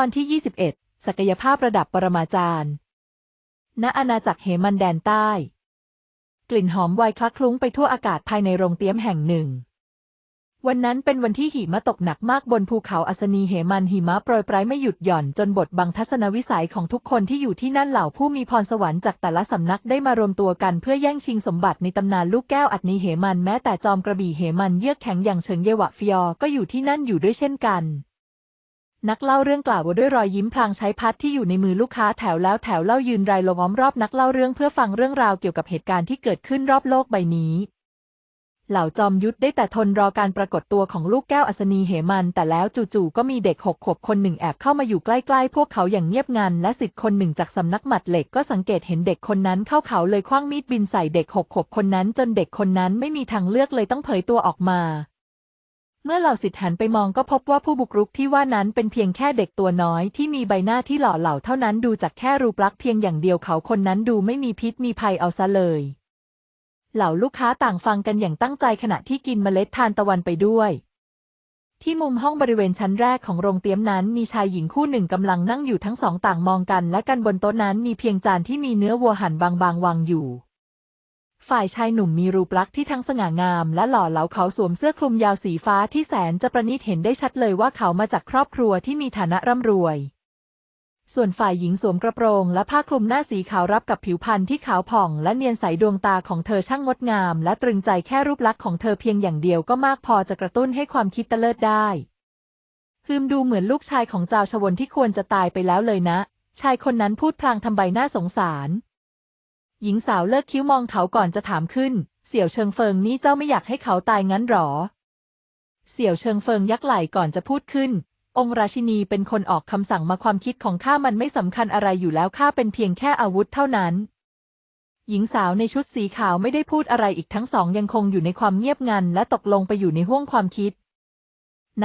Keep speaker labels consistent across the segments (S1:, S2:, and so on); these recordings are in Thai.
S1: อนที่ 21 ศักยภาพระดับปรมาจารย์ ณอาณาจักรเหมันแดนใต้ กลิ่นหอมไวคลักคลุ้งไปทั่วอากาศภายในโรงเตี้ยมแห่งหนึ่ง วันนั้นเป็นวันที่หิมะตกหนักมากบนภูเขาอัสนีเหมันหิมะโปรยปรายไม่หยุดหย่อนจนบทบังทัศนวิสัยของทุกคนที่อยู่ที่นั่นเหล่าผู้มีพรสวรรค์จากแต่ละสำนักได้มารวมตัวกันเพื่อแย่งชิงสมบัติในตำนานลูกแก้วอัดนีเหมันแม้แต่จอมกระบี่เหมันเยือกแข็งอย่างเฉิงเยวะฟิยอก็อยู่ที่นั่นอยู่ด้วยเช่นกันนักเล่าเรื่องกล่าวด้วยรอยยิ้มพลางใช้พัดที่อยู่ในมือลูกค้าแถวแล้วแถวเล่ายืนรายล้อมรอบนักเล่าเรื่องเพื่อฟังเรื่องราวเกี่ยวกับเหตุการณ์ที่เกิดขึ้นรอบโลกใบนี้ เหล่าจอมยุทธได้แต่ทนรอการปรากฏตัวของลูกแก้วอัศนีเหมันแต่แล้วจู่ๆก็มีเด็กหกขวบคนหนึ่งแอบเข้ามาอยู่ใกล้ๆพวกเขาอย่างเงียบงันและสิทธิ์คนหนึ่งจากสำนักหมัดเหล็กก็สังเกตเห็นเด็กคนนั้นเข้าเขาเลยคว้างมีดบินใส่เด็กหกขวบคนนั้นจนเด็กคนนั้นไม่มีทางเลือกเลยต้องเผยตัวออกมาเมื่อเหล่าสิทธิ์หันไปมองก็พบว่าผู้บุกรุกที่ว่านั้นเป็นเพียงแค่เด็กตัวน้อย ที่มีใบหน้าที่หล่อเหล่าเท่านั้นดูจากแค่รูปลักษณ์เพียงอย่างเดียวเขาคนนั้นดูไม่มีพิษมีภัยเอาซะเลย เหล่าลูกค้าต่างฟังกันอย่างตั้งใจขณะที่กินเมล็ดทานตะวันไปด้วย ที่มุมห้องบริเวณชั้นแรกของโรงเตี๊ยมนั้น มีชายหญิงคู่หนึ่งกำลังนั่งอยู่ทั้งสอง ต่างมองกัน และกันบนโต๊ะนั้นมีเพียงจานที่มีเนื้อวัวหั่นบางๆวางอยู่ฝ่ายชายหนุ่มมีรูปลักษณ์ที่ทั้งสง่างามและหล่อเหลาเขาสวมเสื้อคลุมยาวสีฟ้าที่แสนจะประณีตเห็นได้ชัดเลยว่าเขามาจากครอบครัวที่มีฐานะร่ำรวย ส่วนฝ่ายหญิงสวมกระโปรงและผ้าคลุมหน้าสีขาวรับกับผิวพรรณที่ขาวผ่องและเนียนใสดวงตาของเธอช่างงดงามและตรึงใจแค่รูปลักษณ์ของเธอเพียงอย่างเดียวก็มากพอจะกระตุ้นให้ความคิดตะเลิดได้ฮืมดูเหมือนลูกชายของเจ้าชวนที่ควรจะตายไปแล้วเลยนะ ชายคนนั้นพูดพลางทำใบหน้าสงสารหญิงสาวเลิกคิ้วมองเขาก่อนจะถามขึ้น เสี่ยวเชิงเฟิงนี่เจ้าไม่อยากให้เขาตายงั้นหรอ เสี่ยวเชิงเฟิงยักไหล่ก่อนจะพูดขึ้น องค์ราชินีเป็นคนออกคำสั่งมาความคิดของข้ามันไม่สำคัญอะไรอยู่แล้วข้าเป็นเพียงแค่อาวุธเท่านั้น หญิงสาวในชุดสีขาวไม่ได้พูดอะไรอีกทั้งสองยังคงอยู่ในความเงียบงันและตกลงไปอยู่ในห้วงความคิด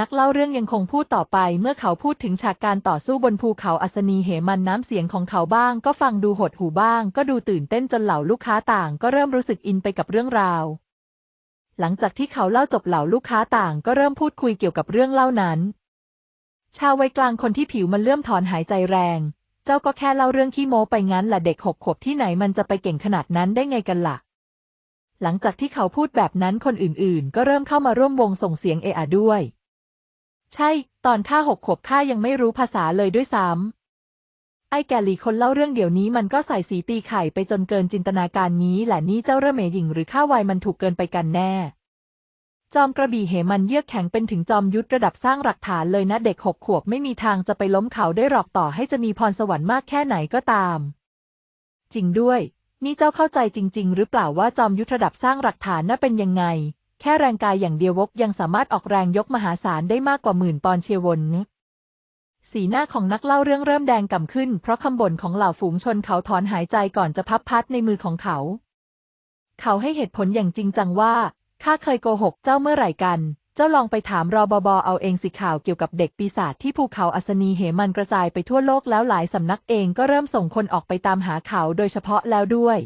S1: นักเล่าเรื่องยังคงพูดต่อไป เมื่อเขาพูดถึงฉากการต่อสู้บนภูเขาอัศนีเหมันน้ำเสียงของเขาบ้าง ก็ฟังดูหดหูบ้าง ก็ดูตื่นเต้นจนเหล่าลูกค้าต่างก็เริ่มรู้สึกอินไปกับเรื่องราว หลังจากที่เขาเล่าจบเหล่าลูกค้าต่างก็เริ่มพูดคุยเกี่ยวกับเรื่องเล่านั้น ชาววัยกลางคนที่ผิวมันเริ่มถอนหายใจแรง เจ้าก็แค่เล่าเรื่องที่โมไปงั้นแหละเด็กหกขวบที่ไหนมันจะไปเก่งขนาดนั้นได้ไงกันละ่ะหลังจากที่เขาพูดแบบนั้นคนอื่นๆ ก็เริ่มเข้ามาร่วมวงส่งเสียงเออะด้วยใช่ ตอนข้าหกขวบข้ายังไม่รู้ภาษาเลยด้วยซ้ำ ไอ้แกลีคนเล่าเรื่องเดี๋ยวนี้มันก็ใส่สีตีไข่ไปจนเกินจินตนาการนี้ แหละนี่เจ้าระเมหญิงหรือข้าวายมันถูกเกินไปกันแน่ จอมกระบี่เหมันเยือกแข็งเป็นถึงจอมยุทธระดับสร้างหลักฐานเลยนะเด็กหกขวบไม่มีทางจะไปล้มเขาได้หรอกต่อให้จะมีพรสวรรค์มากแค่ไหนก็ตาม จริงด้วย นี่เจ้าเข้าใจจริง ๆ หรือเปล่าว่าจอมยุทธระดับสร้างหลักฐานน่ะเป็นยังไงแค่แรงกายอย่างเดียววกยังสามารถออกแรงยกมหาศาลได้มากกว่าหมื่นปอนเชวนี้ สีหน้าของนักเล่าเรื่องเริ่มแดงก่ำขึ้นเพราะคำบ่นของเหล่าฝูงชนเขาถอนหายใจก่อนจะพับพัดในมือของเขา เขาให้เหตุผลอย่างจริงจังว่าข้าเคยโกหกเจ้าเมื่อไหร่กัน เจ้าลองไปถามรอบอบอเอาเองสิข่าวเกี่ยวกับเด็กปีศาจที่ภูเขาอัศนีเหมันกระจายไปทั่วโลกแล้วหลายสำนักเองก็เริ่มส่งคนออกไปตามหาเขาโดยเฉพาะแล้วด้วย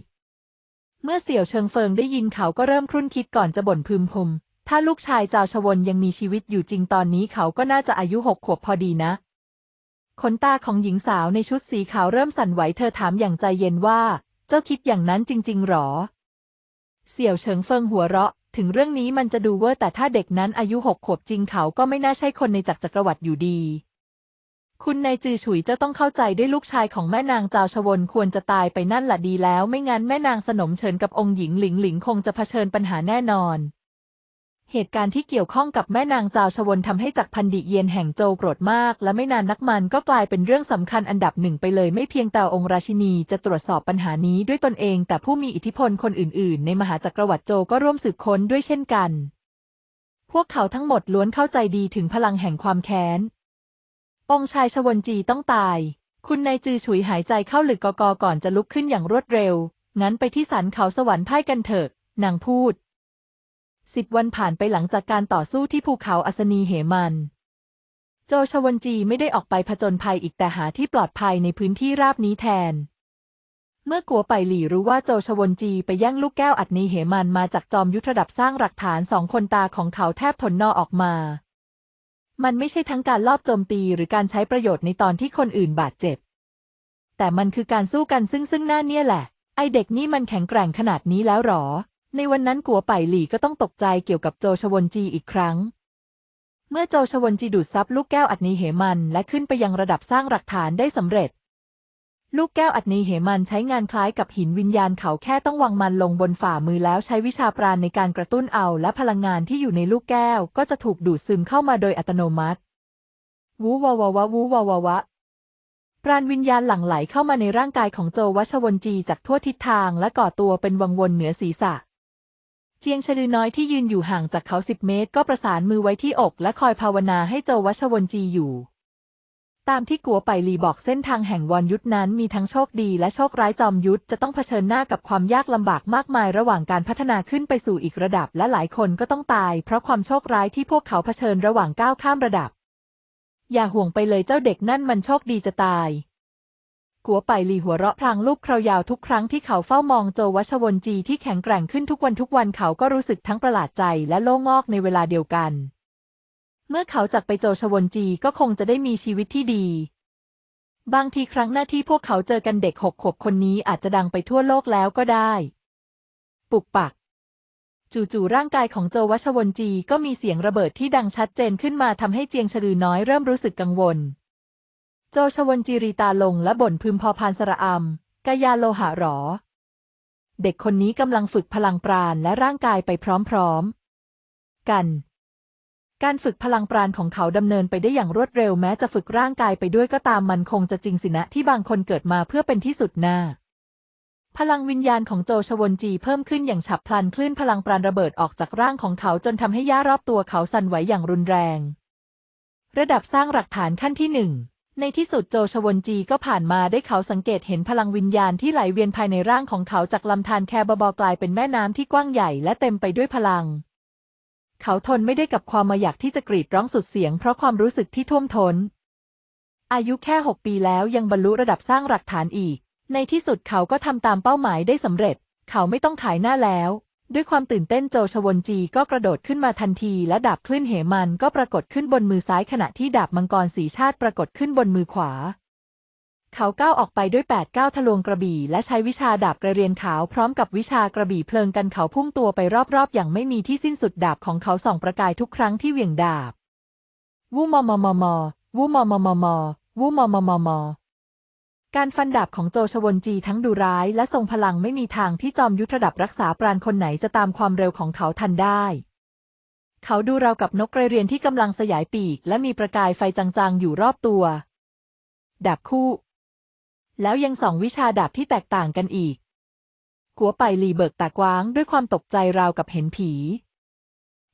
S1: เมื่อเสี่ยวเชิงเฟิงได้ยินเขาก็เริ่มครุ่นคิดก่อนจะบ่นพึมพำถ้าลูกชายเจ้าชวนยังมีชีวิตอยู่จริงตอนนี้เขาก็น่าจะอายุหกขวบพอดีนะ ขนตาของหญิงสาวในชุดสีขาวเริ่มสั่นไหว เธอถามอย่างใจเย็นว่า เจ้าคิดอย่างนั้นจริง ๆหรอ เสี่ยวเฉิงเฟิงหัวเราะ ถึงเรื่องนี้มันจะดูเวอร์แต่ถ้าเด็กนั้นอายุหกขวบจริงเขาก็ไม่น่าใช่คนในจักรจักรวรรดิอยู่ดีคุณนายจือฉุยจะต้องเข้าใจได้ลูกชายของแม่นางจาวชวนควรจะตายไปนั่นละดีแล้วไม่งั้นแม่นางสนมเฉินกับองค์หญิงหลิงหลิงคงจะเผชิญปัญหาแน่นอน เหตุการณ์ที่เกี่ยวข้องกับแม่นางจาวชวนทำให้จักพันดิเยียนแห่งโจโกรธมากและไม่นานนักมันก็กลายเป็นเรื่องสำคัญอันดับหนึ่งไปเลยไม่เพียงแต่องค์ราชินีจะตรวจสอบปัญหานี้ด้วยตนเองแต่ผู้มีอิทธิพลคนอื่นๆในมหาจักรวรรดิโจก็ร่วมสืบค้นด้วยเช่นกัน พวกเขาทั้งหมดล้วนเข้าใจดีถึงพลังแห่งความแค้นองชายชวนจี ต้องตาย คุณนายจือฉุยหายใจเข้าหลึกกอกก่อนจะลุกขึ้นอย่างรวดเร็ว งั้นไปที่สันเขาสวรรค์พ่ายกันเถอะ นางพูด สิบวันผ่านไปหลังจากการต่อสู้ที่ภูเขาอัศนีเหมัน โจชวนจีไม่ได้ออกไปผจญภัยอีกแต่หาที่ปลอดภัยในพื้นที่ราบนี้แทน เมื่อกัวไปหลี่รู้ว่าโจชวนจีไปแย่งลูกแก้วอัดนีเหมันมาจากจอมยุทธระดับสร้างหลักฐานสองคนตาของเขาแทบทนนอออกมามันไม่ใช่ทั้งการลอบโจมตีหรือการใช้ประโยชน์ในตอนที่คนอื่นบาดเจ็บ แต่มันคือการสู้กันซึ่งซึ่งหน้าเนี่ยแหละ ไอเด็กนี่มันแข็งแกร่งขนาดนี้แล้วหรอ ในวันนั้นกัวไปหลี่ก็ต้องตกใจเกี่ยวกับโจชวนจีอีกครั้ง เมื่อโจชวนจีดูดซับลูกแก้วอัดนีเหมัน และขึ้นไปยังระดับสร้างหลักฐานได้สำเร็จลูกแก้วอัดนีเหมันใช้งานคล้ายกับหินวิญญาณเขาแค่ต้องวางมันลงบนฝ่ามือแล้วใช้วิชาปราณในการกระตุ้นเอาและพลังงานที่อยู่ในลูกแก้วก็จะถูกดูดซึมเข้ามาโดยอัตโนมัติวูวาวาวะวูวาวาวะ ปราณวิญญาณหลั่งไหลเข้ามาในร่างกายของโจวัชวนจีจากทั่วทิศทางและก่อตัวเป็นวังวนเหนือศีรษะเจียงชลือน้อยที่ยืนอยู่ห่างจากเขาสิบเมตร ก็ประสานมือไว้ที่อกและคอยภาวนาให้โจวัชวนจีอยู่ตามที่กัวไปลีบอกเส้นทางแห่งวอนยุทธนั้นมีทั้งโชคดีและโชคร้ายจอมยุทธจะต้องเผชิญหน้ากับความยากลำบากมากมายระหว่างการพัฒนาขึ้นไปสู่อีกระดับและหลายคนก็ต้องตายเพราะความโชคร้ายที่พวกเขาเผชิญระหว่างก้าวข้ามระดับ อย่าห่วงไปเลยเจ้าเด็กนั่นมันโชคดีจะตายกัวไปลีหัวเราะพลางลูกคราวยาวทุกครั้งที่เขาเฝ้ามองโจวัชวนจีที่แข็งแกร่งขึ้นทุกวันทุกวันเขาก็รู้สึกทั้งประหลาดใจและโล่งอกในเวลาเดียวกันเมื่อเขาจากไปโจชวนจีก็คงจะได้มีชีวิตที่ดี บางทีครั้งหน้าที่พวกเขาเจอกันเด็กหกขวบคนนี้อาจจะดังไปทั่วโลกแล้วก็ได้ ปุกปัก จู่ๆร่างกายของโจวัชวนจีก็มีเสียงระเบิดที่ดังชัดเจนขึ้นมาทำให้เจียงฉลือน้อยเริ่มรู้สึกกังวล โจชวนจีรีตาลง และบ่นพึมพอพานสระอมกายาโลหะหรอ เด็กคนนี้กำลังฝึกพลังปราณและร่างกายไปพร้อมๆกันการฝึกพลังปราณของเขาดำเนินไปได้อย่างรวดเร็วแม้จะฝึกร่างกายไปด้วยก็ตามมันคงจะจริงสินะที่บางคนเกิดมาเพื่อเป็นที่สุดหน้าพลังวิญญาณของโจชวนจีเพิ่มขึ้นอย่างฉับพลันคลื่นพลังปราณระเบิดออกจากร่างของเขาจนทำให้ย่ารอบตัวเขาสั่นไหวอย่างรุนแรง ระดับสร้างหลักฐานขั้นที่หนึ่งในที่สุดโจชวนจีก็ผ่านมาได้เขาสังเกตเห็นพลังวิญญาณที่ไหลเวียนภายในร่างของเขาจากลำธารแคบบอกลายเป็นแม่น้ำที่กว้างใหญ่และเต็มไปด้วยพลังเขาทนไม่ได้กับความมาอยากที่จะกรีดร้องสุดเสียง เพราะความรู้สึกที่ท่วมทน้น อายุแค่หกปีแล้วยังบรรลุระดับสร้างหลักฐานอีก ในที่สุดเขาก็ทำตามเป้าหมายได้สำเร็จ เขาไม่ต้องขายหน้าแล้ว ด้วยความตื่นเต้นโจชวนจีก็กระโดดขึ้นมาทันที และดาบคลื่นเหมันก็ปรากฏขึ้นบนมือซ้ายขณะที่ดาบมังกรสีชาติ ปรากฏขึ้นบนมือขวาเขาก้าวออกไปด้วย8ปดก้าวทะลวงกระบี่ และใช้วิชาดาบกระเรียนขาวพร้อมกับวิชากระบี่เพลิงกันเขาพุ่งตัวไปรอบ ๆ อย่างไม่มีที่สิ้นสุดดาบของเขาส่องประกายทุกครั้งที่เหวี่ยงดาบ วูมอมอมอมอวูมอมอมอมอวูมอมอมอมอการฟันดาบของโจชวนจีทั้งดูร้ายและทรงพลังไม่มีทางที่จอมยุทธระดับรักษาปราณคนไหนจะตามความเร็วของเขาทันได้ เขาดูราวกับนกกระเรียนที่กำลังสยายปีก และมีประกายไฟจางๆ อยู่รอบตัว ดาบคู่แล้วยังสองวิชาดาบที่แตกต่างกันอีก กัวไปหลีเบิกตากว้างด้วยความตกใจราวกับเห็นผี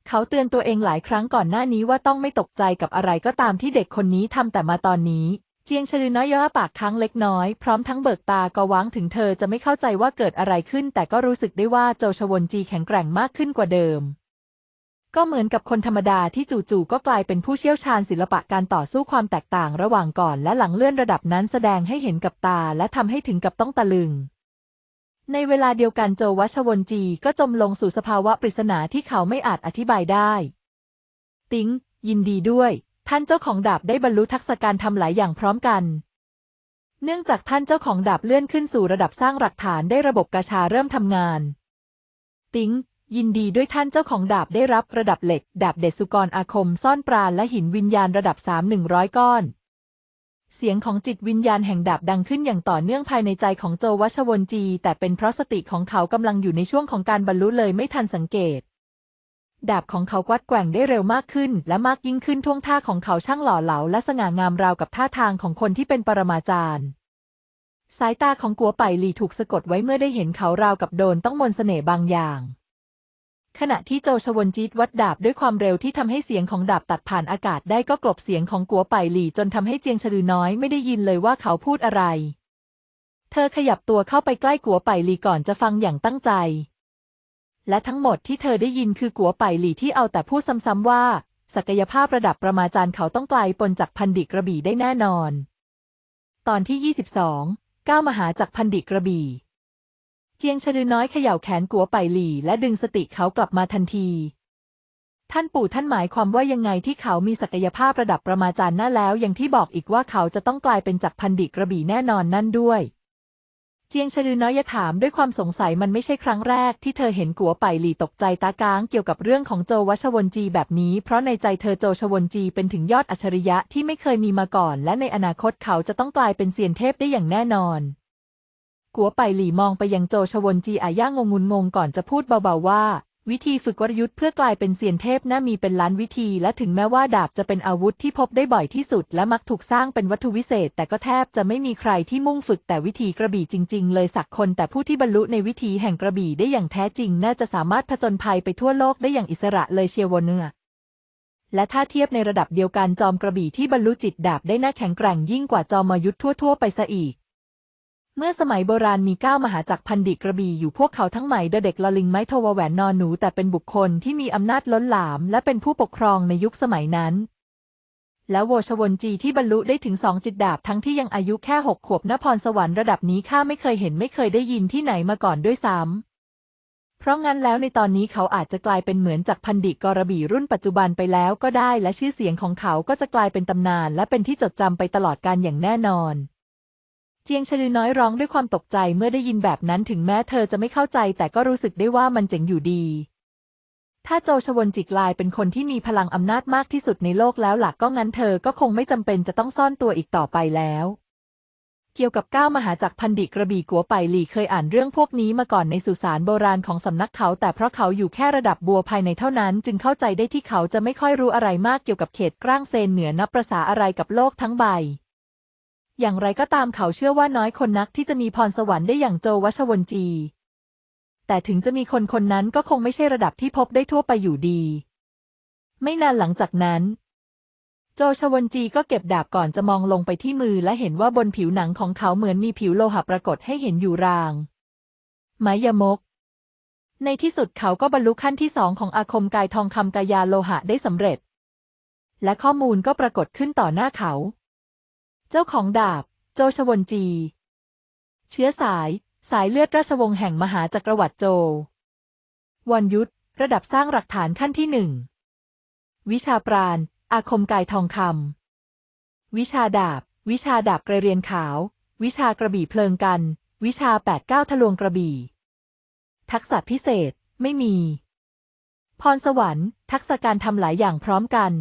S1: เขาเตือนตัวเองหลายครั้งก่อนหน้านี้ว่าต้องไม่ตกใจกับอะไรก็ตามที่เด็กคนนี้ทำแต่มาตอนนี้ เจียงชลือน้อยย่อปากค้างเล็กน้อย พร้อมทั้งเบิกตาก็ว้างถึงเธอจะไม่เข้าใจว่าเกิดอะไรขึ้น แต่ก็รู้สึกได้ว่าโจชวนจีแข็งแกร่งมากขึ้นกว่าเดิมก็เหมือนกับคนธรรมดาที่จู่ๆก็กลายเป็นผู้เชี่ยวชาญศิลปะการต่อสู้ความแตกต่างระหว่างก่อนและหลังเลื่อนระดับนั้นแสดงให้เห็นกับตาและทำให้ถึงกับต้องตะลึง ในเวลาเดียวกันโจวัชวนจีก็จมลงสู่สภาวะปริศนาที่เขาไม่อาจอธิบายได้ ติงยินดีด้วย ท่านเจ้าของดาบได้บรรลุทักษะการทำหลายอย่างพร้อมกัน เนื่องจากท่านเจ้าของดาบเลื่อนขึ้นสู่ระดับสร้างหลักฐานได้ระบบกระชาเริ่มทำงาน ติงยินดีด้วยท่านเจ้าของดาบได้รับระดับเหล็กดาบเดสุกรอาคม ซ่อนปราณและหินวิญญาณระดับสามหนึ่งร้อยก้อน เสียงของจิตวิญญาณแห่งดาบดังขึ้นอย่างต่อเนื่องภายในใจของโจวัชวนจี แต่เป็นเพราะสติของเขากำลังอยู่ในช่วงของการบรรลุเลยไม่ทันสังเกต ดาบของเขากวัดแกว่งได้เร็วมากขึ้น และมากยิ่งขึ้นท่วงท่าของเขาช่างหล่อเหลาและสง่างามราวกับท่าทางของคนที่เป็นปรมาจารย์ สายตาของกัวไปหลีถูกสะกดไว้เมื่อได้เห็นเขาราวกับโดนต้องมนเสน่ห์บางอย่างขณะที่โจชวนจีดวัดดาบด้วยความเร็วที่ทำให้เสียงของดาบตัดผ่านอากาศได้ก็กลบเสียงของกัวไปหลี่จนทำให้เจียงฉลือน้อยไม่ได้ยินเลยว่าเขาพูดอะไร เธอขยับตัวเข้าไปใกล้กัวไปหลี่ก่อนจะฟังอย่างตั้งใจ และทั้งหมดที่เธอได้ยินคือกัวไปหลี่ที่เอาแต่พูดซ้ำๆว่า ศักยภาพระดับประมาจารย์เขาต้องไกลปนจากพันดิกระบี่ได้แน่นอน ตอนที่ 22 ก้าวมหาจากพันดิกระบี่เจียงชลือน้อยเขย่าแขนกัวไปหลี่และดึงสติเขากลับมาทันที ท่านปู่ท่านหมายความว่ายังไงที่เขามีศักยภาพระดับประมาจารย์น่าแล้วอย่างที่บอกอีกว่าเขาจะต้องกลายเป็นจักรพันดิกระบี่แน่นอนนั่นด้วย เจียงชลือน้อยยะถามด้วยความสงสัยมันไม่ใช่ครั้งแรกที่เธอเห็นกัวไปหลี่ตกใจตาก้างเกี่ยวกับเรื่องของโจวชวนจีแบบนี้เพราะในใจเธอโจชวนจีเป็นถึงยอดอัจฉริยะที่ไม่เคยมีมาก่อนและในอนาคตเขาจะต้องกลายเป็นเซียนเทพได้อย่างแน่นอนัวไปหลี่มองไปยังโจชวนจีอาย่างงุนงงก่อนจะพูดเบาๆว่า วิธีฝึกวรยุทธ์เพื่อกลายเป็นเซียนเทพน่ามีเป็นล้านวิธีและถึงแม้ว่าดาบจะเป็นอาวุธที่พบได้บ่อยที่สุดและมักถูกสร้างเป็นวัตถุวิเศษแต่ก็แทบจะไม่มีใครที่มุ่งฝึกแต่วิธีกระบี่จริงๆเลยสักคนแต่ผู้ที่บรรลุในวิธีแห่งกระบี่ได้อย่างแท้จริงน่าจะสามารถผจญภัยไปทั่วโลกได้อย่างอิสระเลยเชียวเนื้อและถ้าเทียบในระดับเดียวกันจอมกระบี่ที่บรรลุจิตดาบได้น่าแข็งแกร่งยิ่งกว่าจอมมายุทธ์ทั่วๆไปซะอีกเมื่อสมัยโบราณมีเก้ามหาจักรพันดิกระบี่อยู่พวกเขาทั้งใหมเดเด็กลอลิงไม้ทวแหวนนอนหนูแต่เป็นบุคคลที่มีอำนาจล้นหลามและเป็นผู้ปกครองในยุคสมัยนั้น แล้วโวชวนจีที่บรรลุได้ถึงสองจิตดาบทั้งที่ยังอายุแค่หกขวบนพรสวรรค์ระดับนี้ข้าไม่เคยเห็นไม่เคยได้ยินที่ไหนมาก่อนด้วยซ้ำเพราะงั้นแล้วในตอนนี้เขาอาจจะกลายเป็นเหมือนจากพันดิกระบี่รุ่นปัจจุบันไปแล้วก็ได้และชื่อเสียงของเขาก็จะกลายเป็นตำนานและเป็นที่จดจำไปตลอดกาลอย่างแน่นอนเจียงชลือน้อยร้องด้วยความตกใจเมื่อได้ยินแบบนั้นถึงแม้เธอจะไม่เข้าใจ แต่ก็รู้สึกได้ว่ามันเจ๋งอยู่ดี ถ้าโจชวนจิกลายเป็นคนที่มีพลังอำนาจมากที่สุดในโลกแล้วหลักก็งั้นเธอก็คงไม่จำเป็นจะต้องซ่อนตัวอีกต่อไปแล้ว เกี่ยวกับก้าวมหาจักรพันดิกระบี่กัวไปหลีเคยอ่านเรื่องพวกนี้มาก่อนในสุสานโบราณของสำนักเขา แต่เพราะเขาอยู่แค่ระดับบัวภายในเท่านั้น จึงเข้าใจได้ที่เขาจะไม่ค่อยรู้อะไรมากเกี่ยวกับเขตกลางเซนเหนือนับประษาอะไรกับโลกทั้งใบอย่างไรก็ตามเขาเชื่อว่าน้อยคนนักที่จะมีพรสวรรค์ได้อย่างโจวัชวนจี แต่ถึงจะมีคนคนนั้นก็คงไม่ใช่ระดับที่พบได้ทั่วไปอยู่ดี ไม่นานหลังจากนั้น โจชวนจีก็เก็บดาบก่อนจะมองลงไปที่มือและเห็นว่าบนผิวหนังของเขาเหมือนมีผิวโลหะปรากฏให้เห็นอยู่ราง ไม้ยมก ในที่สุดเขาก็บรรลุขั้นที่สองของอาคมกายทองคำกายาโลหะได้สำเร็จ และข้อมูลก็ปรากฏขึ้นต่อหน้าเขาเจ้าของดาบ โจชวนจี เชื้อสาย สายเลือดราชวงศ์แห่งมหาจักรวรรดิโจวรยุทธระดับสร้างหลักฐานขั้นที่หนึ่งวิชาปราณ อาคมกายทองคำวิชาดาบ วิชาดาบกระเรียนขาว วิชากระบี่เพลิงกัน วิชาแปดเก้าทะลวงกระบี่ ทักษะพิเศษไม่มีพรสวรรค์ ทักษะการทำหลายอย่างพร้อมกัน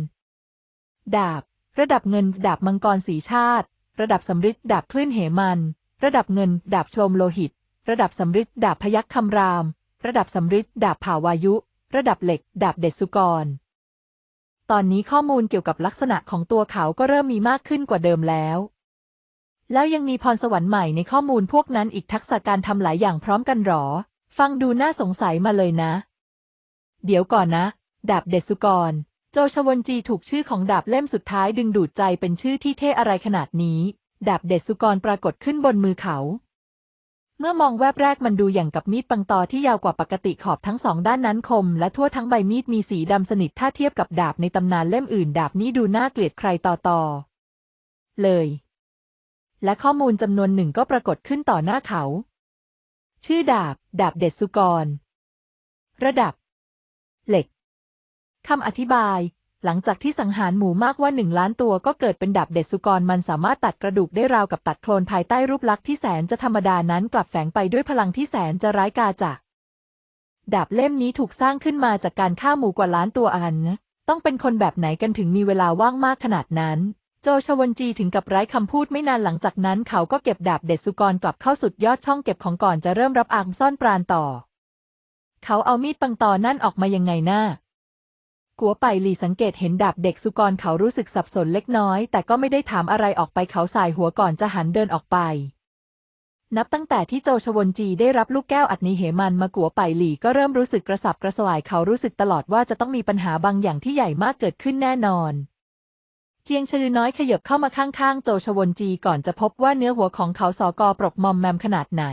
S1: ดาบระดับเงิน ดาบมังกร สีชาติ ระดับสำริดดาบคลื่น เหมัน ระดับเงิน ดาบโชมโลหิตระดับสำริดดาบพยัคฆ์คำราม ระดับสำริดดาบผ่าวายุ ระดับเหล็กดาบเดชสุกร ตอนนี้ข้อมูลเกี่ยวกับลักษณะของตัวเขาก็เริ่มมีมากขึ้นกว่าเดิมแล้ว แล้วยังมีพรสวรรค์ใหม่ในข้อมูลพวกนั้นอีกทักษะการทำหลายอย่างพร้อมกันหรอ ฟังดูน่าสงสัยมาเลยนะ เดี๋ยวก่อนนะดาบเดชสุกรโจชวนจีถูกชื่อของดาบเล่มสุดท้ายดึงดูดใจเป็นชื่อที่เท่อะไรขนาดนี้ ดาบเด็ดสุกรปรากฏขึ้นบนมือเขา เมื่อมองแวบแรกมันดูอย่างกับมีดปังตอที่ยาวกว่าปกติขอบทั้งสองด้านนั้นคมและทั่วทั้งใบมีดมีสีดำสนิทถ้าเทียบกับดาบในตำนานเล่มอื่นดาบนี้ดูน่าเกลียดใครต่อต่อเลย และข้อมูลจำนวนหนึ่งก็ปรากฏขึ้นต่อหน้าเขา ชื่อดาบ ดาบเด็ดสุกร ระดับ เหล็กคำอธิบาย หลังจากที่สังหารหมูมากว่าหนึ่งล้านตัวก็เกิดเป็นดาบเด็ดสุกร มันสามารถตัดกระดูกได้ราว กับตัดโคลนภายใต้รูปลักษณ์ที่แสนจะธรรมดานั้นกลับแฝงไปด้วยพลังที่แสนจะร้ายกาจกดาบเล่มนี้ถูกสร้างขึ้นมาจากการฆ่าหมูกว่าล้านตัวอัน ต้องเป็นคนแบบไหนกันถึงมีเวลาว่างมากขนาดนั้น โจชวนจีถึงกับไร้คำพูดไม่นานหลังจากนั้น เขาก็เก็บดาบเด็ดสุกรกลับเข้าสุดยอดช่องเก็บของก่อนจะเริ่มรับอังซ่อนปราณต่อ เขาเอามีดปังตอนั่นออกมายังไงหน้ากัวไปหลีสังเกตเห็นดาบเด็กสุกรเขารู้สึกสับสนเล็กน้อย แต่ก็ไม่ได้ถามอะไรออกไปเขาสายหัวก่อนจะหันเดินออกไป นับตั้งแต่ที่โจชวนจี ได้รับลูกแก้วอัดนิเหมันมากัวไปหลีก็เริ่มรู้สึกกระสับกระส่าย เขารู้สึกตลอดว่าจะต้องมีปัญหาบางอย่างที่ใหญ่มากเกิดขึ้นแน่นอนเจียงชือน้อยขยับเข้ามาข้างๆโจชวนจีก่อนจะพบว่าเนื้อหัวของเขาสอกอปรกมอมแมมขนาดไหน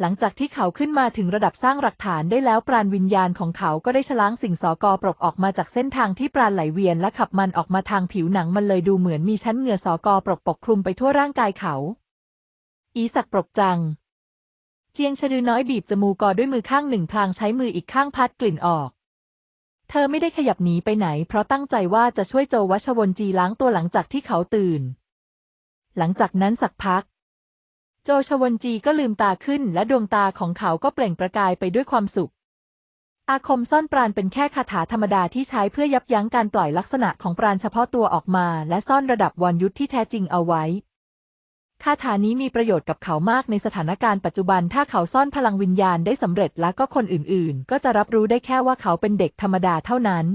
S1: หลังจากที่เขาขึ้นมาถึงระดับสร้างหลักฐานได้แล้วปราณวิญญาณของเขาก็ได้ฉล้างสิ่งสอกอปรกออกมาจากเส้นทางที่ปราณไหลเวียนและขับมันออกมาทางผิวหนังมันเลยดูเหมือนมีชั้นเหงื่อสอกอปรกปกคลุมไปทั่วร่างกายเขา อีสักปรกจัง เจียงชะดือน้อยบีบจมูกกอด้วยมือข้างหนึ่งพลางใช้มืออีกข้างพัดกลิ่นออก เธอไม่ได้ขยับหนีไปไหนเพราะตั้งใจว่าจะช่วยโจวัชวนจีล้างตัวหลังจากที่เขาตื่น หลังจากนั้นสักพักโจชวนจีก็ลืมตาขึ้นและดวงตาของเขาก็เปล่งประกายไปด้วยความสุข อาคมซ่อนปราณเป็นแค่คาถาธรรมดาที่ใช้เพื่อยับยั้งการปล่อยลักษณะของปราณเฉพาะตัวออกมาและซ่อนระดับวนยุทธที่แท้จริงเอาไว้ คาถานี้มีประโยชน์กับเขามากในสถานการณ์ปัจจุบันถ้าเขาซ่อนพลังวิญญาณได้สำเร็จแล้วก็คนอื่น ๆ ก็จะรับรู้ได้แค่ว่าเขาเป็นเด็กธรรมดาเท่านั้น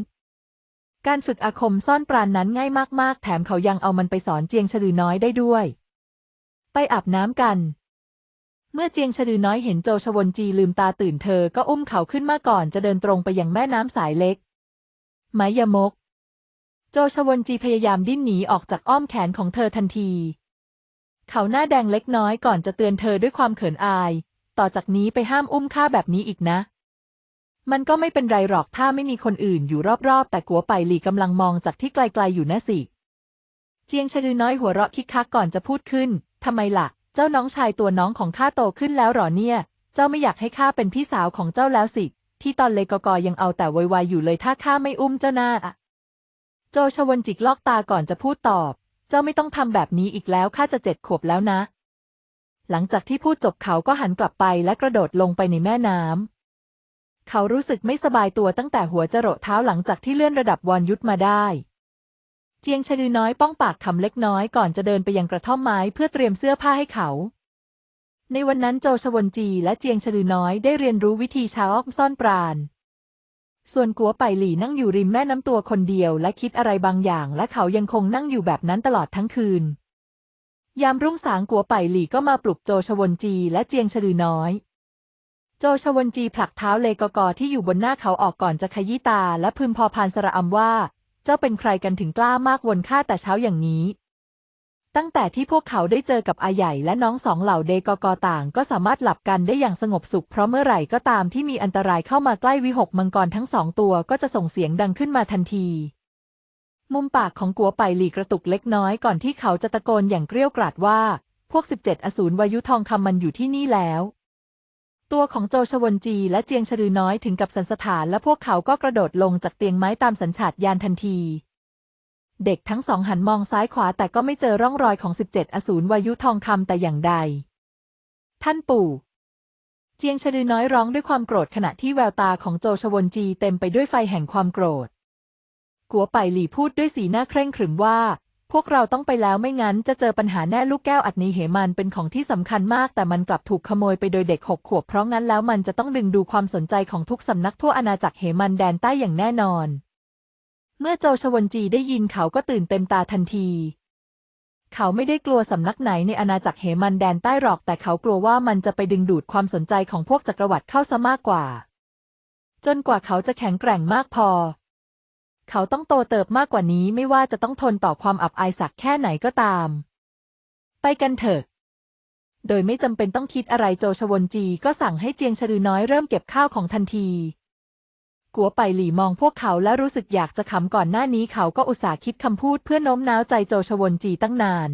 S1: การฝึกอาคมซ่อนปราณนนั้นง่ายมากๆ แถมเขายังเอามันไปสอนเจียงฉลือน้อยได้ด้วยไปอาบน้ำกัน เมื่อเจียงชดือน้อยเห็นโจชวนจีลืมตาตื่นเธอ ก็อุ้มเขาขึ้นมาก่อนจะเดินตรงไปยังแม่น้ำสายเล็ก ไมยมก โจชวนจีพยายามดิ้นหนีออกจากอ้อมแขนของเธอทันที เขาหน้าแดงเล็กน้อยก่อนจะเตือนเธอด้วยความเขินอาย ต่อจากนี้ไปห้ามอุ้มข้าแบบนี้อีกนะ มันก็ไม่เป็นไรหรอกถ้าไม่มีคนอื่นอยู่รอบๆ แต่กัวไปหลีกำลังมองจากที่ไกลๆอยู่นะสิ เจียงชะดือน้อยหัวเราะคิกคักก่อนจะพูดขึ้นทำไมละ่ะ เจ้าน้องชายตัวน้องของข้าโตขึ้นแล้วหรอเนี่ย เจ้าไม่อยากให้ข้าเป็นพี่สาวของเจ้าแล้วสิ ที่ตอนเลกกอยังเอาแต่วอยวายอยู่เลยถ้าข้าไม่อุ้มเจ้าหน้าโจชวนจิกลอกตาก่อนจะพูดตอบ เจ้าไม่ต้องทำแบบนี้อีกแล้วข้าจะเจ็ดขวบแล้วนะ หลังจากที่พูดจบเขาก็หันกลับไปและกระโดดลงไปในแม่น้ำเขารู้สึกไม่สบายตัวตั้งแต่หัวจรดเท้าหลังจากที่เลื่อนระดับวอนยุทธมาได้เจียงชะดือน้อยป้องปากคำเล็กน้อยก่อนจะเดินไปยังกระท่อมไม้ เพื่อเตรียมเสื้อผ้าให้เขา ในวันนั้นโจชวนจีและเจียงชะดือน้อยได้เรียนรู้วิธีชาอ้อมซ่อนปราณส่วนกัวไปหลี่นั่งอยู่ริมแม่น้ำตัวคนเดียวและคิดอะไรบางอย่าง และเขายังคงนั่งอยู่แบบนั้นตลอดทั้งคืน ยามรุ่งสางกัวไปหลี่ก็มาปลุกโจชวนจีและเจียงชะดือน้อย โจชวนจีผลักเท้าเลกกอที่อยู่บนหน้าเขาออกก่อนจะขยี้ตาและพึมพอพานสระอำว่าเจ้าเป็นใครกันถึงกล้ามากวนข้าแต่เช้าอย่างนี้ ตั้งแต่ที่พวกเขาได้เจอกับอาใหญ่ และน้องสองเหล่าเดกกต่าง ก็สามารถหลับกันได้อย่างสงบสุขเพราะเมื่อไหร่ก็ตามที่มีอันตรายเข้ามาใกล้ วิหกมังกรทั้งสองตัวก็จะส่งเสียงดังขึ้นมาทันที มุมปากของกัวไปหลีกระตุกเล็กน้อยก่อนที่เขาจะตะโกนอย่างเกรี้ยวกราดว่า พวกสิบเจ็ดอสูรวายุทองคำมันอยู่ที่นี่แล้วตัวของโจชวนจีและเจียงชรือน้อยถึงกับสันสถานและพวกเขาก็กระโดดลงจากเตียงไม้ตามสัญชาตญาณทันที เด็กทั้งสองหันมองซ้ายขวาแต่ก็ไม่เจอร่องรอยของสิบเจ็ดอสูรวายุทองคำแต่อย่างใด ท่านปู่ เจียงชรือน้อยร้องด้วยความโกรธขณะที่แววตาของโจชวนจีเต็มไปด้วยไฟแห่งความโกรธกัวไปหลี่พูดด้วยสีหน้าเคร่งขรึมว่าพวกเราต้องไปแล้วไม่งั้นจะเจอปัญหาแน่ลูกแก้วอัดนี้เหมันเป็นของที่สำคัญมาก แต่มันกลับถูกขโมยไปโดยเด็กหกขวบ เพราะงั้นแล้วมันจะต้องดึงดูความสนใจของทุกสำนักทั่วอาณาจักรเหมันแดนใต้อย่างแน่นอน เมื่อโจชวนจีได้ยินเขาก็ตื่นเต็มตาทันที เขาไม่ได้กลัวสำนักไหนในอาณาจักรเหมันแดนใต้หรอก แต่เขากลัวว่ามันจะไปดึงดูดความสนใจของพวกจักรวรรดิเข้าซะมากกว่า จนกว่าเขาจะแข็งแกร่งมากพอเขาต้องโตเติบมากกว่านี้ไม่ว่าจะต้องทนต่อความอับอายสักแค่ไหนก็ตาม ไปกันเถอะ โดยไม่จำเป็นต้องคิดอะไรโจชวนจีก็สั่งให้เจียงชลือน้อยเริ่มเก็บข้าวของทันที กัวไปหลี่มองพวกเขาและรู้สึกอยากจะขำก่อนหน้านี้เขาก็อุตส่าห์คิดคำพูด เพื่อโน้มน้าวใจโจชวนจีตั้งนาน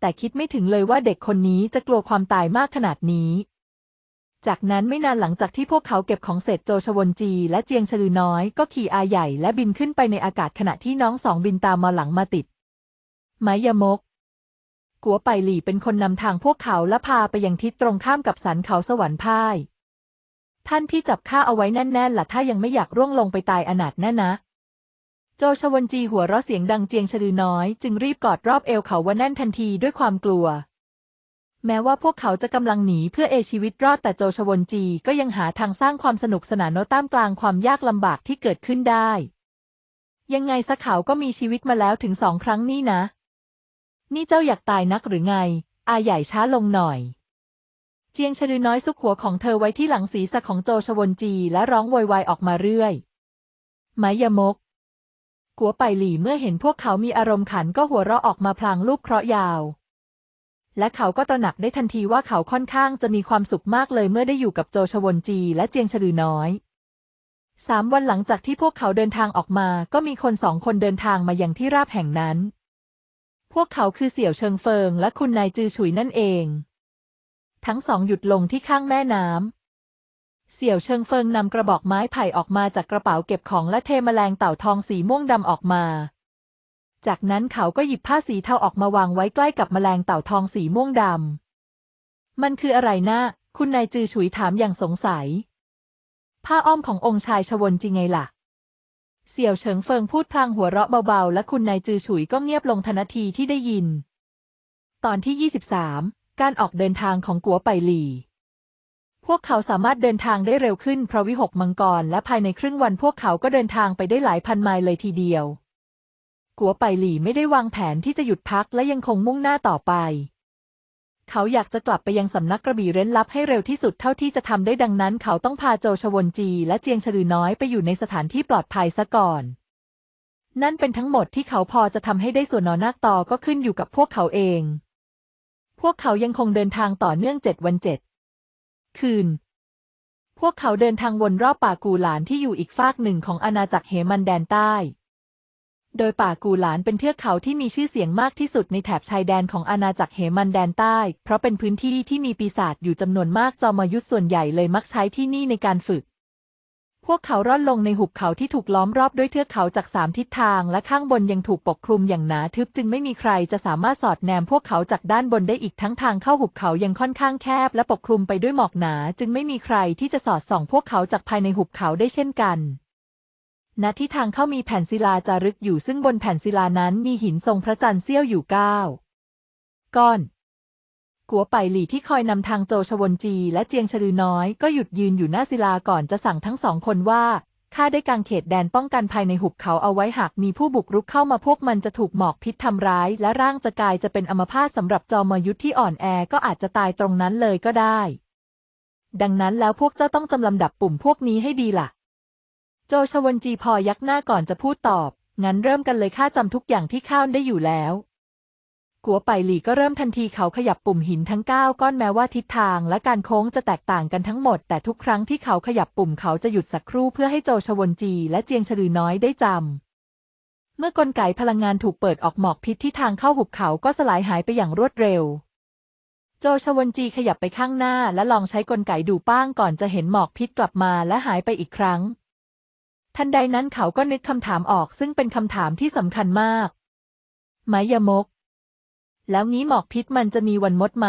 S1: แต่คิดไม่ถึงเลยว่าเด็กคนนี้จะกลัวความตายมากขนาดนี้จากนั้นไม่นานหลังจากที่พวกเขาเก็บของเสร็จโจชวนจี และเจียงชลือน้อย ก็ขี่อาใหญ่และบินขึ้นไปในอากาศขณะที่น้องสองบินตามมาหลังมาติดไมยมกกัวไปหลี่เป็นคนนำทางพวกเขาและพาไปยังทิศตรงข้ามกับสันเขาสวรรค์พ่าย ท่านที่จับข้าเอาไว้แน่นๆล่ะถ้ายังไม่อยากร่วงลงไปตายอนาถแน่นะ โจชวนจีหัวเราะเสียงดังเจียงชลือน้อยจึงรีบกอดรอบเอวเขาว่าแน่นทันทีด้วยความกลัวแม้ว่าพวกเขาจะกำลังหนีเพื่อเอชีวิตรอดแต่โจชวนจีก็ยังหาทางสร้างความสนุกสนานโนต้ามกลางความยากลำบากที่เกิดขึ้นได้ ยังไงสักเขาก็มีชีวิตมาแล้วถึงสองครั้งนี่นะ นี่เจ้าอยากตายนักหรือไง อาใหญ่ช้าลงหน่อย เจียงชลือน้อยซุกหัวของเธอไว้ที่หลังศีรษะของโจชวนจีและร้องวอยวายออกมาเรื่อย ไมยมก กัวไปหลี่เมื่อเห็นพวกเขามีอารมณ์ขันก็หัวเราะออกมาพลางลูกเคราะห์ยาวและเขาก็ตระหนักได้ทันทีว่าเขาค่อนข้างจะมีความสุขมากเลยเมื่อได้อยู่กับโจชวนจีและเจียงฉลือน้อย สามวันหลังจากที่พวกเขาเดินทางออกมา ก็มีคนสองคนเดินทางมาอย่างที่ราบแห่งนั้น พวกเขาคือเสี่ยวเชิงเฟิง และคุณนายจือ ฉุยนั่นเอง ทั้งสองหยุดลงที่ข้างแม่น้ำเสี่ยวเชิงเฟิงนำกระบอกไม้ไผ่ออกมาจากกระเป๋าเก็บของและเทมแมลงเต่าทองสีม่วงดำออกมาจากนั้นเขาก็หยิบผ้าสีเทาออกมาวาง ไว้ใกล้กับแมลงเต่าทองสีม่วงดำ มันคืออะไรนะ คุณนายจือฉุยถามอย่างสงสัย ผ้าอ้อมขององค์ชายชวนจริงไงละ่ะ เสี่ยวเฉิงเฟิงพูดพลางหัวเราะเบาๆ และคุณนายจือฉุยก็เงียบลงทันทีที่ได้ยิน ตอนที่ 23 การออกเดินทางของกัวไปหลี่ พวกเขาสามารถเดินทางได้เร็วขึ้นเพราะวิหกมังกรและภายในครึ่งวันพวกเขาก็เดินทางไปได้หลายพันไมล์เลยทีเดียวกัวไปหลี่ไม่ได้วางแผนที่จะหยุดพักและยังคงมุ่งหน้าต่อไป เขาอยากจะกลับไปยังสำนักกระบี่เร้นลับให้เร็วที่สุดเท่าที่จะทำได้ดังนั้นเขาต้องพาโจชวนจีและเจียงฉลือน้อยไปอยู่ในสถานที่ปลอดภัยซะก่อน นั่นเป็นทั้งหมดที่เขาพอจะทำให้ได้ส่วนนอนักต่อก็ขึ้นอยู่กับพวกเขาเอง พวกเขายังคงเดินทางต่อเนื่องเจ็ดวันเจ็ดคืน พวกเขาเดินทางวนรอบป่ากูหลานที่อยู่อีกฟากหนึ่งของอาณาจักรเฮมันแดนใต้โดยป่ากูหลานเป็นเทือกเขาที่มีชื่อเสียงมากที่สุดในแถบชายแดนของอาณาจักรเหมันแดนใต้ เพราะเป็นพื้นที่ที่มีปีศาจอยู่จำนวนมากจอมยุทธส่วนใหญ่เลยมักใช้ที่นี่ในการฝึก พวกเขาร่อนลงในหุบเขาที่ถูกล้อมรอบด้วยเทือกเขาจากสามทิศทางและข้างบนยังถูกปกคลุมอย่างหนาทึบจึงไม่มีใครจะสามารถสอดแนมพวกเขาจากด้านบนได้อีกทั้งทางเข้าหุบเขายังค่อนข้างแคบและปกคลุมไปด้วยหมอกหนาจึงไม่มีใครที่จะสอดส่องพวกเขาจากภายในหุบเขาได้เช่นกันณที่ทางเข้ามีแผ่นศิลาจารึกอยู่ซึ่งบนแผ่นศิลานั้นมีหินทรงพระจันทร์เสี้ยวอยู่เก้าก้อน กัวไปหลี่ที่คอยนำทางโจชวนจี และเจียงชลือน้อย ก็หยุดยืนอยู่หน้าศิลาก่อนจะสั่งทั้งสองคนว่า ข้าได้กางเขตแดนป้องกันภายในหุบเขาเอาไว้หากมีผู้บุกรุกเข้ามาพวกมันจะถูกหมอกพิษทำร้าย และร่างจะกลายจะเป็นอัมพาตสำหรับจอมยุทธที่อ่อนแอก็อาจจะตายตรงนั้นเลยก็ได้ ดังนั้นแล้วพวกเจ้าต้องจำลำดับปุ่มพวกนี้ให้ดีละ่ะโจชวนจีพอยักหน้าก่อนจะพูดตอบ งั้นเริ่มกันเลยข้าจำทุกอย่างที่ข้าได้อยู่แล้วกัวไปหลีก็เริ่มทันทีเขาขยับปุ่มหินทั้งเก้าก้อนแม้ว่าทิศทางและการโค้งจะแตกต่างกันทั้งหมด แต่ทุกครั้งที่เขาขยับปุ่มเขาจะหยุดสักครู่เพื่อให้โจชวนจีและเจียงฉลือน้อยได้จำ เมื่อกลไกพลังงานถูกเปิดออกหมอกพิษที่ทางเข้าหุบเขาก็สลายหายไปอย่างรวดเร็ว โจชวนจีขยับไปข้างหน้าและลองใช้กลไกดูป้างก่อนจะเห็นหมอกพิษกลับมาและหายไปอีกครั้งทันใดนั้นเขาก็นึกคำถามออกซึ่งเป็นคำถามที่สำคัญมาก ไม้ยมก แล้วงี้หมอกพิษมันจะมีวันมดไหม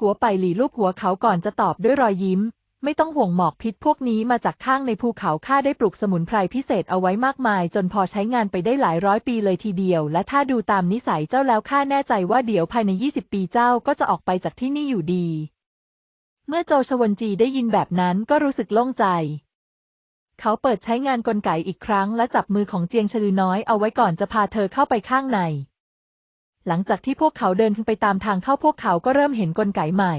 S1: กัวไปหลีลูกหัวเขาก่อนจะตอบด้วยรอยยิ้ม ไม่ต้องห่วงหมอกพิษพวกนี้มาจากข้างในภูเขาข้าได้ปลูกสมุนไพรพิเศษเอาไว้มากมายจนพอใช้งานไปได้หลายร้อยปีเลยทีเดียว และถ้าดูตามนิสัยเจ้าแล้วข้าแน่ใจว่าเดี๋ยวภายในยี่สิบปีเจ้าก็จะออกไปจากที่นี่อยู่ดี เมื่อโจชวนจีได้ยินแบบนั้นก็รู้สึกโล่งใจเขาเปิดใช้งานกลไกอีกครั้ง และจับมือของเจียงชลือน้อยเอาไว้ก่อนจะพาเธอเข้าไปข้างใน หลังจากที่พวกเขาเดินไปตามทางเข้าพวกเขาก็เริ่มเห็นกลไกใหม่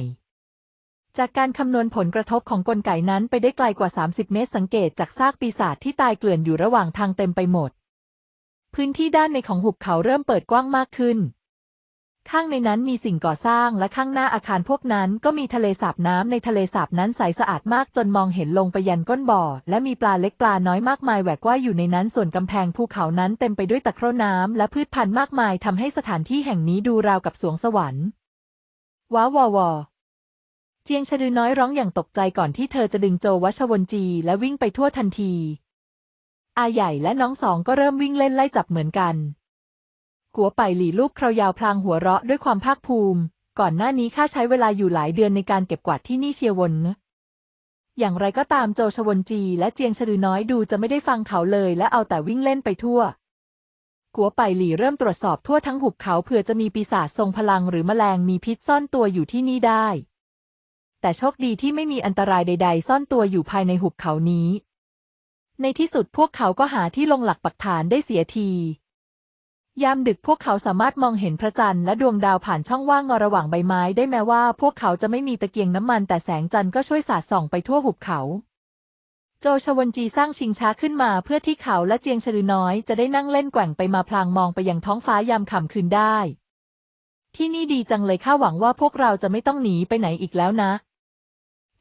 S1: จากการคำนวณผลกระทบของกลไกนั้นไปได้ไกลกว่า 30 เมตรสังเกตจากซากปีศาจที่ตายเกลื่อนอยู่ระหว่างทางเต็มไปหมด พื้นที่ด้านในของหุบเขาเริ่มเปิดกว้างมากขึ้นข้างในนั้นมีสิ่งก่อสร้างและข้างหน้าอาคารพวกนั้นก็มีทะเลสาบน้ำในทะเลสาบนั้นใสสะอาดมากจนมองเห็นลงไปยันก้นบ่อและมีปลาเล็กปลาน้อยมากมายแหวกว่ายอยู่ในนั้นส่วนกำแพงภูเขานั้นเต็มไปด้วยตะเคร่น้ำและพืชพันธุ์มากมายทำให้สถานที่แห่งนี้ดูราวกับสวงสวรรค์ว้าววอเจียงชะดือน้อยร้องอย่างตกใจก่อนที่เธอจะดึงโจวัชวนจีและวิ่งไปทั่วทันทีอาใหญ่และน้องสองก็เริ่มวิ่งเล่นไล่จับเหมือนกันกัวไปหลี่ลูกคราวยาวพลางหัวเราะด้วยความภาคภูมิ ก่อนหน้านี้ข้าใช้เวลาอยู่หลายเดือนในการเก็บกวาดที่นี่เชียววน อย่างไรก็ตามโจชวนจีและเจียงชลือน้อยดูจะไม่ได้ฟังเขาเลยและเอาแต่วิ่งเล่นไปทั่ว กัวไปหลี่เริ่มตรวจสอบทั่วทั้งหุบเขาเผื่อจะมีปีศาจทรงพลังหรือมแมลงมีพิษซ่อนตัวอยู่ที่นี่ได้ แต่โชคดีที่ไม่มีอันตรายใดๆ ซ่อนตัวอยู่ภายในหุบเขานี้ ในที่สุดพวกเขาก็หาที่ลงหลักปักฐานได้เสียทียามดึกพวกเขาสามารถมองเห็นพระจันทร์และดวงดาวผ่านช่องว่างงอระหว่างใบไม้ได้แม้ว่าพวกเขาจะไม่มีตะเกียงน้ำมันแต่แสงจันทร์ก็ช่วยสาดส่องไปทั่วหุบเขา โจชวนจีสร้างชิงช้าขึ้นมาเพื่อที่เขาและเจียงชลือน้อยจะได้นั่งเล่นแกว่งไปมาพลางมองไปยังท้องฟ้ายามค่ำคืนได้ ที่นี่ดีจังเลยข้าหวังว่าพวกเราจะไม่ต้องหนีไปไหนอีกแล้วนะ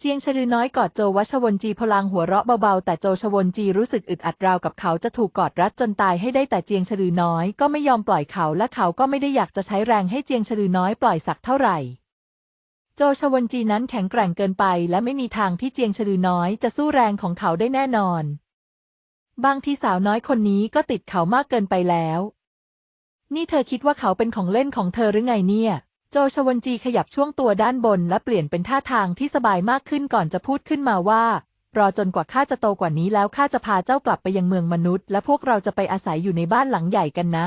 S1: เจียงชลือน้อยกอดโจวชวนจีพลางหัวเราะเบาๆ แต่โจชวนจีรู้สึกอึดอัดราวกับเขาจะถูกกอดรัดจนตายให้ได้แต่เจียงชลือน้อยก็ไม่ยอมปล่อยเขาและเขาก็ไม่ได้อยากจะใช้แรงให้เจียงชลือน้อยปล่อยสักเท่าไหร่ โจชวนจีนั้นแข็งแกร่งเกินไปและไม่มีทางที่เจียงชลือน้อยจะสู้แรงของเขาได้แน่นอน บางทีสาวน้อยคนนี้ก็ติดเขามากเกินไปแล้ว นี่เธอคิดว่าเขาเป็นของเล่นของเธอหรือไงเนี่ยโจชวนจีขยับช่วงตัวด้านบนและเปลี่ยนเป็นท่าทางที่สบายมากขึ้นก่อนจะพูดขึ้นมาว่า รอจนกว่าข้าจะโตกว่านี้แล้วข้าจะพาเจ้ากลับไปยังเมืองมนุษย์และพวกเราจะไปอาศัยอยู่ในบ้านหลังใหญ่กันนะ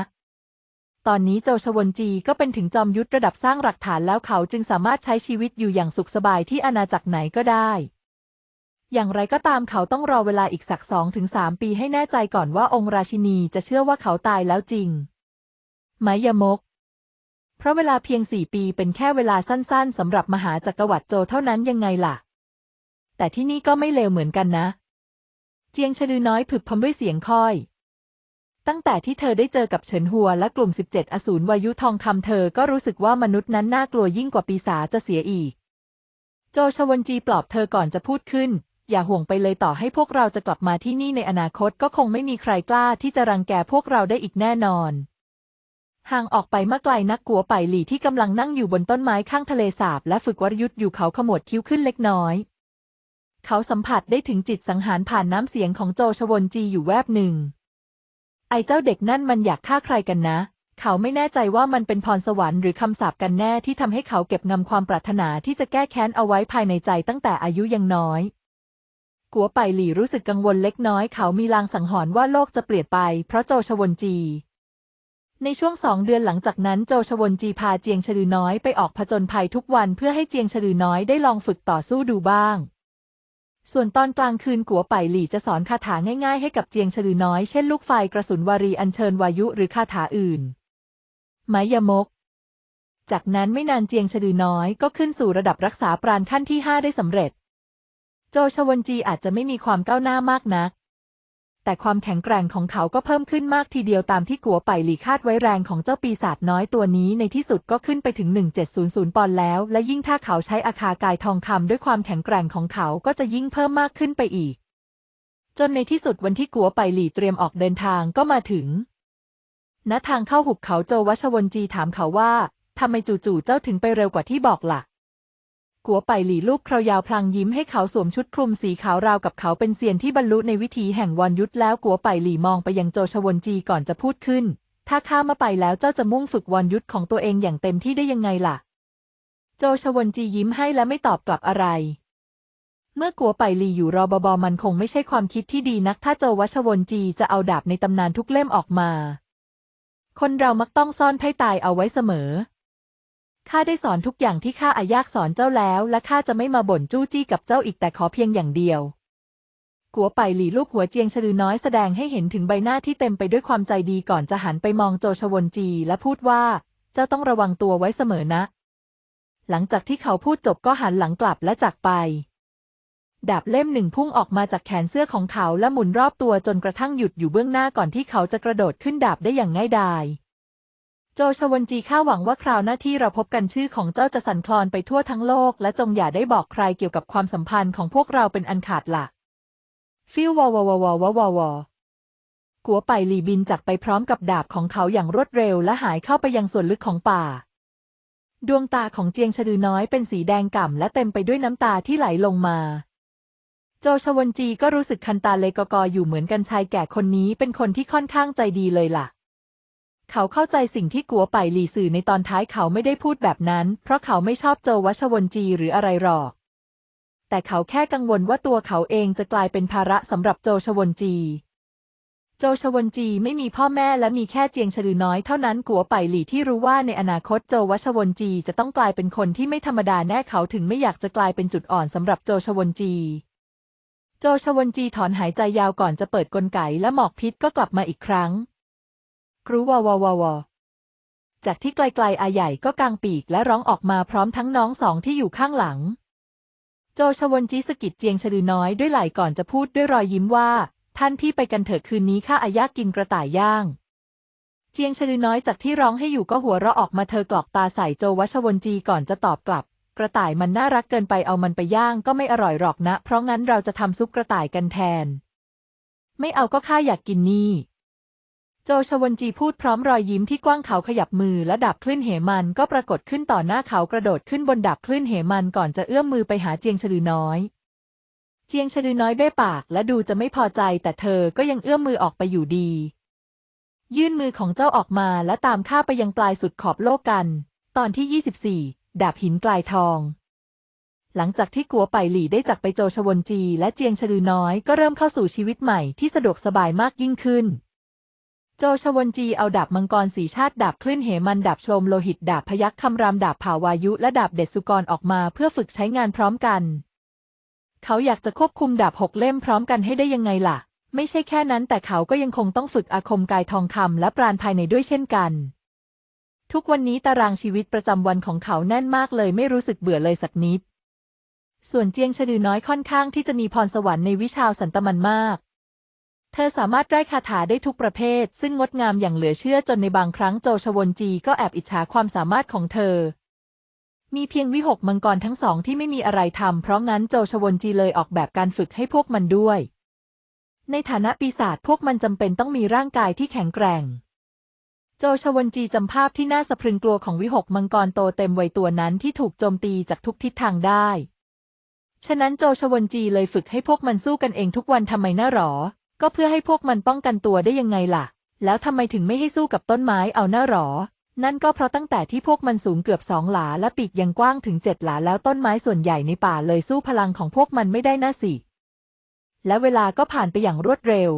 S1: ตอนนี้โจชวนจีก็เป็นถึงจอมยุทธระดับสร้างหลักฐานแล้วเขาจึงสามารถใช้ชีวิตอยู่อย่างสุขสบายที่อาณาจักรไหนก็ได้ อย่างไรก็ตามเขาต้องรอเวลาอีกสักสองถึงสามปีให้แน่ใจก่อนว่าองค์ราชินีจะเชื่อว่าเขาตายแล้วจริงไมยมกเพราะเวลาเพียงสี่ปีเป็นแค่เวลาสั้นๆ สำหรับมหาจักรวรรดิโจเท่านั้นยังไงล่ะ แต่ที่นี่ก็ไม่เลวเหมือนกันนะ เจียงชลือน้อยผึบพมด้วยเสียงค่อย ตั้งแต่ที่เธอได้เจอกับเฉินหัวและกลุ่มสิบเจ็ดอสูรวายุทองคำเธอก็รู้สึกว่ามนุษย์นั้นน่ากลัวยิ่งกว่าปีศาจจะเสียอีก โจชวนจีปลอบเธอก่อนจะพูดขึ้น อย่าห่วงไปเลยต่อให้พวกเราจะกลับมาที่นี่ในอนาคตก็คงไม่มีใครกล้าที่จะรังแกพวกเราได้อีกแน่นอนห่างออกไปมาไกลนักกัวไปหลี่ที่กำลังนั่งอยู่บนต้นไม้ข้างทะเลสาบ และฝึกวรยุทธ์อยู่เขาขมวดคิ้วขึ้นเล็กน้อย เขาสัมผัสได้ถึงจิตสังหารผ่านน้ำเสียงของโจชวนจีอยู่แวบหนึ่ง ไอเจ้าเด็กนั่นมันอยากฆ่าใครกันนะ เขาไม่แน่ใจว่ามันเป็นพรสวรรค์หรือคำสาปกันแน่ที่ทำให้เขาเก็บงำความปรารถนาที่จะแก้แค้นเอาไว้ภายในใจตั้งแต่อายุยังน้อยกัวไปหลี่รู้สึกกังวลเล็กน้อย เขามีลางสังหรณ์ว่าโลกจะเปลี่ยนไปเพราะโจชวนจีในช่วงสองเดือนหลังจากนั้น โจชวนจีพาเจียงฉลือน้อยไปออกผจญภัยทุกวันเพื่อให้เจียงฉลือน้อยได้ลองฝึกต่อสู้ดูบ้าง ส่วนตอนกลางคืนกัวไปหลี่จะสอนคาถาง่ายๆให้กับเจียงฉลือน้อยเช่นลูกไฟกระสุนวารีอัญเชิญวายุหรือคาถาอื่น ไมยมก จากนั้นไม่นานเจียงฉลือน้อยก็ขึ้นสู่ระดับรักษาปราณขั้นที่ห้าได้สำเร็จ โจชวนจีอาจจะไม่มีความก้าวหน้ามากนักแต่ความแข็งแกร่งของเขาก็เพิ่มขึ้นมากทีเดียวตามที่กัวไปหลีคาดไว้แรงของเจ้าปีศาจน้อยตัวนี้ในที่สุดก็ขึ้นไปถึง 1700 ปอนด์แล้ว และยิ่งถ้าเขาใช้อาคากายทองคำด้วยความแข็งแกร่งของเขาก็จะยิ่งเพิ่มมากขึ้นไปอีก จนในที่สุดวันที่กัวไปหลีเตรียมออกเดินทางก็มาถึง ณทางเข้าหุบเขาโจวัชวนจีถามเขาว่าทำไมจู่ๆเจ้าถึงไปเร็วกว่าที่บอกละ่ะกัวไปหลี่ลูกคราวยาวพลางยิ้มให้เขาสวมชุดคลุมสีขาวราวกับเขาเป็นเซียนที่บรรลุในวิธีแห่งวอนยุทธแล้วกัวไปหลี่มองไปยังโจชวนจีก่อนจะพูดขึ้น ถ้าข้ามาไปแล้วเจ้าจะมุ่งฝึกวอนยุทธของตัวเองอย่างเต็มที่ได้ยังไงล่ะโจชวนจียิ้มให้และไม่ตอบกลับอะไร เมื่อกัวไปหลี่อยู่รอบอบอมันคงไม่ใช่ความคิดที่ดีนัก ถ้าโจวชวนจีจะเอาดาบในตำนานทุกเล่มออกมา คนเรามักต้องซ่อนไพ่ตายเอาไว้เสมอข้าได้สอนทุกอย่างที่ข้าอายากสอนเจ้าแล้ว และข้าจะไม่มาบ่นจู้จี้กับเจ้าอีกแต่ขอเพียงอย่างเดียวกัวไปหลีลูกหัวเจียงชลือน้อยแสดงให้เห็นถึงใบหน้าที่เต็มไปด้วยความใจดีก่อนจะหันไปมองโจชวนจีและพูดว่า เจ้าต้องระวังตัวไว้เสมอนะ หลังจากที่เขาพูดจบก็หันหลังกลับและจากไป ดาบเล่มหนึ่งพุ่งออกมาจากแขนเสื้อของเขาและหมุนรอบตัวจนกระทั่งหยุดอยู่เบื้องหน้าก่อนที่เขาจะกระโดดขึ้นดาบได้อย่างง่ายดายจชวนจีข้าหวังว่าคราวหน้าที่เราพบกันชื่อของเจ้าจะสั่นคลอนไปทั่วทั้งโลก และจงอย่าได้บอกใครเกี่ยวกับความสัมพันธ์ของพวกเราเป็นอันขาดละ่ะ ฟิวววววววววกัวไปลีบินจากไปพร้อมกับดาบของเขาอย่างรวดเร็วและหายเข้าไปยังส่วนลึกของป่า ดวงตาของเจียงชะดือน้อยเป็นสีแดงก่ำและเต็มไปด้วยน้ำตาที่ไหลลงมา โจชวนจีก็รู้สึกคันตาเลกกออยู่เหมือนกันชาย แก่คนนี้เป็นคนที่ค่อนข้างใจดีเลยละ่ะเขาเข้าใจสิ่งที่กัวไปหลีสื่อในตอนท้ายเขาไม่ได้พูดแบบนั้น เพราะเขาไม่ชอบโจวชวนจีหรืออะไรหรอก แต่เขาแค่กังวลว่าตัวเขาเองจะกลายเป็นภาระสำหรับโจชวนจี โจชวนจีไม่มีพ่อแม่และมีแค่เจียงฉลือน้อยเท่านั้นกัวไปหลีที่รู้ว่าในอนาคตโจวชวนจีจะต้องกลายเป็นคนที่ไม่ธรรมดาแน่เขาถึงไม่อยากจะกลายเป็นจุดอ่อนสำหรับโจชวนจี โจชวนจีถอนหายใจยาวก่อนจะเปิดกลไก และหมอกพิษก็กลับมาอีกครั้งครูวาวาวาวจากที่ไกลๆ อาใหญ่ก็กางปีกและร้องออกมาพร้อมทั้งน้องสองที่อยู่ข้างหลัง โจชวนจีสกิดเจียงชลือน้อยด้วยไหล่ก่อนจะพูดด้วยรอยยิ้มว่า ท่านพี่ไปกันเถอะคืนนี้ข้าอายากินกระต่ายย่าง เจียงชลือน้อยจากที่ร้องให้อยู่ก็หัวเราะออกมาเธอกรอกตาใส่โจวัชวนจีก่อนจะตอบกลับ กระต่ายมันน่ารักเกินไปเอามันไปย่าง ก็ไม่อร่อยหรอกนะ เพราะงั้นเราจะทำซุปกระต่ายกันแทน ไม่เอาก็ข้าอยากกินนี่โจชวนจีพูดพร้อมรอยยิ้มที่กว้างเขาขยับมือ และดับคลื่นเหมันก็ปรากฏขึ้นต่อหน้าเขากระโดดขึ้นบนดับคลื่นเหมันก่อนจะเอื้อมมือไปหาเจียงฉลือน้อย เจียงฉลือน้อยด้ปาก และดูจะไม่พอใจแต่เธอก็ยังเอื้อมมือออกไปอยู่ดี ยื่นมือของเจ้าออกมาและตามข้าไปยังปลายสุดขอบโลกกัน ตอนที่ 24 ดาบหินกลายทอง หลังจากที่กัวไปหลี่ได้จากไปโจชวนจี และเจียงชลือน้อยก็เริ่มเข้าสู่ชีวิตใหม่ที่สะดวกสบายมากยิ่งขึ้นโจชวนจีเอาดาบมังกรสีชาติดาบคลื่นเหมันดาบโชมโลหิตดาบพยักคำรามดาบผาวายุ และดาบเดชดสุกรออกมาเพื่อฝึกใช้งานพร้อมกัน เขาอยากจะควบคุมดาบหกเล่มพร้อมกันให้ได้ยังไงล่ะ ไม่ใช่แค่นั้นแต่เขาก็ยังคงต้องฝึกอาคมกายทองคำและปราณภายในด้วยเช่นกัน ทุกวันนี้ตารางชีวิตประจำวันของเขาแน่นมากเลย ไม่รู้สึกเบื่อเลยสักนิด ส่วนเจียงชดือน้อยค่อนข้างที่จะมีพรสวรรค์ในวิชาสันตมันมากเธอสามารถไร้คาถาได้ทุกประเภทซึ่งงดงามอย่างเหลือเชื่อจนในบางครั้งโจชวนจีก็แอบอิจฉาความสามารถของเธอ มีเพียงวิหกมังกรทั้งสองที่ไม่มีอะไรทำเพราะงั้นโจชวนจีเลยออกแบบการฝึกให้พวกมันด้วย ในฐานะปีศาจพวกมันจำเป็นต้องมีร่างกายที่แข็งแกร่ง โจชวนจีจำภาพที่น่าสะพรึงกลัวของวิหกมังกรโตเต็มวัยตัวนั้นที่ถูกโจมตีจากทุกทิศทางได้ ฉะนั้นโจชวนจีเลยฝึกให้พวกมันสู้กันเองทุกวันทำไมน่าหรอก็เพื่อให้พวกมันป้องกันตัวได้ยังไงล่ะ แล้วทำไมถึงไม่ให้สู้กับต้นไม้เอาหน้าหรอ นั่นก็เพราะตั้งแต่ที่พวกมันสูงเกือบสองหลาและปีกยังกว้างถึงเจ็ดหลา แล้วต้นไม้ส่วนใหญ่ในป่าเลยสู้พลังของพวกมันไม่ได้น่าสิ และเวลาก็ผ่านไปอย่างรวดเร็ว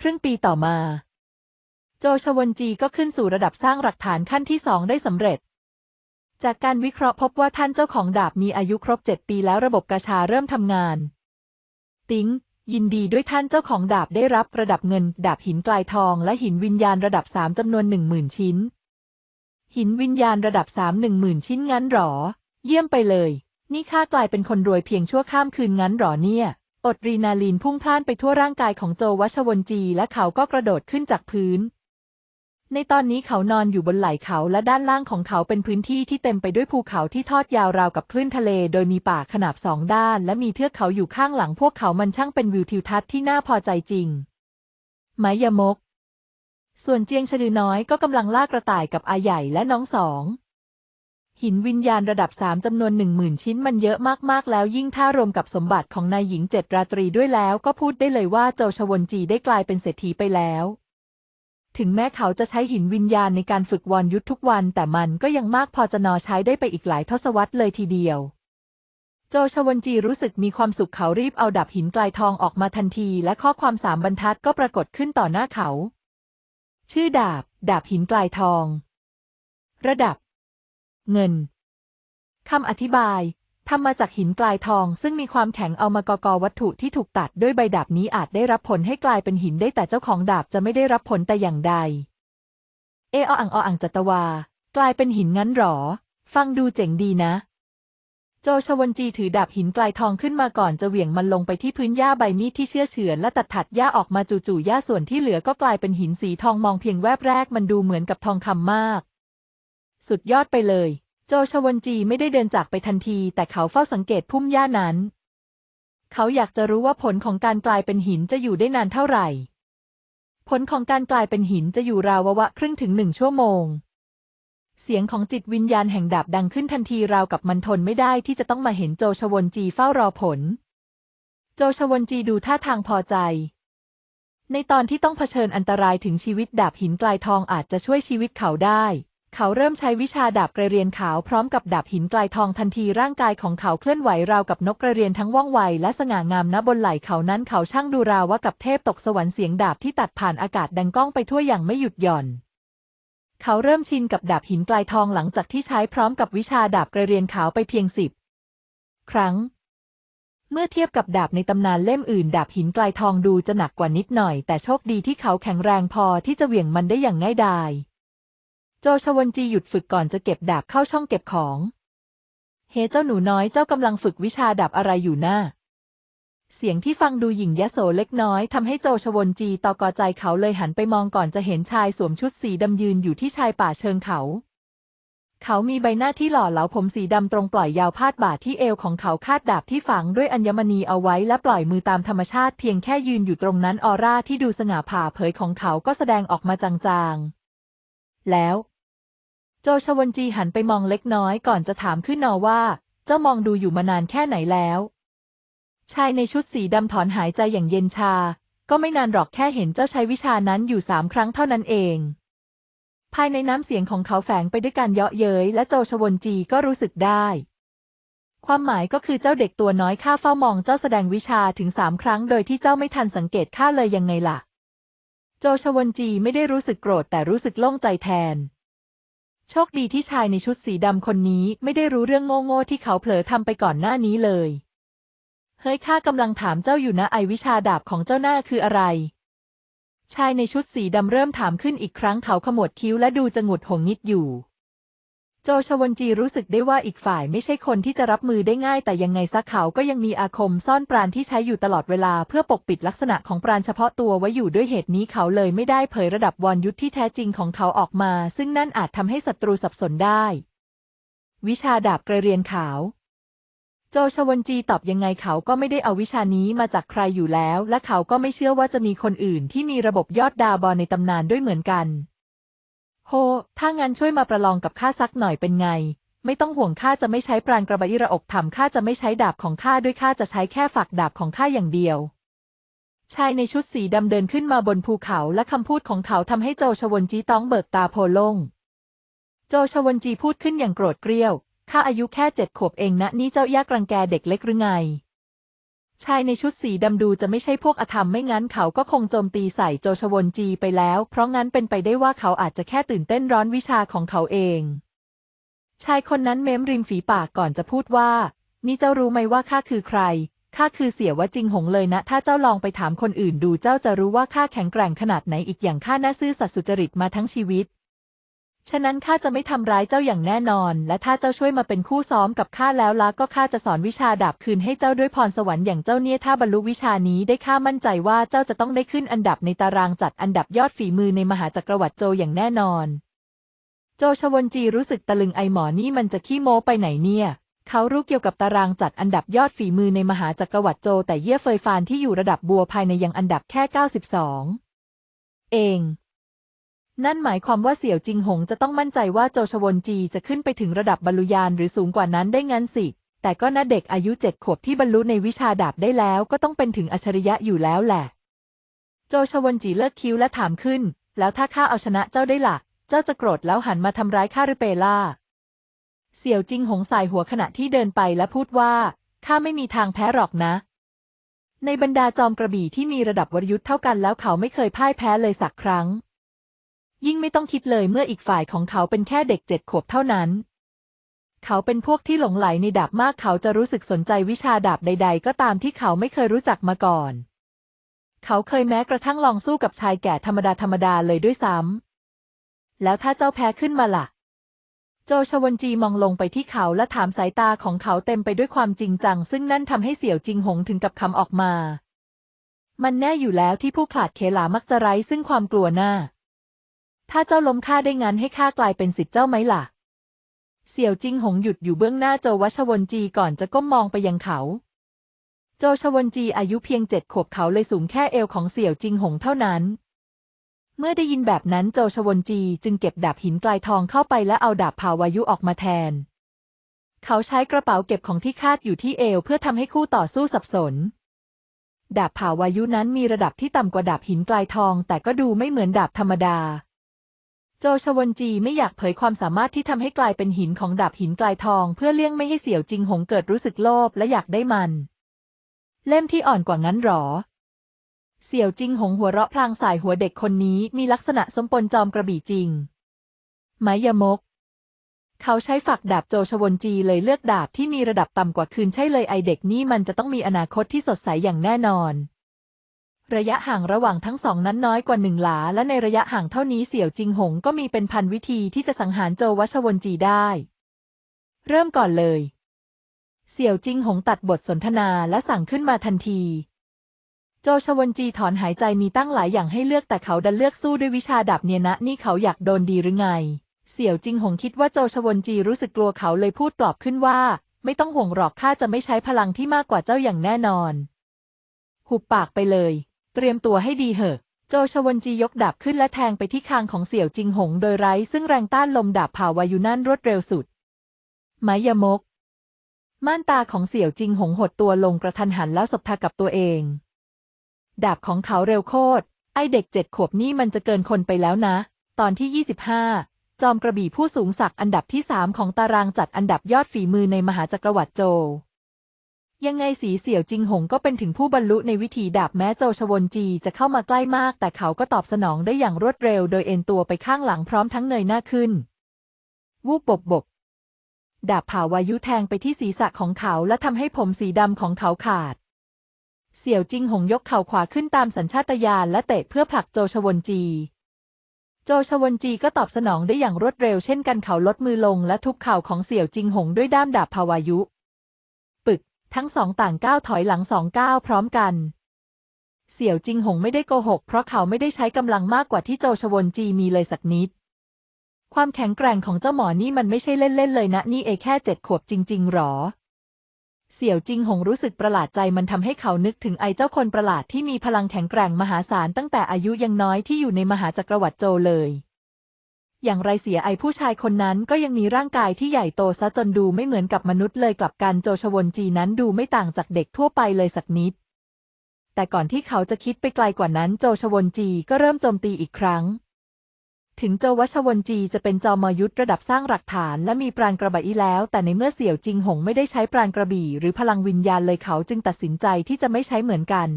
S1: ครึ่งปีต่อมา โจชวนจีก็ขึ้นสู่ระดับสร้างหลักฐานขั้นที่สองได้สำเร็จ จากการวิเคราะห์พบว่าท่านเจ้าของดาบมีอายุครบเจ็ดปีแล้วระบบกาชาเริ่มทำงานติงยินดีด้วยท่านเจ้าของดาบได้รับระดับเงิน ดาบหินกลายทองและหินวิญญาณระดับสามจำนวนหนึ่งหมื่นชิ้น หินวิญญาณระดับสามหนึ่งหมื่นชิ้นงั้นหรอ เยี่ยมไปเลย นี่ข้ากลายเป็นคนรวยเพียงชั่วข้ามคืนงั้นหรอเนี่ย อดรีนาลีนพุ่งพล่านไปทั่วร่างกายของโจวัชวนจี และเขาก็กระโดดขึ้นจากพื้นในตอนนี้เขานอนอยู่บนไหล่เขาและด้านล่างของเขาเป็นพื้นที่ที่เต็มไปด้วยภูเขาที่ทอดยาวราวกับคลื่นทะเล โดยมีป่าขนาบสองด้านและมีเทือกเขาอยู่ข้างหลังพวกเขามันช่างเป็นวิวทิวทัศน์ที่น่าพอใจจริง ไมยมก ส่วนเจียงชลือน้อยก็กำลังลากระต่ายกับอาใหญ่และน้องสอง หินวิญญาณระดับสามจำนวนหนึ่งหมื่นชิ้นมันเยอะมากๆแล้ว ยิ่งถ้ารวมกับสมบัติของนายหญิงเจ็ดราตรีด้วยแล้ว ก็พูดได้เลยว่าโจชวนจีได้กลายเป็นเศรษฐีไปแล้วถึงแม้เขาจะใช้หินวิญญาณในการฝึกวอนยุทธทุกวันแต่มันก็ยังมากพอจะนอใช้ได้ไปอีกหลายทศวรรษเลยทีเดียว โจชวนจีรู้สึกมีความสุขเขารีบเอาดับหินกลายทองออกมาทันทีและข้อความสามบรรทัดก็ปรากฏขึ้นต่อหน้าเขา ชื่อดาบ ดาบหินกลายทอง ระดับ เงิน คำอธิบายทำมาจากหินกลายทองซึ่งมีความแข็งเอามากอกอวัตถุที่ถูกตัดด้วยใบดาบนี้อาจได้รับผลให้กลายเป็นหินได้แต่เจ้าของดาบจะไม่ได้รับผลแต่อย่างใด เอออังอังจัตวา กลายเป็นหินงั้นหรอ ฟังดูเจ๋งดีนะ โจชวนจีถือดาบหินกลายทองขึ้นมาก่อนจะเหวี่ยงมันลงไปที่พื้นหญ้าใบมีดที่เชื่อเฉือนและตัดถัดหญ้าออกมาจู่ๆหญ้าส่วนที่เหลือก็กลายเป็นหินสีทองมองเพียงแวบแรกมันดูเหมือนกับทองคำมาก สุดยอดไปเลยโจชวนจีไม่ได้เดินจากไปทันทีแต่เขาเฝ้าสังเกตพุ่มหญ้านั้น เขาอยากจะรู้ว่าผลของการกลายเป็นหินจะอยู่ได้นานเท่าไหร่ผลของการกลายเป็นหินจะอยู่ราววะครึ่งถึงหนึ่งชั่วโมง เสียงของจิตวิญญาณแห่งดาบดังขึ้นทันทีราวกับมันทนไม่ได้ที่จะต้องมาเห็นโจชวนจีเฝ้ารอผล โจชวนจีดูท่าทางพอใจ ในตอนที่ต้องเผชิญอันตรายถึงชีวิตดาบหินกลายทองอาจจะช่วยชีวิตเขาได้เขาเริ่มใช้วิชาดาบกระเรียนขาวพร้อมกับดาบหินกลายทองทันทีร่างกายของเขาเคลื่อนไหวราวกับนกกระเรียนทั้งว่องไวและสง่างามณบนไหล่เขานั้นเขาช่างดูราวว่ากับเทพตกสวรรค์เสียงดาบที่ตัดผ่านอากาศดังก้องไปทั่วอย่างไม่หยุดหย่อน เขาเริ่มชินกับดาบหินกลายทองหลังจากที่ใช้พร้อมกับวิชาดาบกระเรียนขาวไปเพียงสิบครั้ง เมื่อเทียบกับดาบในตำนานเล่มอื่นดาบหินกลายทองดูจะหนักกว่านิดหน่อยแต่โชคดีที่เขาแข็งแรงพอที่จะเหวี่ยงมันได้อย่างง่ายดายโจชวนจีหยุดฝึกก่อนจะเก็บดาบเข้าช่องเก็บของเฮเจ้าหนูน้อยเจ้ากำลังฝึกวิชาดาบอะไรอยู่หน้าเสียงที่ฟังดูหญิงยะโสเล็กน้อยทำให้โจชวนจีตอกอใจเขาเลยหันไปมองก่อนจะเห็นชายสวมชุดสีดำยืนอยู่ที่ชายป่าเชิงเขา เขามีใบหน้าที่หล่อเหลาผมสีดำตรงปล่อยยาวพาดบ่าที่เอวของเขาคาดดาบที่ฝังด้วยอัญมณีเอาไว้และปล่อยมือตามธรรมชาติเพียงแค่ยืนอยู่ตรงนั้นออร่าที่ดูสง่าผ่าเผยของเขาก็แสดงออกมาจางๆ แล้วโจชวนจีหันไปมองเล็กน้อยก่อนจะถามขึ้นนอว่า เจ้ามองดูอยู่มานานแค่ไหนแล้ว ชายในชุดสีดำถอนหายใจอย่างเย็นชา ก็ไม่นานหรอกแค่เห็นเจ้าใชยวิชานั้นอยู่สามครั้งเท่านั้นเอง ภายในน้ำเสียงของเขาแฝงไปด้วยการเยาะเย้ย และโจชวนจีก็รู้สึกได้ ความหมายก็คือเจ้าเด็กตัวน้อยข้าเฝ้ามองเจ้าแสดงวิชาถึงสามครั้งโดยที่เจ้าไม่ทันสังเกตข้าเลยยังไงล่ะโจชวนจีไม่ได้รู้สึกโกรธแต่รู้สึกโล่งใจแทนโชคดีที่ชายในชุดสีดำคนนี้ไม่ได้รู้เรื่องโง่ ๆ ที่เขาเผลอทำไปก่อนหน้านี้เลย เฮ้ย ข้ากำลังถามเจ้าอยู่นะ ไอวิชาดาบของเจ้าหน้าคืออะไร ชายในชุดสีดำเริ่มถามขึ้นอีกครั้งเขาขมวดคิ้วและดูจะหงุดหงิดอยู่โจชวนจีรู้สึกได้ว่าอีกฝ่ายไม่ใช่คนที่จะรับมือได้ง่ายแต่ยังไงซักเขาก็ยังมีอาคมซ่อนปราณที่ใช้อยู่ตลอดเวลาเพื่อปกปิดลักษณะของปราณเฉพาะตัวไว้อยู่ด้วยเหตุนี้เขาเลยไม่ได้เผยระดับวอนยุทธที่แท้จริงของเขาออกมาซึ่งนั่นอาจทำให้ศัตรูสับสนได้ วิชาดาบกระเรียนขาว โจชวนจีตอบยังไงเขาก็ไม่ได้เอาวิชานี้มาจากใครอยู่แล้วและเขาก็ไม่เชื่อว่าจะมีคนอื่นที่มีระบบยอดดาบอลในตำนานด้วยเหมือนกันโฮถ้างั้นช่วยมาประลองกับข้าสักหน่อยเป็นไง ไม่ต้องห่วงข้าจะไม่ใช้ปรางกระบายิระอกทำข้าจะไม่ใช้ดาบของข้าด้วยข้าจะใช้แค่ฝักดาบของข้าอย่างเดียว ชายในชุดสีดำเดินขึ้นมาบนภูเขาและคำพูดของเขาทำให้โจชวนจีต้องเบิกตาโพลง โจชวนจีพูดขึ้นอย่างโกรธเกรี้ยว ข้าอายุแค่เจ็ดขวบเองนะนี่เจ้ายากรังแกเด็กเล็กหรือไงชายในชุดสีดำดูจะไม่ใช่พวกอธรรมไม่งั้นเขาก็คงโจมตีใส่โจชวนจีไปแล้ว เพราะงั้นเป็นไปได้ว่าเขาอาจจะแค่ตื่นเต้นร้อนวิชาของเขาเอง ชายคนนั้นเม้มริมฝีปากก่อนจะพูดว่านี่เจ้ารู้ไหมว่าข้าคือใครข้าคือเสียวะจริงหงเลยนะ ถ้าเจ้าลองไปถามคนอื่นดูเจ้าจะรู้ว่าข้าแข็งแกร่งขนาดไหนอีกอย่างข้าน่าซื่อสัตย์สุจริตมาทั้งชีวิตฉะนั้นข้าจะไม่ทำร้ายเจ้าอย่างแน่นอน และถ้าเจ้าช่วยมาเป็นคู่ซ้อมกับข้าแล้วล่ะก็ข้าจะสอนวิชาดาบคืนให้เจ้าด้วยพรสวรรค์อย่างเจ้าเนี่ยถ้าบรรลุวิชานี้ได้ข้ามั่นใจว่าเจ้าจะต้องได้ขึ้นอันดับในตารางจัดอันดับยอดฝีมือในมหาจักรวรรดิโจอย่างแน่นอน โจชวนจีรู้สึกตะลึงไอหมอนี่มันจะขี้โม้ไปไหนเนี่ย เขารู้เกี่ยวกับตารางจัดอันดับยอดฝีมือในมหาจักรวรรดิโจแต่เยี่ยเฟยฟานที่อยู่ระดับบัวภายในยังอันดับแค่92เองนั่นหมายความว่าเสี่ยวจิงหงจะต้องมั่นใจว่าโจชวนจีจะขึ้นไปถึงระดับบรรลุญาณหรือสูงกว่านั้นได้งั้นสิ แต่ก็น่าเด็กอายุเจ็ดขวบที่บรรลุในวิชาดาบได้แล้วก็ต้องเป็นถึงอัจฉริยะอยู่แล้วแหละ โจชวนจีเลิกคิ้วและถามขึ้น แล้วถ้าข้าเอาชนะเจ้าได้ละ่ะ เจ้าจะโกรธแล้วหันมาทำร้ายข้าหรือเปล่า เสี่ยวจิงหงสายหัวขณะที่เดินไปและพูดว่า ข้าไม่มีทางแพ้หรอกนะ ในบรรดาจอมกระบี่ที่มีระดับวรยุทธ์เท่ากัน แล้วเขาไม่เคยพ่ายแพ้เลยสักครั้งยิ่งไม่ต้องคิดเลยเมื่ออีกฝ่ายของเขาเป็นแค่เด็กเจ็ดขวบเท่านั้น เขาเป็นพวกที่หลงไหลในดาบมากเขาจะรู้สึกสนใจวิชาดาบใด ๆ ก็ตามที่เขาไม่เคยรู้จักมาก่อน เขาเคยแม้กระทั่งลองสู้กับชายแก่ธรรมดาธรรมดาเลยด้วยซ้ำ แล้วถ้าเจ้าแพ้ขึ้นมาละ่ะ โจชวนจีมองลงไปที่เขาและถามสายตาของเขาเต็มไปด้วยความจริงจังซึ่งนั่นทำให้เสี่ยวจิงหงถึงกับคำออกมา มันแน่อยู่แล้วที่ผู้ขาดเคลามักจะไร้ซึ่งความกลัวหน้าถ้าเจ้าล้มข้าได้งานให้ข้ากลายเป็นสิทธิ์เจ้าไหมล่ะ เสี่ยวจิงหงหยุดอยู่เบื้องหน้าโจวชวนจีก่อนจะก้มมองไปยังเขา โจชวนจีอายุเพียงเจ็ดขวบเขาเลยสูงแค่เอวของเสี่ยวจิงหงเท่านั้น เมื่อได้ยินแบบนั้นโจชวนจีจึงเก็บดาบหินกลายทองเข้าไปและเอาดาบภาวายุออกมาแทน เขาใช้กระเป๋าเก็บของที่คาดอยู่ที่เอวเพื่อทำให้คู่ต่อสู้สับสน ดาบพาวายุนั้นมีระดับที่ต่ำกว่าดาบหินกลายทองแต่ก็ดูไม่เหมือนดาบธรรมดาโจชวนจีไม่อยากเผยความสามารถที่ทำให้กลายเป็นหินของดาบหินกลายทองเพื่อเลี่ยงไม่ให้เสี่ยวจิงหงเกิดรู้สึกโลภและอยากได้มัน เล่มที่อ่อนกว่างั้นหรอ เสี่ยวจิงหงหัวเราะพลางสายหัวเด็กคนนี้มีลักษณะสมปนจอมกระบี่จริงไม้ยมก เขาใช้ฝักดาบโจชวนจีเลยเลือกดาบที่มีระดับต่ำกว่าคืนใช่เลยไอเด็กนี่มันจะต้องมีอนาคตที่สดใสอย่างแน่นอนระยะห่างระหว่างทั้งสองนั้นน้อยกว่าหนึ่งหลา และในระยะห่างเท่านี้ เสี่ยวจิงหงก็มีเป็นพันวิธีที่จะสังหารโจวัชวนจีได้ เริ่มก่อนเลย เสี่ยวจิงหงตัดบทสนทนาและสั่งขึ้นมาทันที โจชวนจีถอนหายใจมีตั้งหลายอย่างให้เลือกแต่เขาดันเลือกสู้ด้วยวิชาดับเนียนะนี่เขาอยากโดนดีหรือไง เสี่ยวจิงหงคิดว่าโจชวนจีรู้สึกกลัวเขาเลยพูดตอบขึ้นว่า ไม่ต้องห่วงหรอกข้าจะไม่ใช้พลังที่มากกว่าเจ้าอย่างแน่นอนหุบปากไปเลยเตรียมตัวให้ดีเหอะ โจชวนจียกดาบขึ้นและแทงไปที่คางของเสี่ยวจิงหงโดยไร้ ซึ่งแรงต้านลมดาบผ่าวายุนั่นรวดเร็วสุดหมยมก ม่านตาของเสี่ยวจิงหงหดตัวลงกระทันหันแล้วสบทากับตัวเองดาบของเขาเร็วโคตร ไอเด็กเจ็ดขวบนี่มันจะเกินคนไปแล้วนะ ตอนที่ยี่สิบห้าจอมกระบี่ผู้สูงศักดิ์อันดับที่สามของตารางจัดอันดับยอดฝีมือในมหาจักรวรรดิโจยังไงสีเสี่ยวจิงหงก็เป็นถึงผู้บรรลุในวิธีดาบแม้โจชวนจีจะเข้ามาใกล้มากแต่เขาก็ตอบสนองได้อย่างรวดเร็วโดยเอ็นตัวไปข้างหลังพร้อมทั้งเนยหน้าขึ้นวูบบบบ ดาบผ่าวายุแทงไปที่ศีรษะของเขาและทำให้ผมสีดำของเขาขาดเสี่ยวจิงหงยกเข่าขวาขึ้นตามสัญชาตญาณและเตะเพื่อผลักโจชวนจีโจชวนจีก็ตอบสนองได้อย่างรวดเร็วเช่นกันเขาลดมือลงและทุบเข่าของเสี่ยวจิงหงด้วยด้ามดาบพาวายุทั้งสองต่างก้าวถอยหลังสองก้าวพร้อมกัน เสี่ยวจิงหงไม่ได้โกหก เพราะเขาไม่ได้ใช้กำลังมากกว่าที่โจชวนจีมีเลยสักนิด ความแข็งแกร่งของเจ้าหมอนี่มันไม่ใช่เล่น ๆเเลยนะนี่เอแค่เจ็ดขวบจริง ๆ หรอ เสี่ยวจิงหงรู้สึกประหลาดใจ มันทำให้เขานึกถึงไอเจ้าคนประหลาดที่มีพลังแข็งแกร่งมหาศาลตั้งแต่อายุยังน้อยที่อยู่ในมหาจักรวรรดิโจเลยอย่างไรเสียไอผู้ชายคนนั้นก็ยังมีร่างกายที่ใหญ่โตซะจนดูไม่เหมือนกับมนุษย์เลยกลับกันโจชวนจีนั้นดูไม่ต่างจากเด็กทั่วไปเลยสักนิด แต่ก่อนที่เขาจะคิดไปไกลกว่านั้นโจชวนจีก็เริ่มโจมตีอีกครั้ง ถึงโจวชวนจีจะเป็นจอมยุทธระดับสร้างหลักฐานและมีปราณกระบี่แล้วแต่ในเมื่อเสี่ยวจิงหงไม่ได้ใช้ปราณกระบี่หรือพลังวิญญาณเลยเขาจึงตัดสินใจที่จะไม่ใช้เหมือนกัน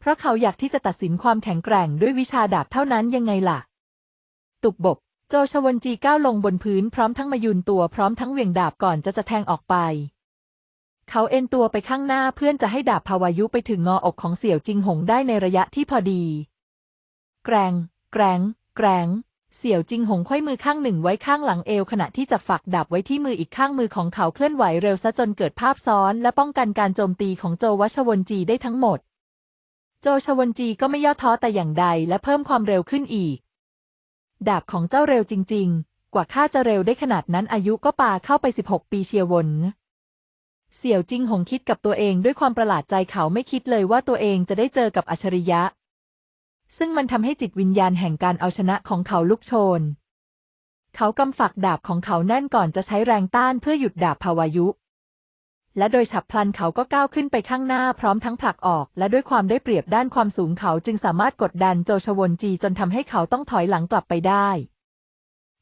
S1: เพราะเขาอยากที่จะตัดสินความแข็งแกร่งด้วยวิชาดาบเท่านั้นยังไงล่ะตุบบโจชวนจีก้าวลงบนพื้นพร้อมทั้งมายุนตัวพร้อมทั้งเวียงดาบก่อนจะจะแทงออกไป เขาเอ็นตัวไปข้างหน้าเพื่อนจะให้ดาบภาวายุไปถึงงออกของเสี่ยวจิงหงได้ในระยะที่พอดี แกรงแกรงแกรงเสี่ยวจิงหงควยมือข้างหนึ่งไว้ข้างหลังเอวขณะที่จะฝักดาบไว้ที่มืออีกข้างมือของเขาเคลื่อนไหวเร็วซะจนเกิดภาพซ้อนและป้องกันการโจมตีของโจวชวนจีได้ทั้งหมด โจชวนจีก็ไม่ย่อท้อแต่อย่างใดและเพิ่มความเร็วขึ้นอีกดาบของเจ้าเร็วจริงๆ กว่าข้าจะเร็วได้ขนาดนั้นอายุก็ปาเข้าไปสิบหกปีเชียววน เสี่ยวจิงหงคิดกับตัวเองด้วยความประหลาดใจเขาไม่คิดเลยว่าตัวเองจะได้เจอกับอัจฉริยะ ซึ่งมันทำให้จิตวิญญาณแห่งการเอาชนะของเขาลุกโชน เขากำฝักดาบของเขาแน่นก่อนจะใช้แรงต้านเพื่อหยุดดาบภาวายุและโดยฉับพลันเขาก็ก้าวขึ้นไปข้างหน้าพร้อมทั้งผลักออกและด้วยความได้เปรียบด้านความสูงเขาจึงสามารถกดดันโจชวนจีจนทำให้เขาต้องถอยหลังกลับไปได้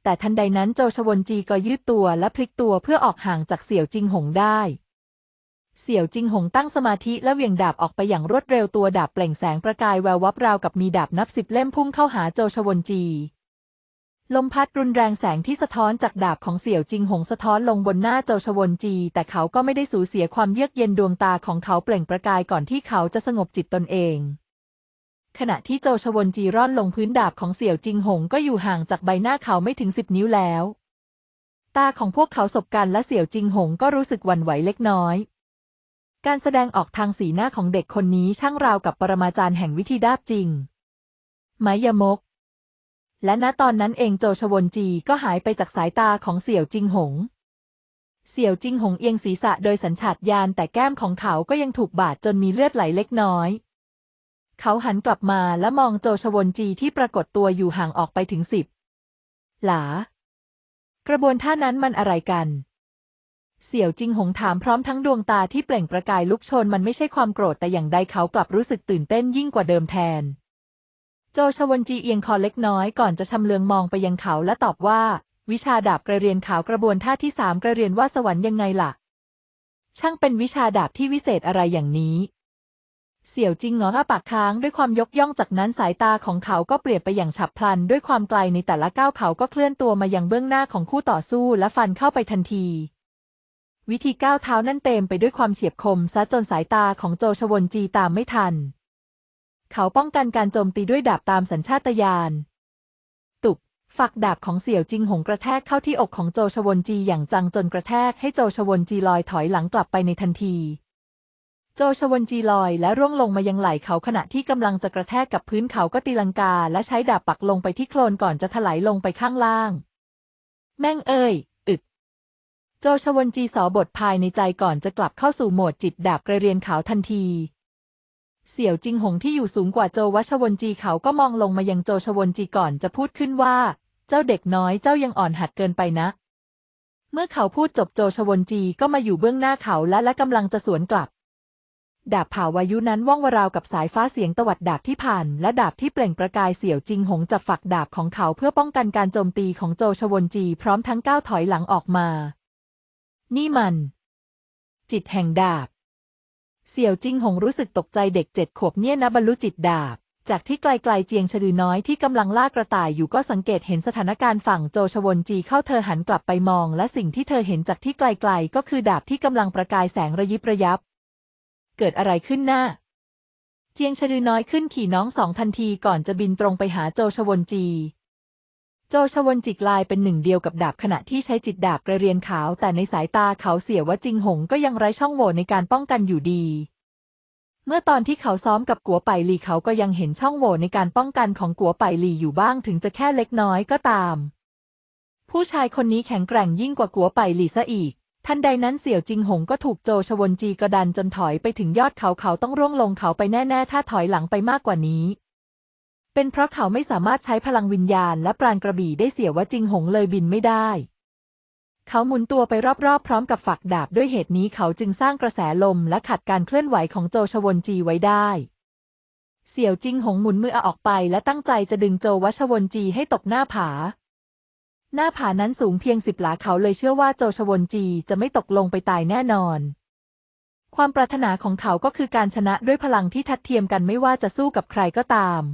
S1: แต่ทันใดนั้นโจชวนจีก็ยืดตัวและพลิกตัวเพื่อออกห่างจากเสี่ยวจิงหงได้ เสี่ยวจิงหงตั้งสมาธิและเวียงดาบออกไปอย่างรวดเร็วตัวดาบเปล่งแสงประกายแวววับราวกับมีดาบนับสิบเล่มพุ่งเข้าหาโจชวนจีลมพัดรุนแรงแสงที่สะท้อนจากดาบของเสี่ยวจิงหงสะท้อนลงบนหน้าโจชวนจี แต่เขาก็ไม่ได้สูญเสียความเยือกเย็นดวงตาของเขาเปล่งประกายก่อนที่เขาจะสงบจิตตนเอง ขณะที่โจชวนจีร่อนลงพื้นดาบของเสี่ยวจิงหงก็อยู่ห่างจากใบหน้าเขาไม่ถึงสิบนิ้วแล้ว ตาของพวกเขาสบกันและเสี่ยวจิงหงก็รู้สึกหวั่นไหวเล็กน้อย การแสดงออกทางสีหน้าของเด็กคนนี้ช่างราวกับปรมาจารย์แห่งวิธีดาบจริงไมยมกและณตอนนั้นเองโจชวนจีก็หายไปจากสายตาของเสี่ยวจิงหง เสี่ยวจิงหงเอียงศีรษะโดยสัญชาตญาณแต่แก้มของเขาก็ยังถูกบาดจนมีเลือดไหลเล็กน้อย เขาหันกลับมาและมองโจชวนจีที่ปรากฏตัวอยู่ห่างออกไปถึงสิบ หลากระบวนท่านั้นมันอะไรกัน เสี่ยวจิงหงถามพร้อมทั้งดวงตาที่เปล่งประกายลุกโชนมันไม่ใช่ความโกรธแต่อย่างใดเขากลับรู้สึกตื่นเต้นยิ่งกว่าเดิมแทนโจชวนจีเอียงคอเล็กน้อยก่อนจะชำเลืองมองไปยังเขาและตอบว่า วิชาดาบกระเรียนขาวกระบวนท่าที่สามกระเรียนว่าสวรรค์ยังไงล่ะ ช่างเป็นวิชาดาบที่วิเศษอะไรอย่างนี้ เสี่ยวจิงงออ้าปากค้างด้วยความยกย่องจากนั้นสายตาของเขาก็เปลี่ยนไปอย่างฉับพลันด้วยความไกลในแต่ละก้าวเขาก็เคลื่อนตัวมายังเบื้องหน้าของคู่ต่อสู้และฟันเข้าไปทันที วิธีก้าวเท้านั่นเต็มไปด้วยความเฉียบคมซะจนสายตาของโจชวนจีตามไม่ทันเขาป้องกันการโจมตีด้วยดาบตามสัญชาตญาณ ตุกฝักดาบของเสี่ยวจิงหงกระแทกเข้าที่อกของโจชวนจีอย่างจังจนกระแทกให้โจชวนจีลอยถอยหลังกลับไปในทันที โจชวนจีลอยและร่วงลงมายังไหล่เขาขณะที่กำลังจะกระแทกกับพื้นเขาก็ตีลังกาและใช้ดาบปักลงไปที่โคลนก่อนจะถลายลงไปข้างล่าง แม่งเอ้ยอึโจชวนจีสอบทภายในใจก่อนจะกลับเข้าสู่โหมดจิตดาบกระเรียนขาวทันทีเสี่ยวจิงหงที่อยู่สูงกว่าโจวชวนจีเขาก็มองลงมายังโจชวนจีก่อนจะพูดขึ้นว่า เจ้าเด็กน้อยเจ้ายังอ่อนหัดเกินไปนะ เมื่อเขาพูดจบโจชวนจีก็มาอยู่เบื้องหน้าเขาและและกำลังจะสวนกลับ ดาบผ่าวายุนั้นว่องวราวกับสายฟ้าเสียงตวัดดาบที่ผ่านและดาบที่เปล่งประกายเสี่ยวจิงหงจับฝักดาบของเขาเพื่อป้องกันการโจมตีของโจชวนจีพร้อมทั้งก้าวถอยหลังออกมา นี่มัน จิตแห่งดาบเสี่ยวจิงหงรู้สึกตกใจเด็กเจ็ดขวบเนี่ยนะบรรลุจิตดาบ จากที่ไกลๆเจียงชลือน้อยที่กำลังล่ากระต่ายอยู่ก็สังเกตเห็นสถานการณ์ฝั่งโจชวนจีเข้าเธอหันกลับไปมองและสิ่งที่เธอเห็นจากที่ไกลๆ ก็คือดาบที่กำลังประกายแสงระยิบระยับ เกิดอะไรขึ้นหน้าเจียงชลือน้อยขึ้นขี่น้องสองทันทีก่อนจะบินตรงไปหาโจชวนจีโจชวนจิกลายเป็นหนึ่งเดียวกับดาบขณะที่ใช้จิตดาบกระเรียนขาวแต่ในสายตาเขาเสียว่าจิงหงก็ยังไร้ช่องโหว่ในการป้องกันอยู่ดี เมื่อตอนที่เขาซ้อมกับกัวไปหลีเขาก็ยังเห็นช่องโหว่ในการป้องกันของกัวไปหลีอยู่บ้างถึงจะแค่เล็กน้อยก็ตาม ผู้ชายคนนี้แข็งแกร่งยิ่งกว่ากัวไปหลีซะอีกทันใดนั้นเสี่ยวจิงหงก็ถูกโจชวนจีกระดันจนถอยไปถึงยอดเขาเขาต้องร่วงลงเขาไปแน่ๆถ้าถอยหลังไปมากกว่านี้เป็นเพราะเขาไม่สามารถใช้พลังวิญญาณและปราณกระบี่ได้เสียว่าจิงหงเลยบินไม่ได้ เขาหมุนตัวไปรอบๆพร้อมกับฝักดาบด้วยเหตุนี้เขาจึงสร้างกระแสลมและขัดการเคลื่อนไหวของโจชวนจีไว้ได้ เสี่ยวจิงหงหมุนมือออกไปและตั้งใจจะดึงโจวชวนจีให้ตกหน้าผา หน้าผานั้นสูงเพียงสิบหลาเขาเลยเชื่อว่าโจชวนจีจะไม่ตกลงไปตายแน่นอน ความปรารถนาของเขาก็คือการชนะด้วยพลังที่ทัดเทียมกันไม่ว่าจะสู้กับใครก็ตาม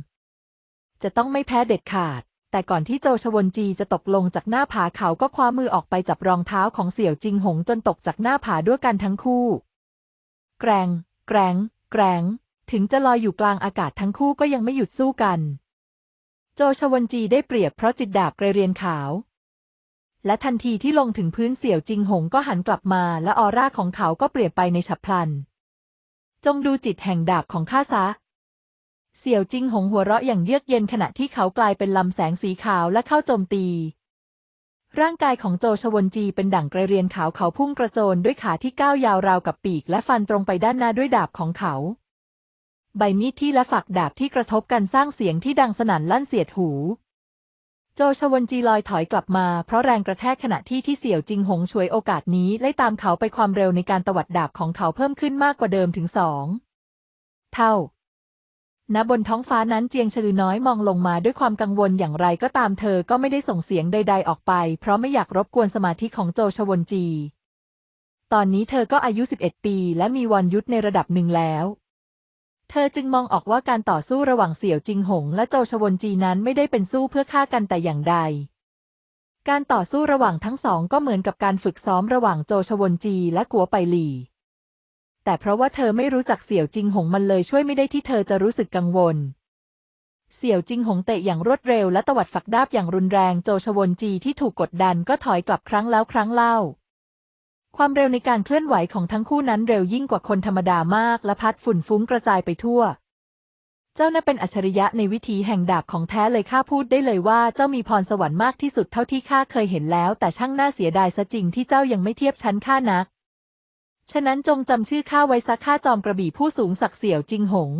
S1: จะต้องไม่แพ้เด็ดขาด แต่ก่อนที่โจชวนจีจะตกลงจากหน้าผาเขาก็คว้ามือออกไปจับรองเท้าของเสี่ยวจิงหงจนตกจากหน้าผาด้วยกันทั้งคู่ แกรงแกรงแกรงถึงจะลอยอยู่กลางอากาศทั้งคู่ก็ยังไม่หยุดสู้กัน โจชวนจีได้เปรียบเพราะจิตดาบเกรเรียนขาว และทันทีที่ลงถึงพื้นเสี่ยวจิงหงก็หันกลับมาและออร่าของเขาก็เปลี่ยนไปในฉับพลัน จงดูจิตแห่งดาบของข้าซะเสี่ยวจิงหงหัวเราะอย่างเยือกเย็นขณะที่เขากลายเป็นลำแสงสีขาวและเข้าโจมตี ร่างกายของโจชวนจีเป็นดั่งกระเรียนขาวเขาพุ่งกระโจนด้วยขาที่ก้าวยาวราวกับปีกและฟันตรงไปด้านหน้าด้วยดาบของเขา ใบมีดที่และฝักดาบที่กระทบกันสร้างเสียงที่ดังสนั่นลั่นเสียดหู โจชวนจีลอยถอยกลับมาเพราะแรงกระแทกขณะที่ที่เสี่ยวจิงหงช่วยโอกาสนี้ไล่ตามเขาไปความเร็วในการตวัดดาบของเขาเพิ่มขึ้นมากกว่าเดิมถึงสอง เท่าณบนท้องฟ้านั้นเจียงฉลือน้อยมองลงมาด้วยความกังวลอย่างไรก็ตามเธอก็ไม่ได้ส่งเสียงใด ๆออกไป เพราะไม่อยากรบกวนสมาธิของโจชวนจี ตอนนี้เธอก็อายุ 11 ปี และมีวอนยุทธในระดับหนึ่งแล้ว เธอจึงมองออกว่าการต่อสู้ระหว่างเสี่ยวจิงหง และโจชวนจีนั้นไม่ได้เป็นสู้เพื่อฆ่ากันแต่อย่างใด การต่อสู้ระหว่างทั้งสองก็เหมือนกับการฝึกซ้อมระหว่างโจชวนจีและกัวไปหลี่แต่เพราะว่าเธอไม่รู้จักเสี่ยวจิงหงมันเลยช่วยไม่ได้ที่เธอจะรู้สึกกังวล เสี่ยวจิงหงเตะอย่างรวดเร็วและตวัดฝักดาบอย่างรุนแรงโจชวนจีที่ถูกกดดันก็ถอยกลับครั้งแล้วครั้งเล่า ความเร็วในการเคลื่อนไหวของทั้งคู่นั้นเร็วยิ่งกว่าคนธรรมดามากและพัดฝุ่นฟุ้งกระจายไปทั่ว เจ้าน่าเป็นอัจฉริยะในวิธีแห่งดาบของแท้เลยข้าพูดได้เลยว่าเจ้ามีพรสวรรค์มากที่สุดเท่าที่ข้าเคยเห็นแล้วแต่ช่างน่าเสียดายซะจริงที่เจ้ายังไม่เทียบชั้นข้านักฉะนั้นจงจำชื่อข้าไว้ซะข้าจอมกระบี่ผู้สูงศักดิ์เสี่ยวจิงหง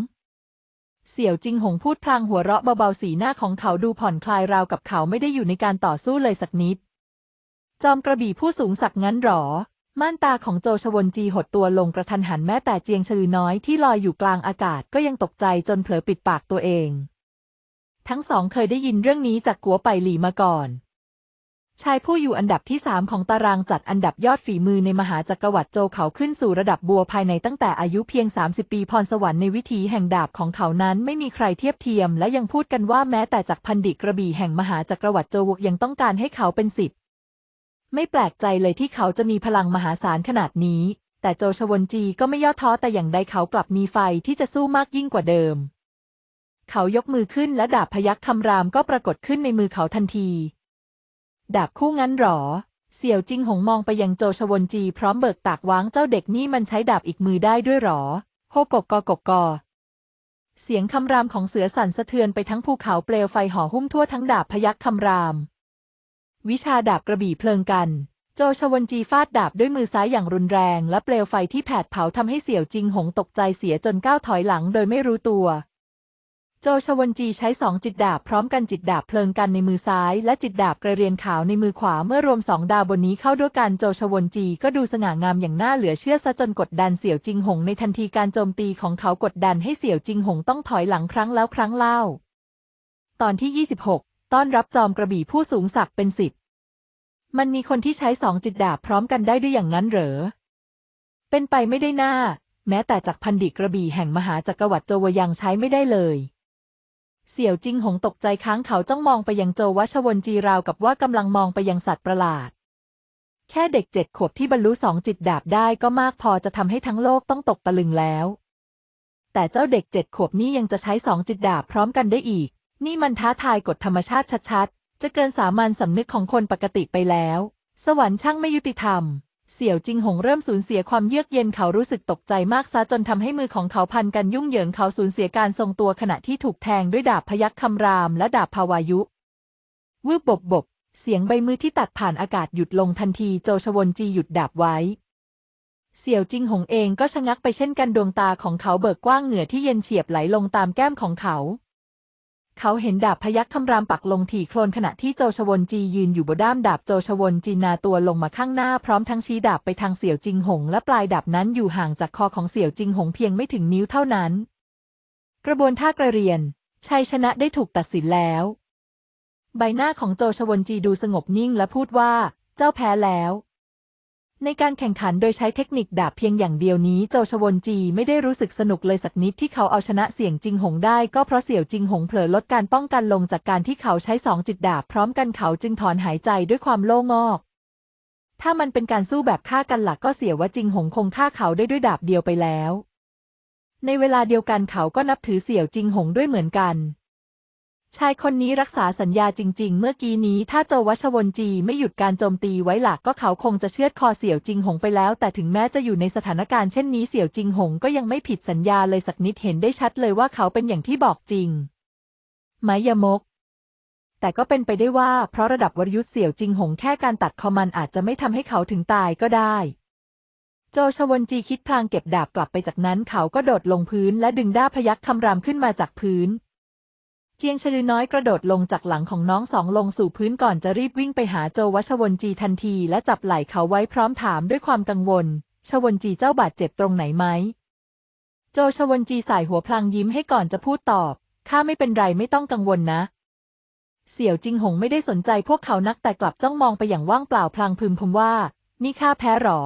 S1: เสี่ยวจิงหงพูดพลางหัวเราะเบาๆสีหน้าของเขาดูผ่อนคลายราวกับเขาไม่ได้อยู่ในการต่อสู้เลยสักนิด จอมกระบี่ผู้สูงศักดิ์งั้นหรอ ม่านตาของโจชวนจีหดตัวลงกระทันหันแม้แต่เจียงชือน้อยที่ลอยอยู่กลางอากาศก็ยังตกใจจนเผลอปิดปากตัวเอง ทั้งสองเคยได้ยินเรื่องนี้จากกัวไปหลีมาก่อนชายผู้อยู่อันดับที่สามของตารางจัดอันดับยอดฝีมือในมหาจักรวรรดิโจเขาขึ้นสู่ระดับบัวภายในตั้งแต่อายุเพียง30ปีพรสวรรค์ในวิถีแห่งดาบของเขานั้นไม่มีใครเทียบเทียม และยังพูดกันว่าแม้แต่จากพันดิกระบี่แห่งมหาจักรวรรดิโจวกยังต้องการให้เขาเป็นสิทธิ์ไม่แปลกใจเลยที่เขาจะมีพลังมหาศาลขนาดนี้ แต่โจชวนจีก็ไม่ย่อท้อแต่อย่างใดเขากลับมีไฟที่จะสู้มากยิ่งกว่าเดิม เขายกมือขึ้นและดาบพยักคำรามก็ปรากฏขึ้นในมือเขาทันทีดาบคู่งั้นหรอ เสี่ยวจิงหงมองไปยังโจชวนจีพร้อมเบิกตากว้างเจ้าเด็กนี่มันใช้ดาบอีกมือได้ด้วยหรอโฮกกกกกกเสียงคำรามของเสือสั่นสะเทือนไปทั้งภูเขาเปลวไฟห่อหุ้มทั่วทั้งดาบพยักคำราม วิชาดาบกระบี่เพลิงกัน โจชวนจีฟาดดาบด้วยมือซ้ายอย่างรุนแรงและเปลวไฟที่แผดเผาทำให้เสี่ยวจิงหงตกใจเสียจนก้าวถอยหลัง โดยไม่รู้ตัวโจชวนจีใช้สองจิตดาบพร้อมกันจิตดาบเพลิงกันในมือซ้ายและจิตดาบกระเรียนขาวในมือขวาเมื่อรวมสองดาบบนนี้เข้าด้วยกันโจชวนจีก็ดูสง่างามอย่างน่าเหลือเชื่อซะจนกดดันเสี่ยวจิงหงในทันทีการโจมตีของเขากดดันให้เสี่ยวจิงหงต้องถอยหลังครั้งแล้วครั้งเล่า ตอนที่ยี่สิบหกต้อนรับจอมกระบี่ผู้สูงศักดิ์เป็นสิทธิ์มันมีคนที่ใช้สองจิตดาบพร้อมกันได้ด้วยอย่างนั้นเหรอ เป็นไปไม่ได้หน้าแม้แต่จากพันดิกระบี่แห่งมหาจักรวรรดิโจวยังใช้ไม่ได้เลยเสี่ยวจิงหงตกใจค้างเขาจ้องมองไปยังโจวชวนจีราวกับว่ากำลังมองไปยังสัตว์ประหลาด แค่เด็กเจ็ดขวบที่บรรลุสองจิตดาบได้ก็มากพอจะทำให้ทั้งโลกต้องตกตะลึงแล้ว แต่เจ้าเด็กเจ็ดขวบนี้ยังจะใช้สองจิตดาบพร้อมกันได้อีก นี่มันท้าทายกฎธรรมชาติชัดๆ จะเกินสามัญสำนึกของคนปกติไปแล้ว สวรรค์ช่างไม่ยุติธรรมเสี่ยวจิงหงเริ่มสูญเสียความเยือกเย็นเขารู้สึกตกใจมากซะจนทำให้มือของเขาพันกันยุ่งเหยิงเขาสูญเสียการทรงตัวขณะที่ถูกแทงด้วยดาบพยัคฆ์คำรามและดาบภาวายุวืบบบบ เสียงใบมือที่ตัดผ่านอากาศหยุดลงทันทีโจชวนจีหยุดดาบไว้ เสี่ยวจิงหงเองก็ชะงักไปเช่นกันดวงตาของเขาเบิกกว้างเหงื่อที่เย็นเฉียบไหลลงตามแก้มของเขาเขาเห็นดาบพยักคำรามปักลงถี่โคลนขณะที่โจชวนจียืนอยู่บนด้ามดาบโจชวนจีนาตัวลงมาข้างหน้าพร้อมทั้งชี้ดาบไปทางเสี่ยวจิงหงและปลายดาบนั้นอยู่ห่างจากคอของเสี่ยวจิงหงเพียงไม่ถึงนิ้วเท่านั้น กระบวนท่ากระเรียนชัยชนะได้ถูกตัดสินแล้ว ใบหน้าของโจชวนจีดูสงบนิ่งและพูดว่า เจ้าแพ้แล้วในการแข่งขันโดยใช้เทคนิคดาบเพียงอย่างเดียวนี้ โจชวนจีไม่ได้รู้สึกสนุกเลยสักนิดที่เขาเอาชนะเสียงจิงหงได้ก็เพราะเสี่ยวจิงหงเผลอลดการป้องกันลงจากการที่เขาใช้สองจิตดาบพร้อมกันเขาจึงถอนหายใจด้วยความโล่งอก ถ้ามันเป็นการสู้แบบฆ่ากันหลักก็เสียว่าจิงหงคงฆ่าเขาได้ด้วยดาบเดียวไปแล้ว ในเวลาเดียวกันเขาก็นับถือเสี่ยวจิงหงด้วยเหมือนกันชายคนนี้รักษาสัญญาจริงๆ เมื่อกี้นี้ ถ้าโจวัชวนจีไม่หยุดการโจมตีไว้หลักก็เขาคงจะเชือดคอเสี่ยวจิงหงไปแล้วแต่ถึงแม้จะอยู่ในสถานการณ์เช่นนี้เสี่ยวจิงหงก็ยังไม่ผิดสัญญาเลยสักนิดเห็นได้ชัดเลยว่าเขาเป็นอย่างที่บอกจริง ไมยมก แต่ก็เป็นไปได้ว่าเพราะระดับวรยุทธ์เสี่ยวจิงหงแค่การตัดคอมันอาจจะไม่ทำให้เขาถึงตายก็ได้ โจชวนจีคิดพลางเก็บดาบกลับไปจากนั้นเขาก็โดดลงพื้นและดึงด้าพยักคำรามขึ้นมาจากพื้นเจียงชลือน้อยกระโดดลงจากหลังของน้องสองลงสู่พื้นก่อนจะรีบวิ่งไปหาโจวชวนจีทันทีและจับไหล่เขาไว้พร้อมถามด้วยความกังวลชวนจีเจ้าบาดเจ็บตรงไหนไหมโจชวนจีสายหัวพลางยิ้มให้ก่อนจะพูดตอบข้าไม่เป็นไรไม่ต้องกังวลนะ เสี่ยวจิงหงไม่ได้สนใจพวกเขานักแต่กลับจ้องมองไปอย่างว่างเปล่าพลางพึมพำว่า นี่ข้าแพ้หรอ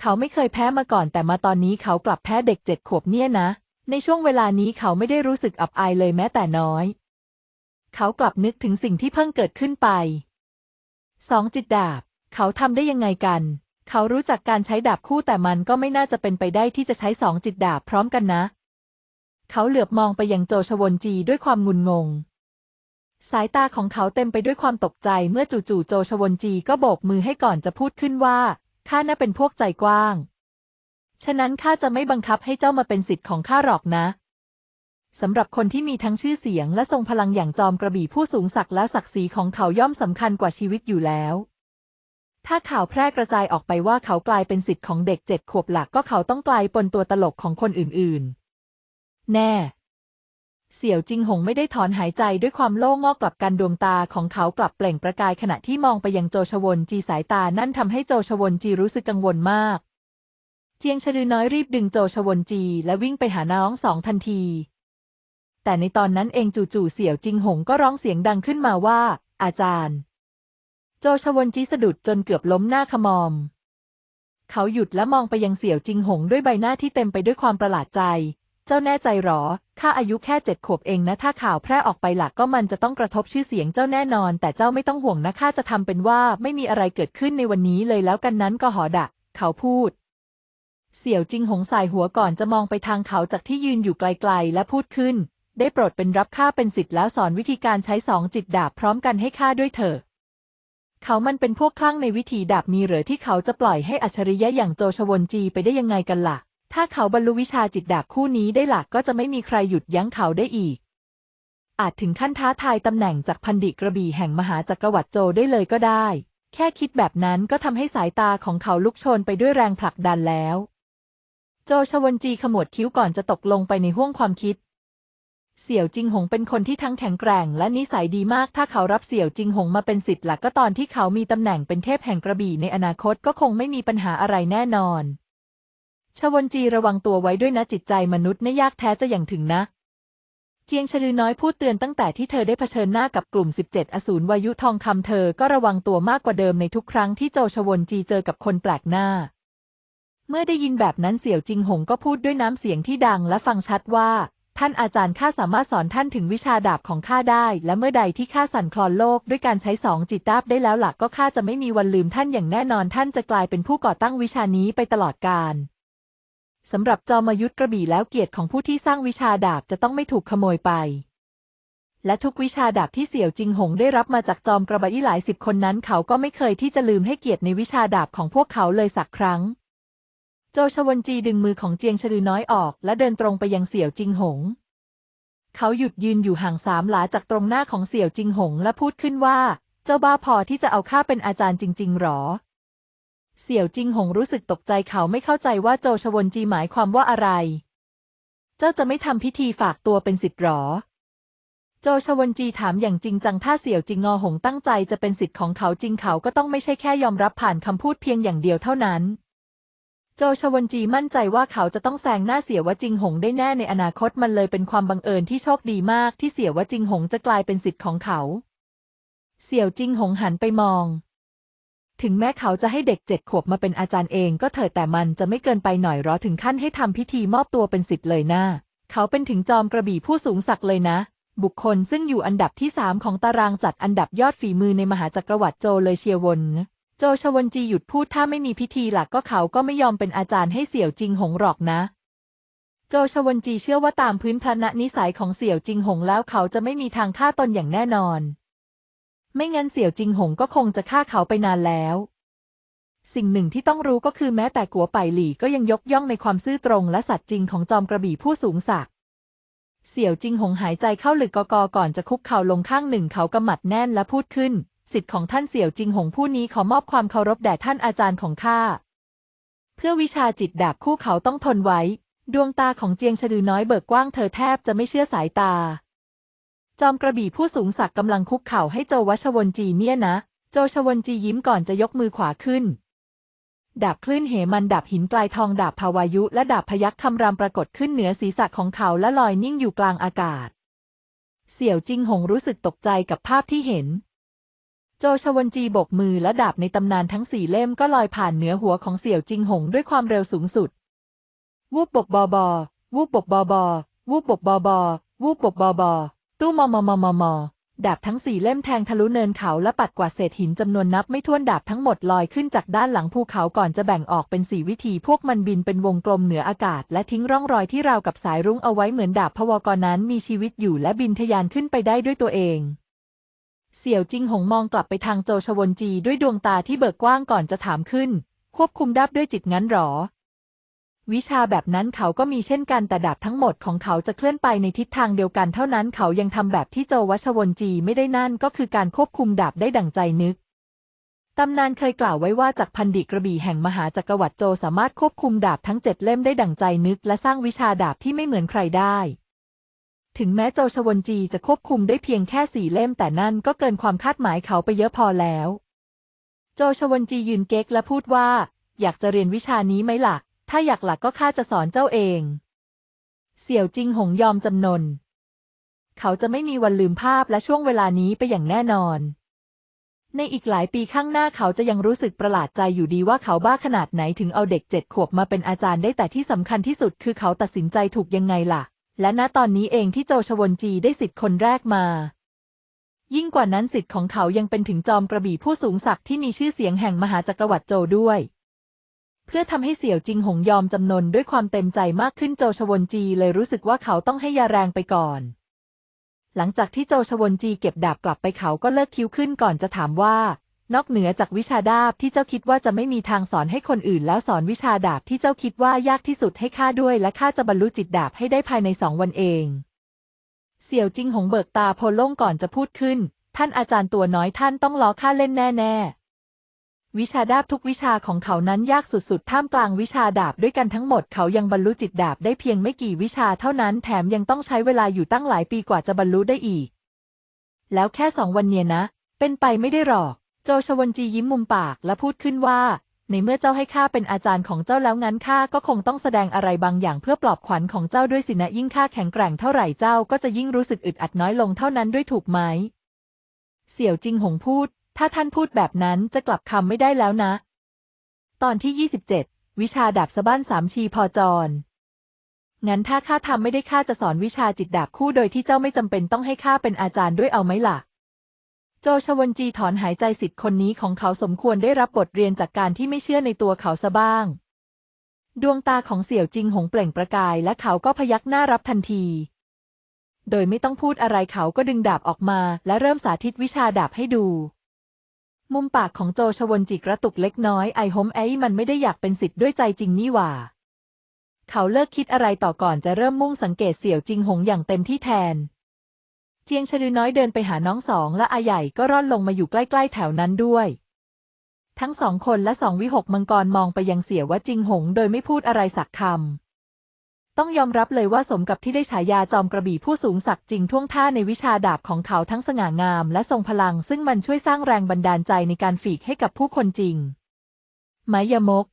S1: เขาไม่เคยแพ้มาก่อนแต่มาตอนนี้เขากลับแพ้เด็กเจ็ดขวบเนี่ยนะในช่วงเวลานี้เขาไม่ได้รู้สึกอับอายเลยแม้แต่น้อย เขากลับนึกถึงสิ่งที่เพิ่งเกิดขึ้นไป สองจิตดาบเขาทำได้ยังไงกัน เขารู้จักการใช้ดาบคู่แต่มันก็ไม่น่าจะเป็นไปได้ที่จะใช้สองจิตดาบพร้อมกันนะ เขาเหลือบมองไปยังโจชวนจีด้วยความงุนงง สายตาของเขาเต็มไปด้วยความตกใจเมื่อจู่ๆโจชวนจีก็โบกมือให้ก่อนจะพูดขึ้นว่า ข้าน่าเป็นพวกใจกว้างฉะนั้นข้าจะไม่บังคับให้เจ้ามาเป็นสิทธิ์ของข้าหรอกนะ สำหรับคนที่มีทั้งชื่อเสียง และทรงพลังอย่างจอมกระบี่ผู้สูงศักดิ์และศักดิ์ศรีของเขาย่อมสำคัญกว่าชีวิตอยู่แล้ว ถ้าข่าวแพร่กระจายออกไปว่าเขากลายเป็นสิทธิ์ของเด็กเจ็ดขวบหลักก็เขาต้องกลายปนตัวตลกของคนอื่นๆ แน่ เสี่ยวจิงหงไม่ได้ถอนหายใจด้วยความโล่งอกกลับกันดวงตาของเขากลับเปล่งประกายขณะที่มองไปยังโจชวนจีสายตานั่นทำให้โจชวนจีรู้สึกกังวลมากเจียงชลือน้อยรีบดึงโจชวนจีและวิ่งไปหาน้องสองทันที แต่ในตอนนั้นเองจู่ๆเสี่ยวจิงหงก็ร้องเสียงดังขึ้นมาว่า อาจารย์ โจชวนจีสะดุดจนเกือบล้มหน้าขมอม เขาหยุดและมองไปยังเสี่ยวจิงหงด้วยใบหน้าที่เต็มไปด้วยความประหลาดใจ เจ้าแน่ใจหรอข้าอายุแค่เจ็ดขวบเองนะ ถ้าข่าวแพร่ออกไปหลักก็มันจะต้องกระทบชื่อเสียงเจ้าแน่นอน แต่เจ้าไม่ต้องห่วงนะข้าจะทำเป็นว่าไม่มีอะไรเกิดขึ้นในวันนี้เลยแล้วกันนั้นก็หอดะ เขาพูดเสี่ยวจิงหงสายหัวก่อนจะมองไปทางเขาจากที่ยืนอยู่ไกลๆ และพูดขึ้น ได้โปรดเป็นรับข้าเป็นสิทธิ์แล้วสอนวิธีการใช้สองจิตดาบพร้อมกันให้ข้าด้วยเถอะเขามันเป็นพวกคลั่งในวิธีดาบมีเหรือที่เขาจะปล่อยให้อัจฉริยะอย่างโจชวนจีไปได้ยังไงกันละ่ะ ถ้าเขาบรรลุวิชาจิตดาบคู่นี้ได้หลักก็จะไม่มีใครหยุดยั้งเขาได้อีก อาจถึงขั้นท้าทายตำแหน่งจากพันดิกระบี่แห่งมหาจักรวรรดิโจได้เลยก็ได้ แค่คิดแบบนั้นก็ทำให้สายตาของเขาลุกโชนไปด้วยแรงผลักดันแล้วโจชวนจีขมวดคิ้วก่อนจะตกลงไปในห้วงความคิด เสี่ยวจิงหงเป็นคนที่ทั้งแข็งแกร่ง และนิสัยดีมาก ถ้าเขารับเสี่ยวจิงหงมาเป็นสิทธิ์หลักก็ตอนที่เขามีตำแหน่งเป็นเทพแห่งกระบี่ในอนาคตก็คงไม่มีปัญหาอะไรแน่นอน ชวนจีระวังตัวไว้ด้วยนะจิตใจมนุษย์น่ยากแท้จะอย่างถึงนะ เจียงชลือน้อยพูดเตือนตั้งแต่ที่เธอได้เผชิญหน้ากับกลุ่ม 17 อสูรวายุทองคำเธอ ก็ระวังตัวมากกว่าเดิมในทุกครั้งที่โจชวนจีเจอกับคนแปลกหน้าเมื่อได้ยินแบบนั้นเสี่ยวจิงหงก็พูดด้วยน้ำเสียงที่ดังและฟังชัดว่า ท่านอาจารย์ข้าสามารถสอนท่านถึงวิชาดาบของข้าได้ และเมื่อใดที่ข้าสั่นคลอนโลกด้วยการใช้สองจิตดาบได้แล้วหลักก็ข้าจะไม่มีวันลืมท่านอย่างแน่นอน ท่านจะกลายเป็นผู้ก่อตั้งวิชานี้ไปตลอดกาล สำหรับจอมยุทธกระบี่แล้วเกียรติของผู้ที่สร้างวิชาดาบจะต้องไม่ถูกขโมยไป และทุกวิชาดาบที่เสี่ยวจิงหงได้รับมาจากจอมกระบี่หลายสิบคนนั้นเขาก็ไม่เคยที่จะลืมให้เกียรติในวิชาดาบของพวกเขาเลยสักครั้งจชวนจีดึงมือของเจียงฉลือน้อยออกและเดินตรงไปยังเสี่ยวจิงหง เขาหยุดยืนอยู่ห่างสามหลาจากตรงหน้าของเสี่ยวจิงหงและพูดขึ้นว่า เจ้าบ้าพอที่จะเอาข้าเป็นอาจารย์จริงๆหรอ เสี่ยวจิงหงรู้สึกตกใจเขาไม่เข้าใจว่าโจชวนจีหมายความว่าอะไร เจ้าจะไม่ทำพิธีฝากตัวเป็นสิทธิ์หรอ โจชวนจีถามอย่างจริงจังถ้าเสี่ยวจิงงอหงตั้งใจจะเป็นสิทธิ์ของเขาจริงเขาก็ต้องไม่ใช่แค่ยอมรับผ่านคำพูดเพียงอย่างเดียวเท่านั้นโจชวนจีมั่นใจว่าเขาจะต้องแซงหน้าเสียวจิงหงได้แน่ในอนาคตมันเลยเป็นความบังเอิญที่โชคดีมากที่เสียวจิงหงจะกลายเป็นสิทธิ์ของเขา เสี่ยวจิงหงหันไปมอง ถึงแม้เขาจะให้เด็กเจ็ดขวบมาเป็นอาจารย์เองก็เถิดแต่มันจะไม่เกินไปหน่อยรอถึงขั้นให้ทำพิธีมอบตัวเป็นสิทธิ์เลยนะเขาเป็นถึงจอมกระบี่ผู้สูงศักดิ์เลยนะ บุคคลซึ่งอยู่อันดับที่สามของตารางจัดอันดับยอดฝีมือในมหาจักรวรรดิโจเลยเชียววนโจชวนจีหยุดพูดถ้าไม่มีพิธีหลักก็เขาก็ไม่ยอมเป็นอาจารย์ให้เสี่ยวจิงหงหรอกนะ โจชวนจีเชื่อว่าตามพื้นพระนิสัยของเสี่ยวจิงหงแล้วเขาจะไม่มีทางฆ่าตนอย่างแน่นอน ไม่งั้นเสี่ยวจิงหงก็คงจะฆ่าเขาไปนานแล้ว สิ่งหนึ่งที่ต้องรู้ก็คือแม้แต่กัวไปหลี่ก็ยังยกย่องในความซื่อตรงและสัตย์จริงของจอมกระบี่ผู้สูงศักดิ์เสี่ยวจิงหงหายใจเข้าลึกกอก่อนจะคุกเข่าลงข้างหนึ่งเขากำหมัดแน่นและพูดขึ้นสิทธิ์ของท่านเสี่ยวจิงหงผู้นี้ขอมอบความเคารพแด่ท่านอาจารย์ของข้า เพื่อวิชาจิตดาบคู่เขาต้องทนไว้ ดวงตาของเจียงชะดือน้อยเบิกกว้างเธอแทบจะไม่เชื่อสายตา จอมกระบี่ผู้สูงศักดิ์กำลังคุกเข่าให้โจวชวนจี เนี่ยนะ โจชวนจียิ้มก่อนจะยกมือขวาขึ้นดาบคลื่นเหมันดาบหินกลายทองดาบภาวายุและดาบพยักคำรามปรากฏขึ้นเหนือศีรษะของเขาและลอยนิ่งอยู่กลางอากาศ เสี่ยวจิงหงรู้สึกตกใจกับภาพที่เห็นโจชวนจีบกมือและดาบในตำนานทั้งสี่เล่ม ก็ลอยผ่านเหนือหัวของเสี่ยวจิงหงด้วยความเร็วสูงสุด วูบบกบอบอวูบบกบอบอวูบบกบอบอวูบบกบอบอตู้มอมอมอมอมอดาบทั้งสี่เล่มแทงทะลุเนินเขาและปัดกวาดเศษหินจำนวนนับไม่ถ้วนดาบทั้งหมดลอยขึ้นจากด้านหลังภูเขาก่อนจะแบ่งออกเป็นสี่วิธีพวกมันบินเป็นวงกลมเหนืออากาศและทิ้งร่องรอยที่ราวกับสายรุ้งเอาไว้เหมือนดาบพวกรนั้นมีชีวิตอยู่และบินทะยานขึ้นไปได้ด้วยตัวเองเสี่ยวจิงหงมองกลับไปทางโจชวนจีด้วยดวงตาที่เบิกกว้างก่อนจะถามขึ้น ควบคุมดับด้วยจิตงั้นหรอ วิชาแบบนั้นเขาก็มีเช่นกันแต่ดาบทั้งหมดของเขาจะเคลื่อนไปในทิศทางเดียวกันเท่านั้นเขายังทำแบบที่โจวชวนจีไม่ได้นั่นก็คือการควบคุมดาบได้ดั่งใจนึกตำนานเคยกล่าวไว้ว่าจากพันดิกระบี่แห่งมหาจักรวรรดิโจสามารถควบคุมดาบทั้งเจ็ดเล่มได้ดั่งใจนึกและสร้างวิชาดาบที่ไม่เหมือนใครได้ถึงแม้โจชวนจีจะควบคุมได้เพียงแค่สี่เล่ม แต่นั่นก็เกินความคาดหมายเขาไปเยอะพอแล้ว โจชวนจียืนเก๊กและพูดว่า อยากจะเรียนวิชานี้ไหมหลักถ้าอยากหลักก็ข้าจะสอนเจ้าเอง เสี่ยวจิงหงยอมจำนน เขาจะไม่มีวันลืมภาพและช่วงเวลานี้ไปอย่างแน่นอน ในอีกหลายปีข้างหน้าเขาจะยังรู้สึกประหลาดใจอยู่ดีว่าเขาบ้าขนาดไหนถึงเอาเด็กเจ็ดขวบมาเป็นอาจารย์ได้แต่ที่สำคัญที่สุด คือเขาตัดสินใจถูกยังไงล่ะและณตอนนี้เองที่โจชวนจีได้สิทธิ์คนแรกมา ยิ่งกว่านั้นสิทธิ์ของเขายังเป็นถึงจอมกระบี่ผู้สูงศักดิ์ที่มีชื่อเสียงแห่งมหาจักรวรรดิโจด้วย เพื่อทำให้เสี่ยวจิงหงยอมจำนน ด้วยความเต็มใจมากขึ้นโจชวนจีเลยรู้สึกว่าเขาต้องให้ยาแรงไปก่อน หลังจากที่โจชวนจีเก็บดาบกลับไปเขาก็เลิกคิ้วขึ้นก่อนจะถามว่านอกเหนือจากวิชาดาบที่เจ้าคิดว่าจะไม่มีทางสอนให้คนอื่นแล้วสอนวิชาดาบที่เจ้าคิดว่ายากที่สุดให้ข้าด้วย และข้าจะบรรลุจิตดาบให้ได้ภายในสองวันเอง เสี่ยวจิงหงเบิกตาโพล่งก่อนจะพูดขึ้น ท่านอาจารย์ตัวน้อยท่านต้องล้อข้าเล่นแน่ ๆ วิชาดาบทุกวิชาของเขานั้นยากสุดๆ ท่ามกลางวิชาดาบด้วยกันทั้งหมดเขายังบรรลุจิตดาบได้เพียงไม่กี่วิชาเท่านั้นแถมยังต้องใช้เวลาอยู่ตั้งหลายปีกว่าจะบรรลุได้อีก แล้วแค่สองวันเนี่ยนะ เป็นไปไม่ได้หรอกโจชวนจียิ้มมุมปากและพูดขึ้นว่า ในเมื่อเจ้าให้ข้าเป็นอาจารย์ของเจ้าแล้วงั้นข้าก็คงต้องแสดงอะไรบางอย่างเพื่อปลอบขวัญของเจ้าด้วยสินะยิ่งข้าแข็งแกร่งเท่าไหร่เจ้าก็จะยิ่งรู้สึกอึดอัดน้อยลงเท่านั้นด้วยถูกไหม เสี่ยวจิงหงพูด ถ้าท่านพูดแบบนั้นจะกลับคำไม่ได้แล้วนะ ตอนที่27วิชาดาบสะบ้านสามชีพอจร งั้นถ้าข้าทำไม่ได้ข้าจะสอนวิชาจิตดาบคู่โดยที่เจ้าไม่จำเป็นต้องให้ข้าเป็นอาจารย์ด้วยเอาไหมล่ะจชวนจีถอนหายใจสิทธิ์คนนี้ของเขาสมควรได้รับบทเรียนจากการที่ไม่เชื่อในตัวเขาซะบ้าง ดวงตาของเสี่ยวจิงหงเปล่งประกายและเขาก็พยักหน้ารับทันที โดยไม่ต้องพูดอะไรเขาก็ดึงดาบออกมาและเริ่มสาธิตวิชาดาบให้ดู มุมปากของโจชวนจิกระตุกเล็กน้อยไอโฮมไอมันไม่ได้อยากเป็นสิทธิ์ด้วยใจจริงนี่หว่า เขาเลิกคิดอะไรต่อก่อนจะเริ่มมุ่งสังเกตเสี่ยวจิงหงอย่างเต็มที่แทนเจียงชลือน้อยเดินไปหาน้องสองและอาใหญ่ก็ร่อนลงมาอยู่ใกล้ๆ แถวนั้นด้วย ทั้งสองคนและสองวิหก มังกรมองไปยังเสี่ยวว่าจิงหง โดยไม่พูดอะไรสักคำ ต้องยอมรับเลยว่าสมกับที่ได้ฉายาจอมกระบี่ผู้สูงศักดิ์จริงท่วงท่าในวิชาดาบของเขาทั้งสง่างาม และทรงพลัง ซึ่งมันช่วยสร้างแรงบันดาลใจในการฝีกให้กับผู้คนจริงไมยมก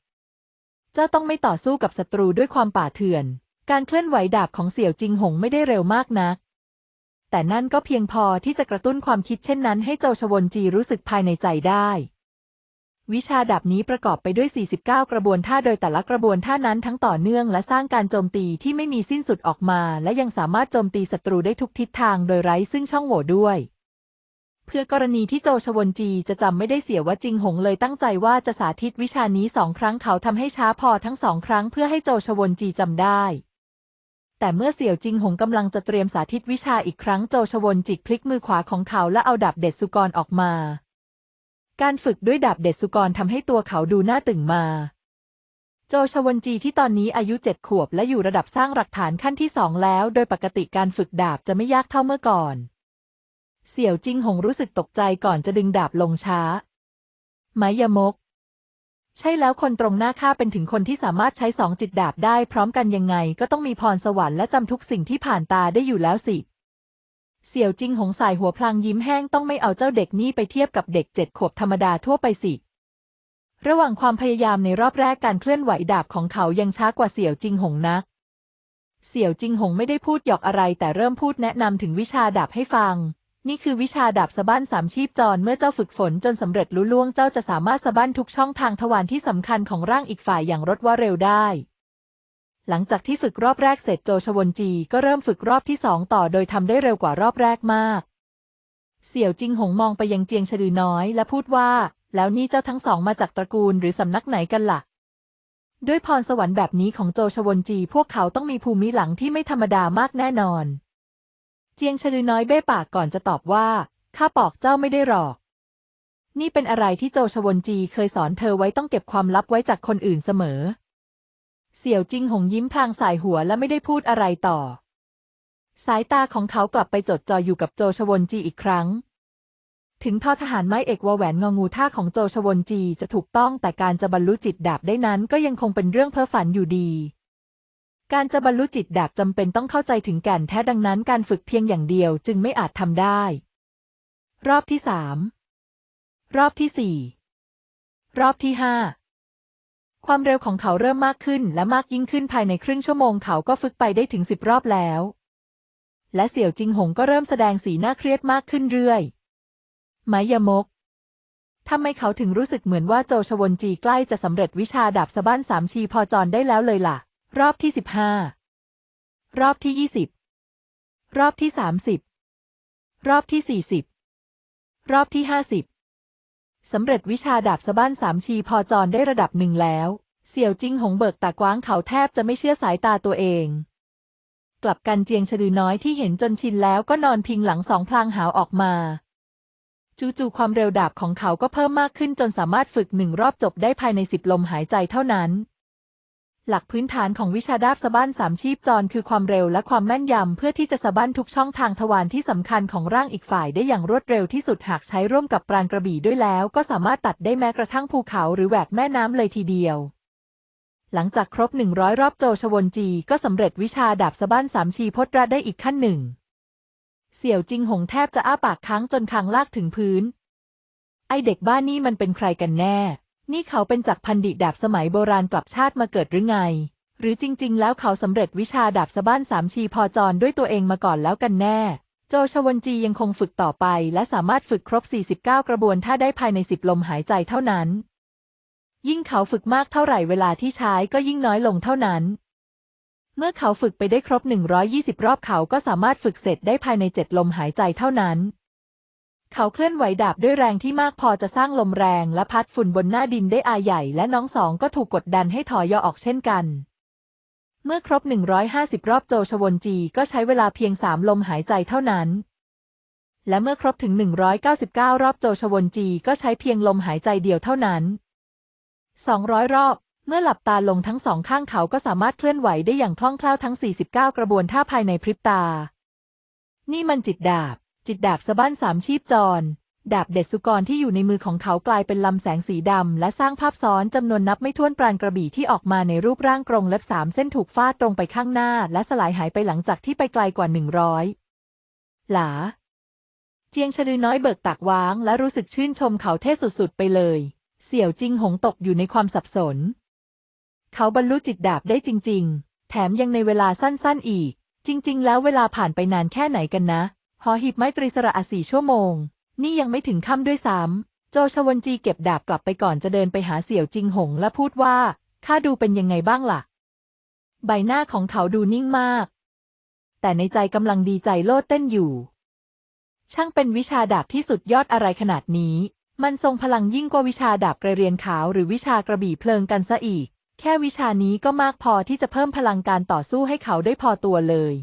S1: เจ้าต้องไม่ต่อสู้กับศัตรูด้วยความป่าเถื่อน การเคลื่อนไหวดาบของเสี่ยวจิงหงไม่ได้เร็วมากนักแต่นั่นก็เพียงพอที่จะกระตุ้นความคิดเช่นนั้นให้เจ้าชวนจีรู้สึกภายในใจได้ วิชาดับนี้ประกอบไปด้วย 49 กระบวนท่าโดยแต่ละกระบวนท่านั้นทั้งต่อเนื่องและสร้างการโจมตีที่ไม่มีสิ้นสุดออกมา และยังสามารถโจมตีศัตรูได้ทุกทิศทางโดยไร้ซึ่งช่องโหว่ด้วย เพื่อกรณีที่โจชวนจีจะจำไม่ได้เสียว่าจริงหงเลยตั้งใจว่าจะสาธิตวิชานี้สองครั้งเขาทำให้ช้าพอทั้งสองครั้งเพื่อให้โจชวนจีจำได้แต่เมื่อเสี่ยวจิงหงกำลังจะเตรียมสาธิตวิชาอีกครั้งโจชวนจิกพลิกมือขวาของเขาและเอาดาบเด็ดสุกรออกมา การฝึกด้วยดาบเด็ดสุกรทำให้ตัวเขาดูหน้าตึงมา โจชวนจีที่ตอนนี้อายุเจ็ดขวบและอยู่ระดับสร้างหลักฐานขั้นที่สองแล้วโดยปกติการฝึกดาบจะไม่ยากเท่าเมื่อก่อน เสี่ยวจิงหงรู้สึกตกใจก่อนจะดึงดาบลงช้าไมยมกใช่แล้วคนตรงหน้าข้าเป็นถึงคนที่สามารถใช้สองจิตดาบได้พร้อมกันยังไงก็ต้องมีพรสวรรค์และจำทุกสิ่งที่ผ่านตาได้อยู่แล้วสิ เสี่ยวจิงหงสายหัวพลางยิ้มแห้งต้องไม่เอาเจ้าเด็กนี่ไปเทียบกับเด็กเจ็ดขวบธรรมดาทั่วไปสิ ระหว่างความพยายามในรอบแรกการเคลื่อนไหวดาบของเขายังช้ากว่าเสี่ยวจิงหงนะ เสี่ยวจิงหงไม่ได้พูดหยอกอะไร แต่เริ่มพูดแนะนำถึงวิชาดาบให้ฟังนี่คือวิชาดาบสะบั้นสามชีพจรเมื่อเจ้าฝึกฝนจนสำเร็จรู้ล่วงเจ้าจะสามารถสะบั้นทุกช่องทางทวารที่สำคัญของร่างอีกฝ่ายอย่างรวดว่าเร็วได้ หลังจากที่ฝึกรอบแรกเสร็จโจชวนจีก็เริ่มฝึกรอบที่สองต่อโดยทำได้เร็วกว่ารอบแรกมาก เสี่ยวจิงหงมองไปยังเจียงฉลือน้อยและพูดว่า แล้วนี่เจ้าทั้งสองมาจากตระกูลหรือสำนักไหนกันละ่ะด้วยพรสวรรค์แบบนี้ของโจชวนจีพวกเขาต้องมีภูมิหลังที่ไม่ธรรมดามากแน่นอนเจียงชลือน้อยเบ้ปากก่อนจะตอบว่า ข้าปอกเจ้าไม่ได้หรอก นี่เป็นอะไรที่โจชวนจีเคยสอนเธอไว้ต้องเก็บความลับไว้จากคนอื่นเสมอ เสี่ยวจิงหงยิ้มพลางสายหัวและไม่ได้พูดอะไรต่อ สายตาของเขากลับไปจดจ่ออยู่กับโจชวนจีอีกครั้ง ถึงท่อทหารไม้เอกวแหวนงองูท่าของโจชวนจีจะถูกต้องแต่การจะบรรลุจิตดาบได้นั้นก็ยังคงเป็นเรื่องเพ้อฝันอยู่ดีการจะบรรลุจิตดับจำเป็นต้องเข้าใจถึงแก่นแท้ดังนั้นการฝึกเพียงอย่างเดียวจึงไม่อาจทำได้ รอบที่สาม รอบที่สี่ รอบที่ห้า ความเร็วของเขาเริ่มมากขึ้นและมากยิ่งขึ้นภายในครึ่งชั่วโมงเขาก็ฝึกไปได้ถึงสิบรอบแล้ว และเสี่ยวจิงหงก็เริ่มแสดงสีหน้าเครียดมากขึ้นเรื่อย ไมยมกทำไมเขาถึงรู้สึกเหมือนว่าโจชวนจีใกล้จะสำเร็จวิชาดาบสะบ้านสามชีพอจอนได้แล้วเลยล่ะรอบที่สิบห้ารอบที่ยี่สิบรอบที่สามสิบรอบที่สี่สิบรอบที่ห้าสิบสำเร็จวิชาดาบสะบั้นสามชีพอจรได้ระดับหนึ่งแล้ว เสี่ยวจิงหงเบิกตากว้างเขาแทบจะไม่เชื่อสายตาตัวเอง กลับกันเจียงฉลือน้อยที่เห็นจนชินแล้วก็นอนพิงหลังสองพลางหาวออกมา จู่ๆความเร็วดาบของเขาก็เพิ่มมากขึ้นจนสามารถฝึกหนึ่งรอบจบได้ภายในสิบลมหายใจเท่านั้นหลักพื้นฐานของวิชาดาบสะบั้นสามชีพจร คือความเร็วและความแม่นยำ เพื่อที่จะสะบั้นทุกช่องทางทวารที่สำคัญของร่างอีกฝ่ายได้อย่างรวดเร็วที่สุดหากใช้ร่วมกับปราณกระบี่ด้วยแล้วก็สามารถตัดได้แม้กระทั่งภูเขาหรือแหวกแม่น้ำเลยทีเดียว หลังจากครบหนึ่งร้อยรอบโจชวนจี ก็สำเร็จวิชาดาบสะบั้นสามชีพจระได้อีกขั้นหนึ่ง เสี่ยวจิงหงแทบจะอ้าปากค้างจนคางลากถึงพื้น ไอเด็กบ้านนี่มันเป็นใครกันแน่นี่เขาเป็นจักพันดิดาบสมัยโบราณกลับชาติมาเกิดหรือไง หรือจริงๆ แล้วเขาสำเร็จวิชาดาบสะบ้านสามชีพอจรด้วยตัวเองมาก่อนแล้วกันแน่ โจชวนจียังคงฝึกต่อไปและสามารถฝึกครบ 49 กระบวนถ้าได้ภายใน 10 ลมหายใจเท่านั้น ยิ่งเขาฝึกมากเท่าไหร่เวลาที่ใช้ก็ยิ่งน้อยลงเท่านั้น เมื่อเขาฝึกไปได้ครบ 120 รอบเขาก็สามารถฝึกเสร็จได้ภายใน 7 ลมหายใจเท่านั้นเขาเคลื่อนไหวดาบด้วยแรงที่มากพอจะสร้างลมแรงและพัดฝุ่นบนหน้าดินได้อาใหญ่และน้องสองก็ถูกกดดันให้ถอยย่อออกเช่นกัน เมื่อครบ 150 รอบโจชวนจีก็ใช้เวลาเพียงสามลมหายใจเท่านั้น และเมื่อครบถึง 199 รอบโจชวนจีก็ใช้เพียงลมหายใจเดียวเท่านั้น 200 รอบเมื่อหลับตาลงทั้งสองข้างเขา ก็สามารถเคลื่อนไหวได้อย่างคล่องแคล่วทั้ง 49 กระบวนท่าภายในพริบตา นี่มันจิตดาบจิตดาบสะบั้นสามชีพจร ดาบเด็ดสุกรที่อยู่ในมือของเขากลายเป็นลำแสงสีดำและสร้างภาพซ้อนจำนวนนับไม่ถ้วนปรานกระบี่ที่ออกมาในรูปร่างกรงเล็บสามเส้นถูกฟาดตรงไปข้างหน้าและสลายหายไปหลังจากที่ไปไกลกว่าหนึ่งร้อย หลา เจียงชลือน้อยเบิกตากว้างและรู้สึกชื่นชมเขาเท่สุดๆไปเลย เสี่ยวจิงหงตกอยู่ในความสับสน เขาบรรลุจิตดาบได้จริงๆ แถมยังในเวลาสั้นๆอีก จริงๆ แล้วเวลาผ่านไปนานแค่ไหนกันนะหอหีบไม้ตรีสระอสีชั่วโมง นี่ยังไม่ถึงค่ำด้วยซ้ำ โจชวนจีเก็บดาบกลับไปก่อนจะเดินไปหาเสี่ยวจิงหงและพูดว่าข้าดูเป็นยังไงบ้างละ่ะ ใบหน้าของเขาดูนิ่งมาก แต่ในใจกำลังดีใจโลดเต้นอยู่ ช่างเป็นวิชาดาบที่สุดยอดอะไรขนาดนี้ มันทรงพลังยิ่งกว่าวิชาดาบกระเรียนขาวหรือวิชากระบี่เพลิงกันซะอีก แค่วิชานี้ก็มากพอที่จะเพิ่มพลังการต่อสู้ให้เขาได้พอตัวเลย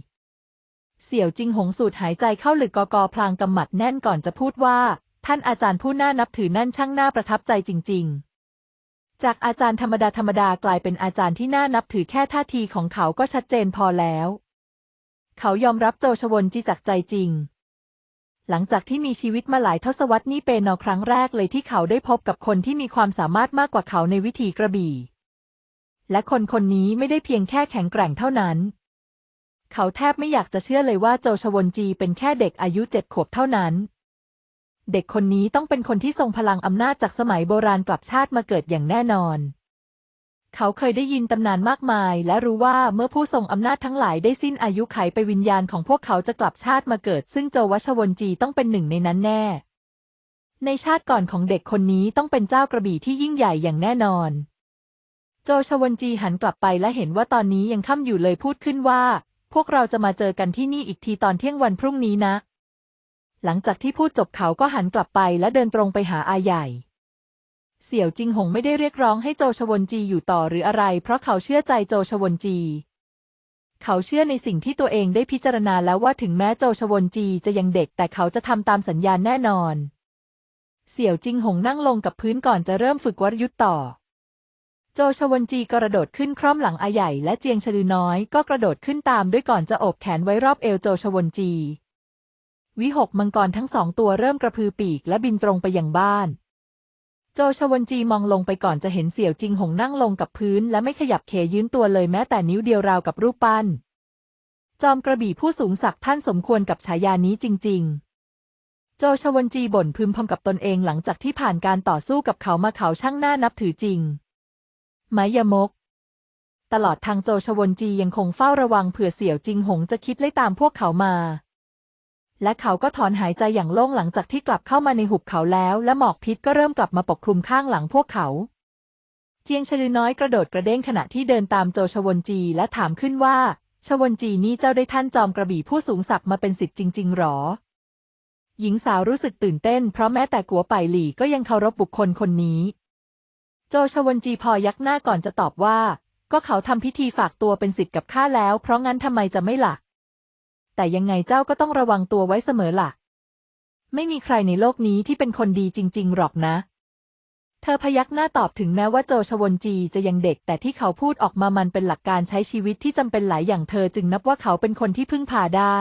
S1: เสี่ยวจิงหงสูดหายใจเข้าหลึกกอกอพลางกำหมัดแน่นก่อนจะพูดว่า ท่านอาจารย์ผู้น่านับถือนั่นช่างน่าประทับใจจริงๆ จากอาจารย์ธรรมดาธรรมดากลายเป็นอาจารย์ที่น่านับถือแค่ท่าทีของเขาก็ชัดเจนพอแล้ว เขายอมรับโจชวนจีจักใจจริง หลังจากที่มีชีวิตมาหลายทศวรรษนี้เป็นอครั้งแรกเลยที่เขาได้พบกับคนที่มีความสามารถมากกว่าเขาในวิธีกระบี่ และคนคนนี้ไม่ได้เพียงแค่แข็งแกร่งเท่านั้นเขาแทบไม่อยากจะเชื่อเลยว่าโจชวนจีเป็นแค่เด็กอายุเจ็ดขวบเท่านั้น เด็กคนนี้ต้องเป็นคนที่ทรงพลังอำนาจจากสมัยโบราณกลับชาติมาเกิดอย่างแน่นอน เขาเคยได้ยินตำนานมากมาย และรู้ว่าเมื่อผู้ทรงอำนาจทั้งหลายได้สิ้นอายุไขไปวิญญาณของพวกเขาจะกลับชาติมาเกิด ซึ่งโจวัชวนจีต้องเป็นหนึ่งในนั้นแน่ ในชาติก่อนของเด็กคนนี้ต้องเป็นเจ้ากระบี่ที่ยิ่งใหญ่อย่างแน่นอน โจชวนจีหันกลับไปและเห็นว่าตอนนี้ยังค่ำอยู่เลยพูดขึ้นว่าพวกเราจะมาเจอกันที่นี่อีกทีตอนเที่ยงวันพรุ่งนี้นะ หลังจากที่พูด จบเขาก็หันกลับไปและเดินตรงไปหาอาใหญ่ เสี่ยวจิงหงไม่ได้เรียกร้องให้โจชวนจีอยู่ต่อหรืออะไร เพราะเขาเชื่อใจโจชวนจี เขาเชื่อในสิ่งที่ตัวเองได้พิจารณาแล้วว่าถึงแม้โจชวนจีจะยังเด็กแต่เขาจะทำตามสัญญาณแน่นอน เสี่ยวจิงหงนั่งลงกับพื้นก่อนจะเริ่มฝึกวรยุทธ์ต่อโจชวนจีกระโดดขึ้นคร่อมหลังอาใหญ่และเจียงชลือน้อยก็กระโดดขึ้นตามด้วยก่อนจะโอบแขนไว้รอบเอวโจชวนจี วิหกมังกรทั้งสองตัวเริ่มกระพือปีกและบินตรงไปยังบ้าน โจชวนจีมองลงไปก่อนจะเห็นเสี่ยวจิงหงนั่งลงกับพื้นและไม่ขยับเขยื้นตัวเลยแม้แต่นิ้วเดียวราวกับรูปปั้น จอมกระบี่ผู้สูงศักดิ์ท่านสมควรกับฉายานี้จริงๆ โจชวนจีบ่นพึมพำกับตนเองหลังจากที่ผ่านการต่อสู้กับเขามาเขาช่างน่านับถือจริงไมายมก ตลอดทางโจชวนจียังคงเฝ้าระวังเผื่อเสี่ยวจิงหงจะคิดไล่ตามพวกเขามา และเขาก็ถอนหายใจอย่างโล่งหลังจากที่กลับเข้ามาในหุบเขาแล้ว และหมอกพิษก็เริ่มกลับมาปกคลุมข้างหลังพวกเขาเจียงชลือน้อยกระโดดกระเด้งขณะที่เดินตามโจชวนจีและถามขึ้นว่าชวนจีนี่เจ้าได้ท่านจอมกระบี่ผู้สูงศักดิ์มาเป็นสิทธิ์จริงๆหรอ หญิงสาวรู้สึกตื่นเต้น เพราะแม้แต่กัวไปหลี่ก็ยังเคารพบุคคลคนนี้โจชวนจีพอยักหน้าก่อนจะตอบว่า ก็เขาทำพิธีฝากตัวเป็นสิทธิ์กับข้าแล้วเพราะงั้นทำไมจะไม่หล่ะแต่ยังไงเจ้าก็ต้องระวังตัวไว้เสมอหละ่ะไม่มีใครในโลกนี้ที่เป็นคนดีจริงๆหรอกนะ เธอพยักหน้าตอบถึงแม้ว่าโจชวนจีจะยังเด็กแต่ที่เขาพูดออกมามันเป็นหลักการใช้ชีวิตที่จำเป็นหลายอย่างเธอจึงนับว่าเขาเป็นคนที่พึ่งพาได้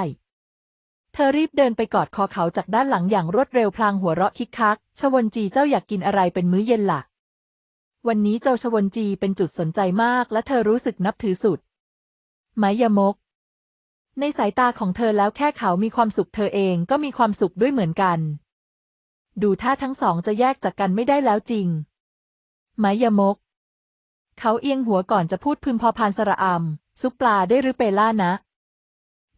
S1: เธอรีบเดินไปกอดคอเขาจากด้านหลังอย่างรวดเร็วพลางหัวเราะคิกคัก ชวนจีเจ้าอยากกินอะไรเป็นมื้อเย็นลล่ะวันนี้โจชวนจีเป็นจุดสนใจมากและเธอรู้สึกนับถือสุดไมยมก ในสายตาของเธอแล้วแค่เขามีความสุขเธอเองก็มีความสุขด้วยเหมือนกัน ดูท่าทั้งสองจะแยกจากกันไม่ได้แล้วจริงไมยมก เขาเอียงหัวก่อนจะพูดพึมพอพานสระอำซุปปลาได้หรือเปล่านะ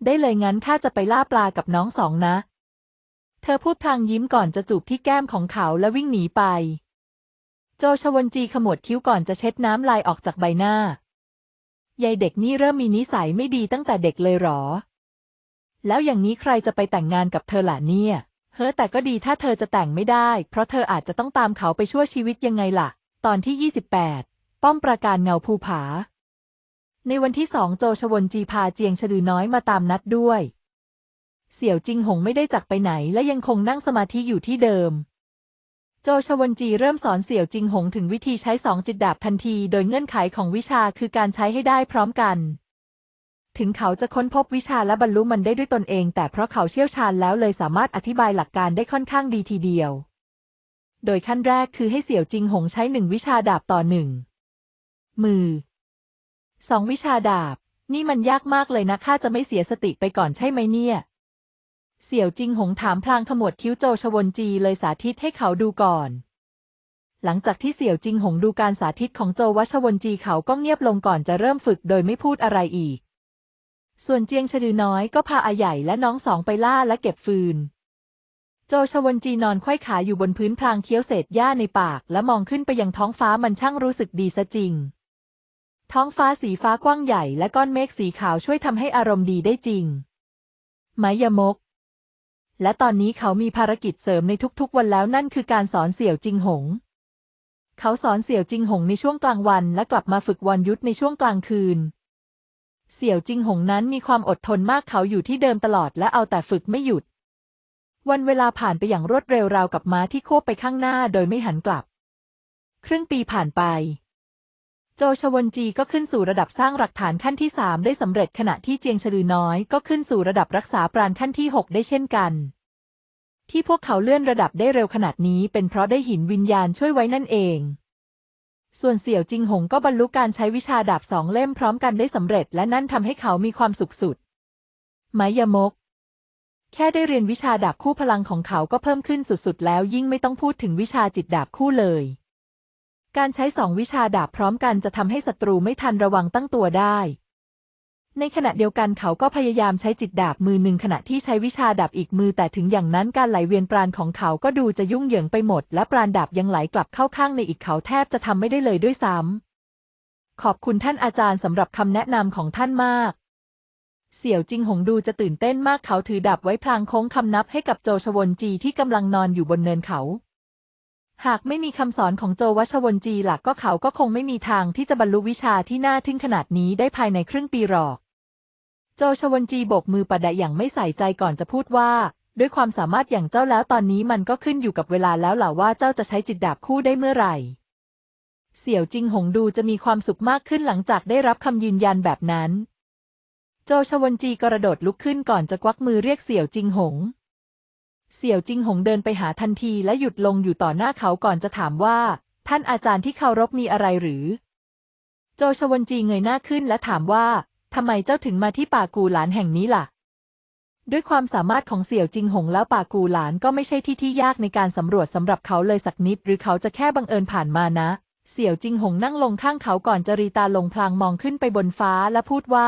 S1: ได้เลยงั้นข้าจะไปล่าปลากับน้องสองนะ เธอพูดพลางยิ้มก่อนจะจูบที่แก้มของเขาและวิ่งหนีไปโจชวนจีขมวดคิ้วก่อนจะเช็ดน้ำลายออกจากใบหน้า ยายเด็กนี่เริ่มมีนิสัยไม่ดีตั้งแต่เด็กเลยหรอ แล้วอย่างนี้ใครจะไปแต่งงานกับเธอหล่ะเนี่ย เฮ้แต่ก็ดีถ้าเธอจะแต่งไม่ได้ เพราะเธออาจจะต้องตามเขาไปชั่วชีวิตยังไงล่ะ ตอนที่ 28 ป้อมประการเงาภูผา ในวันที่สองโจชวนจีพาเจียงฉดือน้อยมาตามนัดด้วย เสี่ยวจิงหงไม่ได้จักไปไหนและยังคงนั่งสมาธิอยู่ที่เดิมโจชวนจีเริ่มสอนเสี่ยวจิงหงถึงวิธีใช้สองจิตดาบทันที โดยเงื่อนไขของวิชาคือการใช้ให้ได้พร้อมกัน ถึงเขาจะค้นพบวิชาและบรรลุมันได้ด้วยตนเอง แต่เพราะเขาเชี่ยวชาญแล้วเลยสามารถอธิบายหลักการได้ค่อนข้างดีทีเดียว โดยขั้นแรกคือให้เสี่ยวจิงหงใช้หนึ่งวิชาดาบต่อหนึ่งมือ สองวิชาดาบ นี่มันยากมากเลยนะข้าจะไม่เสียสติไปก่อนใช่ไหมเนี่ยเสี่ยวจิงหงถามพลางขมวดคิ้วโจชวนจีเลยสาธิตให้เขาดูก่อน หลังจากที่เสี่ยวจิงหงดูการสาธิตของโจวชวนจีเขาก็เงียบลงก่อนจะเริ่มฝึกโดยไม่พูดอะไรอีก ส่วนเจียงชดือน้อยก็พาอาใหญ่และน้องสองไปล่าและเก็บฟืน โจชวนจีนอนควยขาอยู่บนพื้นพลางเคี้ยวเศษหญ้าในปากและมองขึ้นไปยังท้องฟ้ามันช่างรู้สึกดีซะจริง ท้องฟ้าสีฟ้ากว้างใหญ่และก้อนเมฆสีขาวช่วยทำให้อารมณ์ดีได้จริง ไมยมกและตอนนี้เขามีภารกิจเสริมในทุก ๆวันแล้วนั่นคือการสอนเสี่ยวจิงหง เขาสอนเสี่ยวจิงหงในช่วงกลางวันและกลับมาฝึกวอนยุทธในช่วงกลางคืน เสี่ยวจิงหงนั้นมีความอดทนมากเขาอยู่ที่เดิมตลอดและเอาแต่ฝึกไม่หยุด วันเวลาผ่านไปอย่างรวดเร็วราวกับม้าที่โคบไปข้างหน้าโดยไม่หันกลับครึ่งปีผ่านไปโจชวนจีก็ขึ้นสู่ระดับสร้างหลักฐานขั้นที่ 3 ได้สำเร็จขณะที่เจียงฉลือน้อยก็ขึ้นสู่ระดับรักษาปราณขั้นที่6ได้เช่นกัน ที่พวกเขาเลื่อนระดับได้เร็วขนาดนี้เป็นเพราะได้หินวิญญาณช่วยไว้นั่นเอง ส่วนเสี่ยวจิงหงก็บรรลุการใช้วิชาดาบสองเล่มพร้อมกันได้สำเร็จ และนั่นทำให้เขามีความสุขสุดไมยมก แค่ได้เรียนวิชาดาบคู่พลังของเขาก็เพิ่มขึ้นสุดๆแล้วยิ่งไม่ต้องพูดถึงวิชาจิตดาบคู่เลยการใช้สองวิชาดาบพร้อมกันจะทำให้ศัตรูไม่ทันระวังตั้งตัวได้ ในขณะเดียวกันเขาก็พยายามใช้จิตดาบมือหนึ่งขณะที่ใช้วิชาดาบอีกมือแต่ถึงอย่างนั้นการไหลเวียนปราณของเขาก็ดูจะยุ่งเหยิงไปหมดและปราณดาบยังไหลกลับเข้าข้างในอีกเขาแทบจะทำไม่ได้เลยด้วยซ้ำ ขอบคุณท่านอาจารย์สำหรับคำแนะนำของท่านมาก เสี่ยวจิงหงดูจะตื่นเต้นมากเขาถือดาบไว้พลางโค้งคำนับให้กับโจชวนจีที่กำลังนอนอยู่บนเนินเขาหากไม่มีคำสอนของโจวัชวนจีหลักก็เขาก็คงไม่มีทางที่จะบรรลุวิชาที่น่าทึ่งขนาดนี้ได้ภายในครึ่งปีหรอก โจชวนจีโบกมือประดะอย่างไม่ใส่ใจก่อนจะพูดว่า ด้วยความสามารถอย่างเจ้าแล้วตอนนี้มันก็ขึ้นอยู่กับเวลาแล้วหล่ะว่าเจ้าจะใช้จิตดาบคู่ได้เมื่อไหร่ เสี่ยวจิงหงดูจะมีความสุขมากขึ้นหลังจากได้รับคำยืนยันแบบนั้น โจชวนจีกระโดดลุกขึ้นก่อนจะควักมือเรียกเสี่ยวจิงหงเสี่ยวจิงหงเดินไปหาทันทีและหยุดลงอยู่ต่อหน้าเขาก่อนจะถามว่าท่านอาจารย์ที่เคารพมีอะไรหรือ โจชวนจีเงยหน้าขึ้นและถามว่าทำไมเจ้าถึงมาที่ป่ากูหลานแห่งนี้ล่ะด้วยความสามารถของเสี่ยวจิงหงแล้วป่ากูหลานก็ไม่ใช่ที่ที่ยากในการสำรวจสำหรับเขาเลยสักนิดหรือเขาจะแค่บังเอิญผ่านมานะ เสี่ยวจิงหงนั่งลงข้างเขาก่อนจะรีตาลงพลางมองขึ้นไปบนฟ้าและพูดว่า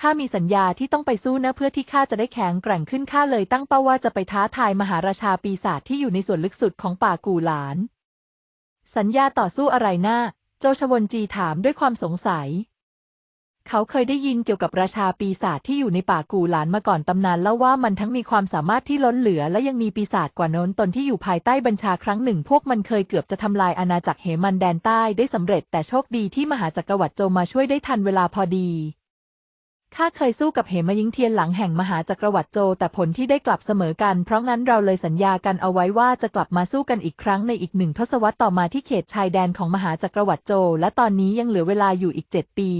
S1: ข้ามีสัญญาที่ต้องไปสู้นะเพื่อที่ข้าจะได้แข็งแกร่งขึ้นข้าเลยตั้งเป้าว่าจะไปท้าทายมหาราชาปีศาจที่อยู่ในส่วนลึกสุดของป่ากูหลาน สัญญาต่อสู้อะไรหนะ้าโจชวนจีถามด้วยความสงสัย เขาเคยได้ยินเกี่ยวกับราชาปีศาจที่อยู่ในป่ากูหลานมาก่อนตำนานเล่าว่ามันทั้งมีความสามารถที่ล้นเหลือและยังมีปีศาจกว่าน้นตนที่อยู่ภายใต้บัญชาครั้งหนึ่งพวกมันเคยเกือบจะทำลายอาณาจักรเหมันแดนใต้ได้สำเร็จแต่โชคดีที่มหาจักรวรรดิโจมาช่วยได้ทันเวลาพอดีข้าเคยสู้กับเหมยิงเทียนหลังแห่งมหาจักรวรรดิโจแต่ผลที่ได้กลับเสมอกันเพราะงั้นเราเลยสัญญากันเอาไว้ว่าจะกลับมาสู้กันอีกครั้งในอีกหนึ่งทศวรรษต่อมาที่เขตชายแดนของมหาจักรวรรดิโจ และตอนนี้ยังเหลือเวลาอยู่อีกเจ็ดปี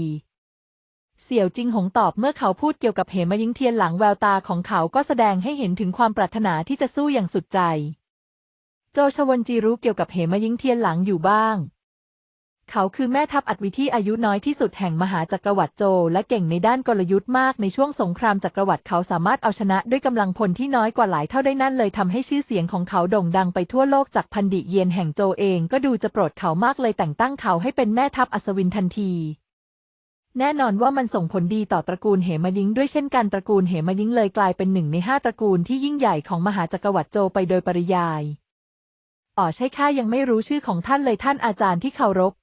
S1: เสี่ยวจิงหงตอบเมื่อเขาพูดเกี่ยวกับเหมยิงเทียนหลังแววตาของเขาก็แสดงให้เห็นถึงความปรารถนาที่จะสู้อย่างสุดใจ โจชวนจีรู้เกี่ยวกับเหมยิงเทียนหลังอยู่บ้างเขาคือแม่ทัพอัดวิที่อายุน้อยที่สุดแห่งมหาจักรวรรดิโจ และเก่งในด้านกลยุทธ์มากในช่วงสงครามจักรวรรดิเขาสามารถเอาชนะด้วยกำลังพลที่น้อยกว่าหลายเท่าได้นั่น เลยทำให้ชื่อเสียงของเขาโด่งดังไปทั่วโลกจากพันดิเยยนแห่งโจเองก็ดูจะโปรดเขามากเลยแต่งตั้งเขาให้เป็นแม่ทัพอัศวินทันที แน่นอนว่ามันส่งผลดีต่อตระกูลเหมายิง ด้วยเช่นกันตระกูลเหมายิงเลยกลายเป็นหนึ่งในห้าตระกูลที่ยิ่งใหญ่ของมหาจักรวรรดิโจไปโดยปริยายอ๋อใช่ข้ายังไม่รู้ชื่อของท่านเลยท่านอาจารย์ที่เคารพ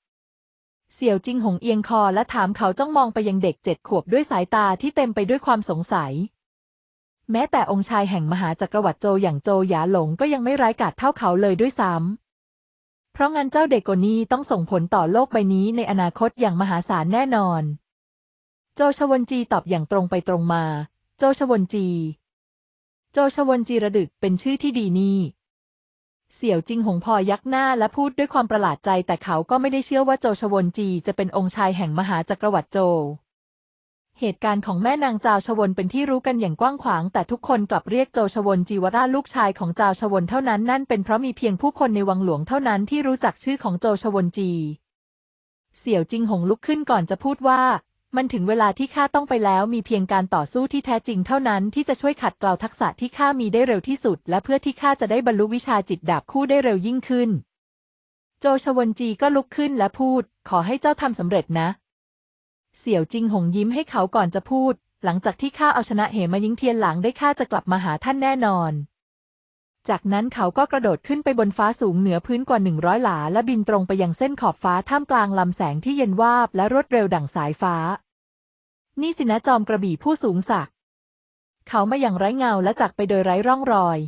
S1: เสี่ยวจิงหงเอียงคอและถามเขาจ้องมองไปยังเด็กเจ็ดขวบด้วยสายตาที่เต็มไปด้วยความสงสัย แม้แต่องค์ชายแห่งมหาจักรวรรดิโจอย่างโจหยาหลงก็ยังไม่ร้ายกาจเท่าเขาเลยด้วยซ้ำ เพราะงั้นเจ้าเด็กกนี้ต้องส่งผลต่อโลกใบนี้ในอนาคตอย่างมหาศาลแน่นอน โจชวนจีตอบอย่างตรงไปตรงมา โจชวนจี โจชวนจีระดึกเป็นชื่อที่ดีนี่เสี่ยวจิงหงพอยักหน้าและพูดด้วยความประหลาดใจแต่เขาก็ไม่ได้เชื่อว่าโจชวนจีจะเป็นองค์ชายแห่งมหาจักรวรรดิโจ เหตุการณ์ของแม่นางจาวชวนเป็นที่รู้กันอย่างกว้างขวางแต่ทุกคนกลับเรียกโจชวนจีวราลูกชายของจาวชวนเท่านั้นนั่นเป็นเพราะมีเพียงผู้คนในวังหลวงเท่านั้นที่รู้จักชื่อของโจชวนจี เสี่ยวจิงหงลุกขึ้นก่อนจะพูดว่ามันถึงเวลาที่ข้าต้องไปแล้วมีเพียงการต่อสู้ที่แท้จริงเท่านั้นที่จะช่วยขัดเกลาทักษะที่ข้ามีได้เร็วที่สุด และเพื่อที่ข้าจะได้บรรลุวิชาจิตดาบคู่ได้เร็วยิ่งขึ้น โจชวนจีก็ลุกขึ้นและพูด ขอให้เจ้าทำสำเร็จนะ เสี่ยวจิงหงยิ้มให้เขาก่อนจะพูด หลังจากที่ข้าเอาชนะเหมายิงเทียนหลังได้ข้าจะกลับมาหาท่านแน่นอนจากนั้นเขาก็กระโดดขึ้นไปบนฟ้าสูงเหนือพื้นกว่าหนึ่งร้อยหลา และบินตรงไปยังเส้นขอบฟ้าท่ามกลางลำแสงที่เย็นวาบและรวดเร็วดั่งสายฟ้า นี่สินะจอมกระบี่ผู้สูงศักดิ์เขามาอย่างไร้เงาและจากไปโดยไร้ร่องรอย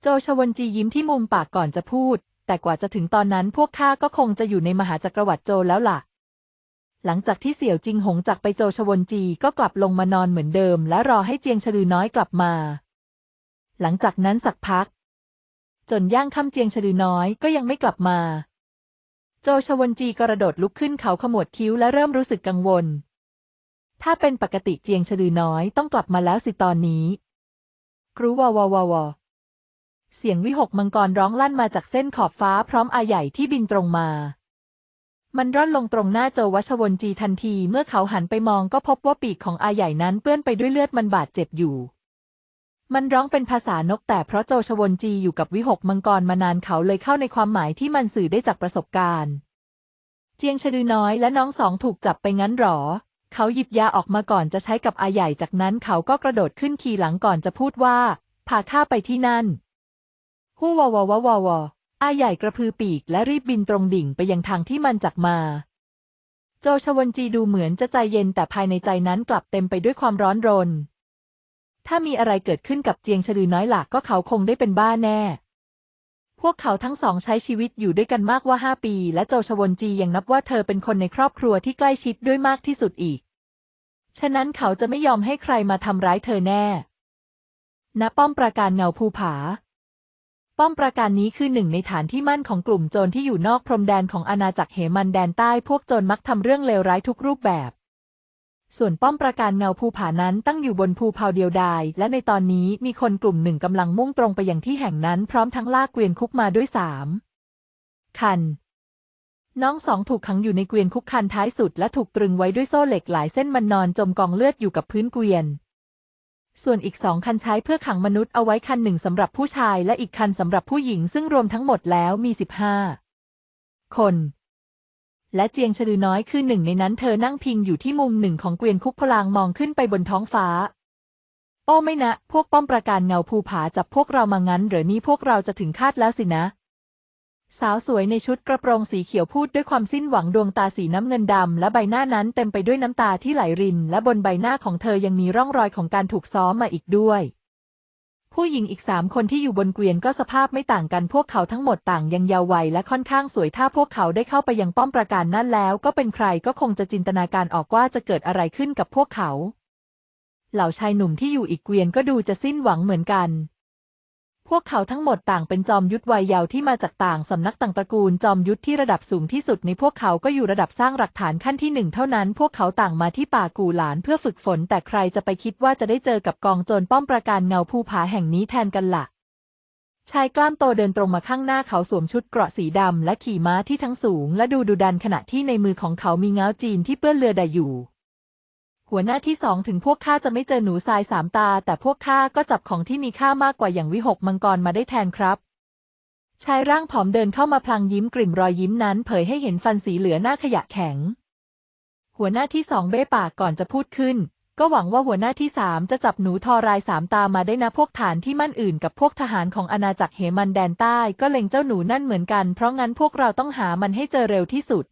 S1: โจชวนจียิ้มที่มุมปากก่อนจะพูด แต่กว่าจะถึงตอนนั้นพวกข้าก็คงจะอยู่ในมหาจักรวรรดิโจแล้วล่ะ หลังจากที่เสี่ยวจิงหงจากไปโจชวนจีก็กลับลงมานอนเหมือนเดิมและรอให้เจียงชลือน้อยกลับมาหลังจากนั้นสักพัก จนย่างค่ำเจียงฉลือน้อยก็ยังไม่กลับมา โจชวนจีกระโดดลุกขึ้นเขาขมวดคิ้วและเริ่มรู้สึกกังวล ถ้าเป็นปกติเจียงฉลือน้อยต้องกลับมาแล้วสิตอนนี้กรูวาวาวาวาเสียงวิหกมังกรร้องลั่นมาจากเส้นขอบฟ้าพร้อมอาใหญ่ที่บินตรงมา มันร่อนลงตรงหน้าโจวชวนจีทันทีเมื่อเขาหันไปมองก็พบว่าปีกของอาใหญ่นั้นเปื้อนไปด้วยเลือดมันบาดเจ็บอยู่มันร้องเป็นภาษานกแต่เพราะโจชวนจีอยู่กับวิหกมังกรมานานเขาเลยเข้าในความหมายที่มันสื่อได้จากประสบการณ์เจียงชดือน้อยและน้องสองถูกจับไปงั้นหรอ เขาหยิบยาออกมาก่อนจะใช้กับอาใหญ่จากนั้นเขาก็กระโดดขึ้นขี่หลังก่อนจะพูดว่าพาข้าไปที่นั่นฮู้วาวววาวาวอาใหญ่กระพือปีกและรีบบินตรงดิ่งไปยังทางที่มันจักมา โจชวนจีดูเหมือนจะใจเย็นแต่ภายในใจนั้นกลับเต็มไปด้วยความร้อนรนถ้ามีอะไรเกิดขึ้นกับเจียงฉลือน้อยหลักก็เขาคงได้เป็นบ้าแน่ พวกเขาทั้งสองใช้ชีวิตอยู่ด้วยกันมากว่าห้าปี และโจชวนจียังนับว่าเธอเป็นคนในครอบครัวที่ใกล้ชิดด้วยมากที่สุดอีก ฉะนั้นเขาจะไม่ยอมให้ใครมาทำร้ายเธอแน่ ณป้อมประการเงาภูผา ป้อมประการนี้คือหนึ่งในฐานที่มั่นของกลุ่มโจรที่อยู่นอกพรมแดนของอาณาจักรเหมันแดนใต้ พวกโจรมักทำเรื่องเลวร้ายทุกรูปแบบส่วนป้อมประการเงาภูผานั้นตั้งอยู่บนภูเผาเดียวดาย และในตอนนี้มีคนกลุ่มหนึ่งกำลังมุ่งตรงไปยังที่แห่งนั้นพร้อมทั้งลากเกวียนคุกมาด้วยสามคัน น้องสองถูกขังอยู่ในเกวียนคุกคันท้ายสุดและถูกตรึงไว้ด้วยโซ่เหล็กหลายเส้นมันนอนจมกองเลือดอยู่กับพื้นเกวียน ส่วนอีกสองคันใช้เพื่อขังมนุษย์เอาไว้คันหนึ่งสำหรับผู้ชาย และอีกคันสำหรับผู้หญิงซึ่งรวมทั้งหมดแล้วมีสิบห้าคนและเจียงฉลือน้อยคือหนึ่งในนั้นเธอนั่งพิงอยู่ที่มุมหนึ่งของเกวียนคุกพลางมองขึ้นไปบนท้องฟ้า โอ้ไม่นะพวกป้อมประการเงาภูผาจับพวกเรามางั้นหรือนี้พวกเราจะถึงคาดแล้วสินะ สาวสวยในชุดกระโปรงสีเขียวพูดด้วยความสิ้นหวังดวงตาสีน้ำเงินดำและใบหน้านั้นเต็มไปด้วยน้ำตาที่ไหลริน และบนใบหน้าของเธอยังมีร่องรอยของการถูกซ้อมมาอีกด้วยผู้หญิงอีกสามคนที่อยู่บนเกวียนก็สภาพไม่ต่างกันพวกเขาทั้งหมดต่างยังเยาว์วัยและค่อนข้างสวยถ้าพวกเขาได้เข้าไปยังป้อมประการนั่นแล้ว ก็เป็นใครก็คงจะจินตนาการออกว่าจะเกิดอะไรขึ้นกับพวกเขา เหล่าชายหนุ่มที่อยู่อีกเกวียนก็ดูจะสิ้นหวังเหมือนกันพวกเขาทั้งหมดต่างเป็นจอมยุทธวัยเยาว์ที่มาจากต่างสำนักต่างตระกูลจอมยุทธที่ระดับสูงที่สุด ในพวกเขาก็อยู่ระดับสร้างหลักฐานขั้นที่หนึ่งเท่านั้น พวกเขาต่างมาที่ป่ากูหลานเพื่อฝึกฝนแต่ใครจะไปคิดว่าจะได้เจอกับกองโจรป้อมประการเงาภูผาแห่งนี้แทนกันละ่ะชายกล้ามโตเดินตรงมาข้างหน้าเขาสวมชุดเกราะสีดำและขี่ม้าที่ทั้งสูง และดูดุดันขณะที่ในมือของเขามีเงาจีนที่เปื้อนเลือดอยู่หัวหน้าที่สองถึงพวกข้าจะไม่เจอหนูทรายสามตา แต่พวกข้าก็จับของที่มีค่ามากกว่าอย่างวิหกมังกรมาได้แทนครับชายร่างผอมเดินเข้ามาพลางยิ้มกลิ่มรอยยิ้มนั้น เผยให้เห็นฟันสีเหลือหน้าขยะแข็ง หัวหน้าที่สองเบ้ปากก่อนจะพูดขึ้น ก็หวังว่าหัวหน้าที่สามจะจับหนูทอรายสามตามาได้นะพวกฐานที่มั่นอื่นกับ พวกทหารของอาณาจักรเฮมันแดนใต้ ก็เล็งเจ้าหนูนั่นเหมือนกัน เพราะงั้นพวกเราต้องหามันให้เจอเร็วที่สุด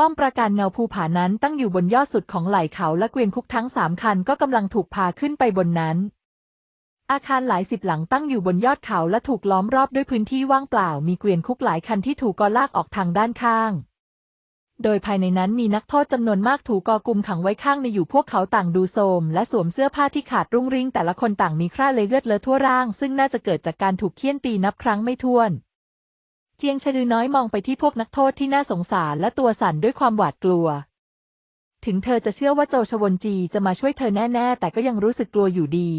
S1: ป้อมปราการ เงาภูผานั้นตั้งอยู่บนยอดสุดของไหล่เขาและเกวียนคุกทั้งสามคันก็กำลังถูกพาขึ้นไปบนนั้น อาคารหลายสิบหลังตั้งอยู่บนยอดเขาและถูกล้อมรอบด้วยพื้นที่ว่างเปล่า มีเกวียนคุกหลายคันที่ถูกกอลากออกทางด้านข้าง โดยภายในนั้นมีนักโทษจำนวนมากถูกกอกุมขังไว้ข้างในอยู่พวกเขาต่างดูโทมและสวมเสื้อผ้าที่ขาดรุ่งริ่งแต่ละคนต่างมีคราบเลือดเลอะทั่วร่างซึ่งน่าจะเกิดจากการถูกเคี่ยนตีนับครั้งไม่ถ้วนเจียงชะลือน้อยมองไปที่พวกนักโทษที่น่าสงสารและตัวสั่นด้วยความหวาดกลัว ถึงเธอจะเชื่อว่าโจชวนจีจะมาช่วยเธอแน่ๆ แต่ก็ยังรู้สึกกลัวอยู่ดี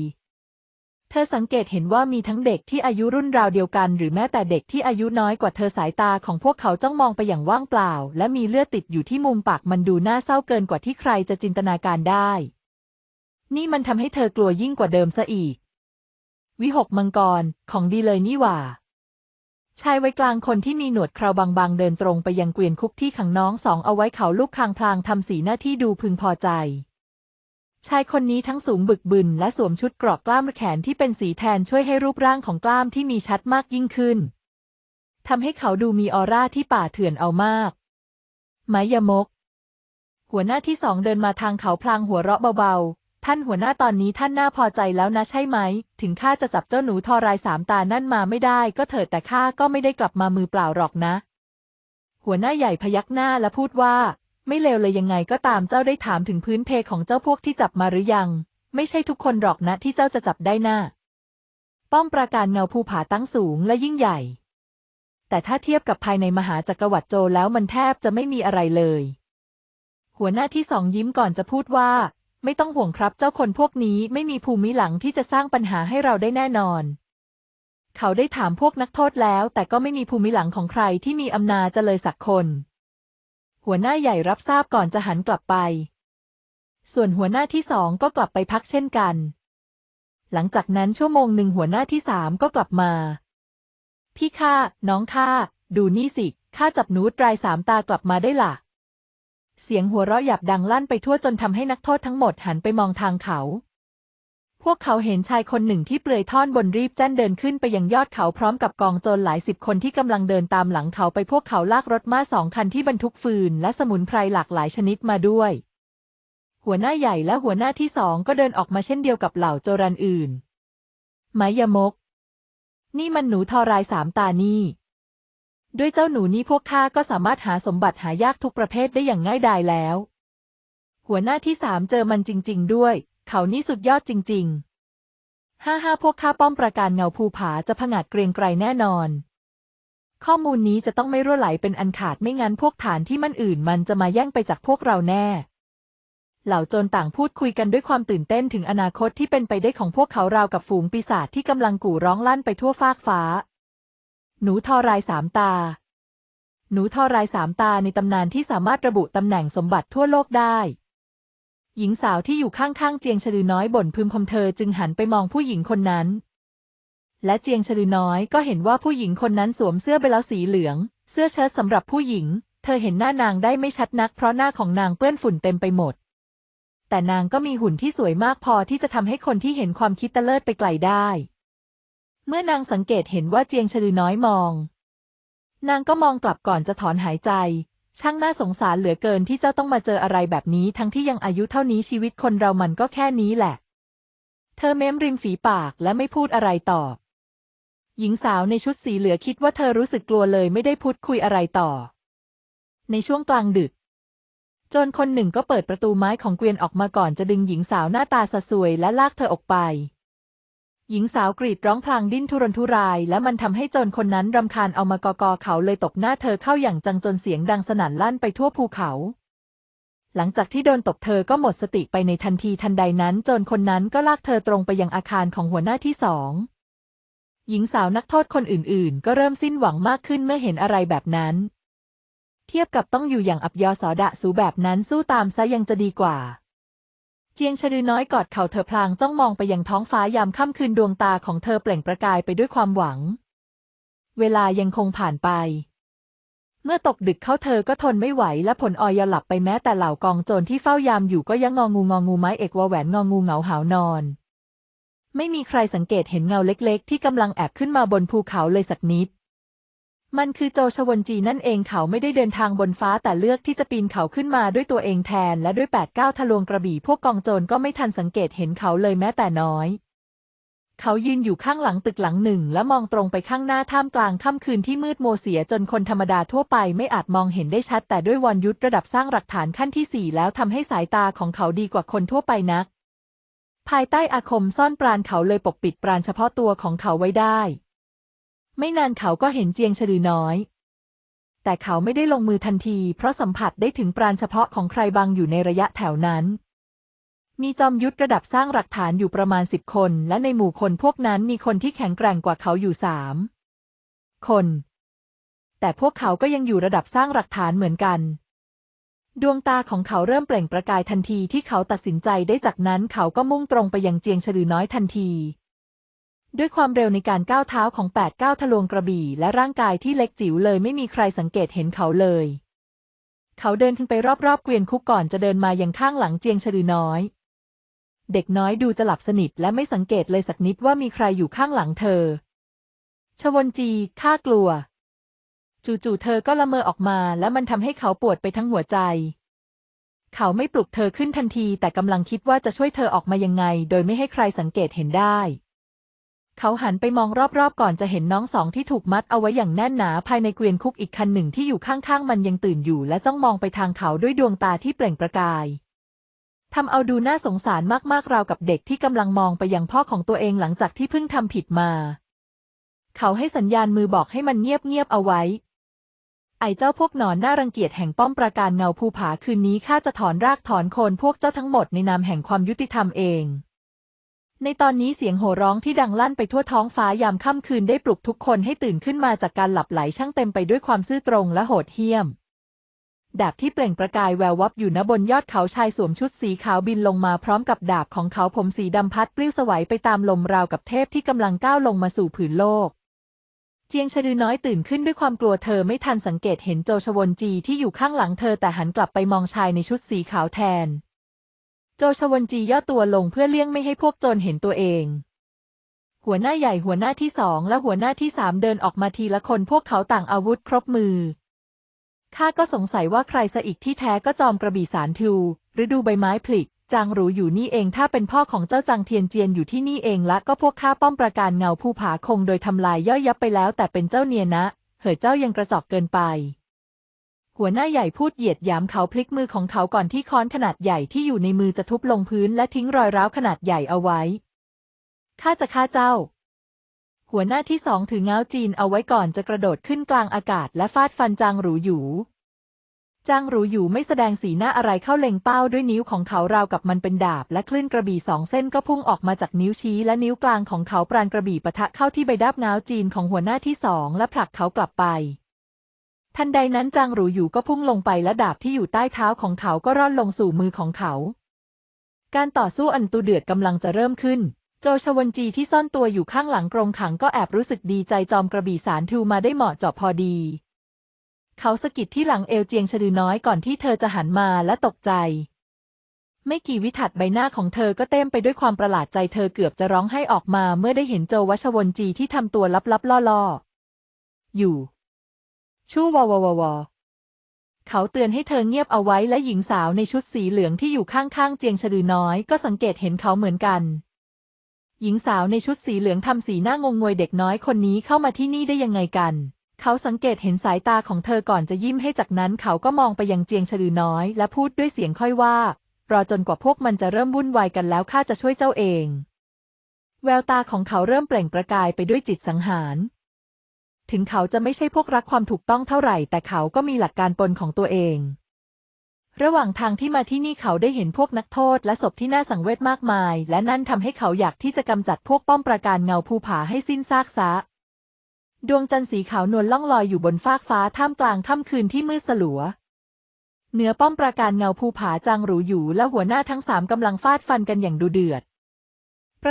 S1: เธอสังเกตเห็นว่ามีทั้งเด็กที่อายุรุ่นราวเดียวกันหรือแม้แต่เด็กที่อายุน้อยกว่าเธอสายตาของพวกเขาจ้องมองไปอย่างว่างเปล่าและมีเลือดติดอยู่ที่มุมปากมันดูน่าเศร้าเกินกว่าที่ใครจะจินตนาการได้ นี่มันทำให้เธอกลัวยิ่งกว่าเดิมซะอีก วิหกมังกร ของดีเลยนี่หว่าชายวัยกลางคนที่มีหนวดเคราบางๆ เดินตรงไปยังเกวียนคุกที่ขังน้องสองเอาไว้เขาลูกคางพลางทำสีหน้าที่ดูพึงพอใจชายคนนี้ทั้งสูงบึกบึนและสวมชุดกรอบกล้ามแขนที่เป็นสีแทนช่วยให้รูปร่างของกล้ามที่มีชัดมากยิ่งขึ้นทำให้เขาดูมีออร่าที่ป่าเถื่อนเอามากไมยมก หัวหน้าที่สองเดินมาทางเขาพลางหัวเราะเบาท่านหัวหน้าตอนนี้ท่านน่าพอใจแล้วนะใช่ไหม ถึงข้าจะจับเจ้าหนูทอรายสามตานั่นมาไม่ได้ก็เถิดแต่ข้าก็ไม่ได้กลับมามือเปล่าหรอกนะ หัวหน้าใหญ่พยักหน้าและพูดว่า ไม่เลวเลยยังไงก็ตามเจ้าได้ถามถึงพื้นเพของเจ้าพวกที่จับมาหรือยัง ไม่ใช่ทุกคนหรอกนะที่เจ้าจะจับได้หน้าป้อมปราการเงาภูผาตั้งสูงและยิ่งใหญ่ แต่ถ้าเทียบกับภายในมหาจักรวรรดิโจแล้วมันแทบจะไม่มีอะไรเลย หัวหน้าที่สองยิ้มก่อนจะพูดว่าไม่ต้องห่วงครับเจ้าคนพวกนี้ไม่มีภูมิหลังที่จะสร้างปัญหาให้เราได้แน่นอน เขาได้ถามพวกนักโทษแล้ว แต่ก็ไม่มีภูมิหลังของใครที่มีอำนาจจะเลยสักคน หัวหน้าใหญ่รับทราบก่อนจะหันกลับไป ส่วนหัวหน้าที่สองก็กลับไปพักเช่นกัน หลังจากนั้นชั่วโมงหนึ่งหัวหน้าที่สามก็กลับมา พี่ข้าน้องข้าดูนี่สิข้าจับนูดรายสามตากลับมาได้ละ่ะเสียงหัวเราะหยาบดังลั่นไปทั่วจนทำให้นักโทษทั้งหมดหันไปมองทางเขา พวกเขาเห็นชายคนหนึ่งที่เปลือยท่อนบนรีบแจ้นเดินขึ้นไปยังยอดเขาพร้อมกับกองโจรหลายสิบคนที่กำลังเดินตามหลังเขาไปพวกเขาลากรถม้าสองคันที่บรรทุกฟืนและสมุนไพรหลากหลายชนิดมาด้วย หัวหน้าใหญ่และหัวหน้าที่สองก็เดินออกมาเช่นเดียวกับเหล่าโจรันอื่น ไมยมก นี่มันหนูทอรายสามตานี่ด้วยเจ้าหนูนี้พวกข้าก็สามารถหาสมบัติหายากทุกประเภทได้อย่างง่ายดายแล้ว หัวหน้าที่สามเจอมันจริงๆด้วย เขานี่สุดยอดจริงๆห้าห้าพวกข้าป้อมประการเงาภูผาจะผงาดเกรียงไกรแน่นอน ข้อมูลนี้จะต้องไม่รั่วไหลเป็นอันขาดไม่งั้นพวกฐานที่มันอื่น มันจะมาแย่งไปจากพวกเราแน่ เหล่าโจรต่างพูดคุยกันด้วยความตื่นเต้นถึงอนาคตที่เป็นไปได้ของพวกเขาราวกับฝูงปีศาจที่กำลังกู่ร้องลั่นไปทั่วฟากฟ้าหนูทอรายสามตา หนูทอรายสามตาในตำนานที่สามารถระบุ ตำแหน่งสมบัติทั่วโลกได้ หญิงสาวที่อยู่ข้างๆเจียงชลือน้อยบ่นพึมพำเธอ จึงหันไปมองผู้หญิงคนนั้น และเจียงชลือน้อยก็เห็นว่าผู้หญิงคนนั้นสวมเสื้อเบลสีเหลือง เสื้อเชิ้ตสำหรับผู้หญิง เธอเห็นหน้านางได้ไม่ชัดนัก เพราะหน้าของนางเปื้อนฝุ่นเต็มไปหมด แต่นางก็มีหุ่นที่สวยมากพอที่จะทำให้คนที่เห็นความคิดตะเลิดไปไกลได้เมื่อนางสังเกตเห็นว่าเจียงฉลือน้อยมอง นางก็มองกลับก่อนจะถอนหายใจ ช่างน่าสงสารเหลือเกินที่เจ้าต้องมาเจออะไรแบบนี้ ทั้งที่ยังอายุเท่านี้ชีวิตคนเรามันก็แค่นี้แหละ เธอเม้มริมฝีปากและไม่พูดอะไรตอบหญิงสาวในชุดสีเหลือคิดว่าเธอรู้สึกกลัวเลยไม่ได้พูดคุยอะไรต่อ ในช่วงกลางดึกจนคนหนึ่งก็เปิดประตูไม้ของเกวียนออกมาก่อนจะดึงหญิงสาวหน้าตาสะสวยและลากเธอออกไปหญิงสาวกรีดร้องพลางดิ้นทุรนทุรายและมันทำให้โจรคนนั้นรำคาญเอามากอกอเขาเลยตบหน้าเธอเข้าอย่างจังจนเสียงดังสนั่นลั่นไปทั่วภูเขา หลังจากที่โดนตบเธอก็หมดสติไปในทันทีทันใดนั้นโจรคนนั้นก็ลากเธอตรงไปยังอาคารของหัวหน้าที่สองหญิงสาวนักโทษคนอื่นๆ ก็เริ่มสิ้นหวังมากขึ้นเมื่อเห็นอะไรแบบนั้น เทียบกับต้องอยู่อย่างอับยอสอดะสูแบบนั้นสู้ตามซะยังจะดีกว่าเจียงชะดือน้อยกอดเข่าเธอพลางจ้องมองไปยังท้องฟ้ายามค่ำคืนดวงตาของเธอเปล่งประกายไปด้วยความหวัง เวลายังคงผ่านไป เมื่อตกดึกเข้าเธอก็ทนไม่ไหว และผลออยหลับไปแม้แต่เหล่ากองโจรที่เฝ้ายามอยู่ก็ยังงองูงองูไม้เอกวาแหวนงองูเหงาหาวนอน ไม่มีใครสังเกตเห็นเงาเล็ก ๆ ที่กำลังแอบขึ้นมาบนภูเขาเลยสักนิดมันคือโจชวนจีนั่นเองเขาไม่ได้เดินทางบนฟ้าแต่เลือกที่จะปีนเขาขึ้นมาด้วยตัวเองแทน และด้วยแปดเก้าทะลวงกระบี่พวกกองโจรก็ไม่ทันสังเกตเห็นเขาเลยแม้แต่น้อย เขายืนอยู่ข้างหลังตึกหลังหนึ่ง และมองตรงไปข้างหน้าท่ามกลางค่ำคืนที่มืดโมเสียจนคนธรรมดาทั่วไปไม่อาจมองเห็นได้ชัด แต่ด้วยวอนยุทธระดับสร้างหลักฐานขั้นที่สี่แล้วทำให้สายตาของเขาดีกว่าคนทั่วไปนัก ภายใต้อาคมซ่อนปราณเขาเลยปกปิดปราณเฉพาะตัวของเขาไว้ได้ไม่นานเขาก็เห็นเจียงฉลือน้อย แต่เขาไม่ได้ลงมือทันที เพราะสัมผัสได้ถึงปราณเฉพาะของใครบางอยู่ในระยะแถวนั้น มีจอมยุทธระดับสร้างหลักฐานอยู่ประมาณสิบคน และในหมู่คนพวกนั้นมีคนที่แข็งแกร่งกว่าเขาอยู่สามคน แต่พวกเขาก็ยังอยู่ระดับสร้างหลักฐานเหมือนกัน ดวงตาของเขาเริ่มเปล่งประกายทันทีที่เขาตัดสินใจได้จากนั้นเขาก็มุ่งตรงไปยังเจียงฉลือน้อยทันทีด้วยความเร็วในการก้าวเท้าของแปดก้าวทะลวงกระบี่ และร่างกายที่เล็กจิ๋วเลยไม่มีใครสังเกตเห็นเขาเลย เขาเดินขึ้นไปรอบๆ เกวียนคุกก่อนจะเดินมายังข้างหลังเจียงชลือน้อย เด็กน้อยดูจะหลับสนิทและไม่สังเกตเลยสักนิดว่ามีใครอยู่ข้างหลังเธอ ชวนจีข้ากลัว จู่ๆเธอก็ละเมอออกมาและมันทำให้เขาปวดไปทั้งหัวใจ เขาไม่ปลุกเธอขึ้นทันทีแต่กำลังคิดว่าจะช่วยเธอออกมายังไงโดยไม่ให้ใครสังเกตเห็นได้เขาหันไปมองรอบๆก่อนจะเห็นน้องสองที่ถูกมัดเอาไว้อย่างแน่นหนาภายในเกวียนคุกอีกคันหนึ่งที่อยู่ข้างๆ มันยังตื่นอยู่และจ้องมองไปทางเขาด้วยดวงตาที่เปล่งประกายทำเอาดูน่าสงสารมากๆ ราวกับเด็กที่กำลังมองไปยังพ่อของตัวเองหลังจากที่เพิ่งทำผิดมา เขาให้สัญญาณมือบอกให้มันเงียบๆเอาไว้ ไอ้เจ้าพวกหนอนน่ารังเกียจแห่งป้อมปราการเงาภูผาคืนนี้ข้าจะถอนรากถอนโคนพวกเจ้าทั้งหมดในนามแห่งความยุติธรรมเองในตอนนี้เสียงโห่ร้องที่ดังลั่นไปทั่วท้องฟ้ายามค่ำคืนได้ปลุกทุกคนให้ตื่นขึ้นมาจากการหลับไหลช่างเต็มไปด้วยความซื่อตรงและโหดเหี้ยมดาบที่เปล่งประกายแวววับอยู่ณบนยอดเขาชายสวมชุดสีขาวบินลงมาพร้อมกับดาบของเขาผมสีดำพัดปลิ้วสวัยไปตามลมราวกับเทพที่กำลังก้าวลงมาสู่ผืนโลก เจียงชะดือน้อยตื่นขึ้นด้วยความกลัวเธอไม่ทันสังเกตเห็นโจชวนจีที่อยู่ข้างหลังเธอแต่หันกลับไปมองชายในชุดสีขาวแทนโจชวนจีย่อตัวลงเพื่อเลี่ยงไม่ให้พวกโจรเห็นตัวเอง หัวหน้าใหญ่หัวหน้าที่สองและหัวหน้าที่สามเดินออกมาทีละคนพวกเขาต่างอาวุธครบมือ ข้าก็สงสัยว่าใครซะอีกที่แท้ก็จอมกระบี่สารทูฤดูใบไม้ผลิจางหรูอยู่นี่เอง ถ้าเป็นพ่อของเจ้าจางเทียนเจียนอยู่ที่นี่เองละก็พวกข้าป้อมประการเงาภูผาคงโดยทำลายย่อยยับไปแล้วแต่เป็นเจ้าเนียนะเหอเจ้ายังกระจอกเกินไปหัวหน้าใหญ่พูดเหยียดยามเขาพลิกมือของเขาก่อนที่ค้อนขนาดใหญ่ที่อยู่ในมือจะทุบลงพื้นและทิ้งรอยร้าวขนาดใหญ่เอาไว้ ข้าจะฆ่าเจ้า หัวหน้าที่สองถือเงาจีนเอาไว้ก่อนจะกระโดดขึ้นกลางอากาศและฟาดฟันจางหรูหยูจางหรูอยู่ไม่แสดงสีหน้าอะไรเข้าเล็งเป้าด้วยนิ้วของเขาราวกับมันเป็นดาบและคลื่นกระบี่สองเส้นก็พุ่งออกมาจากนิ้วชี้และนิ้วกลางของเขาปรานกระบี่ปะทะเข้าที่ใบดาบเงาจีนของหัวหน้าที่สองและผลักเขากลับไปทันใดนั้นจางหรูอยู่ก็พุ่งลงไปและดาบที่อยู่ใต้เท้าของเขาก็ร่อนลงสู่มือของเขา การต่อสู้อันตุเดือดกำลังจะเริ่มขึ้น โจชวนจีที่ซ่อนตัวอยู่ข้างหลังกรงขังก็แอบรู้สึกดีใจจอมกระบี่สารทูมาได้เหมาะเจาะพอดี เขาสะกิดที่หลังเอวเจียงชดือน้อยก่อนที่เธอจะหันมาและตกใจ ไม่กี่วิถัดใบหน้าของเธอก็เต็มไปด้วยความประหลาดใจเธอเกือบจะร้องไห้ออกมาเมื่อได้เห็นโจวชวนจีที่ทำตัวลับๆล่อๆ อยู่ชู่ววววเขาเตือนให้เธอเงียบเอาไว้และหญิงสาวในชุดสีเหลืองที่อยู่ข้างๆเจียงฉลือน้อย ก็สังเกตเห็นเขาเหมือนกัน หญิงสาวในชุดสีเหลืองทำสีหน้างงงวยเด็กน้อยคนนี้เข้ามาที่นี่ได้ยังไงกัน เขาสังเกตเห็นสายตาของเธอก่อนจะยิ้มให้จากนั้นเขาก็มองไปยังเจียงฉลือน้อยและพูดด้วยเสียงค่อยว่ารอจนกว่าพวกมันจะเริ่มวุ่นวายกันแล้วข้าจะช่วยเจ้าเอง แววตาของเขาเริ่มเปล่งประกายไปด้วยจิตสังหารถึงเขาจะไม่ใช่พวกรักความถูกต้องเท่าไหร่ แต่เขาก็มีหลักการปนของตัวเอง ระหว่างทางที่มาที่นี่เขาได้เห็นพวกนักโทษและศพที่น่าสังเวชมากมาย และนั่นทำให้เขาอยากที่จะกำจัดพวกป้อมปราการเงาภูผาให้สิ้นซากซะ ดวงจันทร์สีขาวนวลล่องลอยอยู่บนฟากฟ้าท่ามกลางค่ำคืนที่มืดสลัว เหนือป้อมปราการเงาภูผาจางหรูอยู่และหัวหน้าทั้งสามกำลังฟาดฟันกันอย่างดูเดือด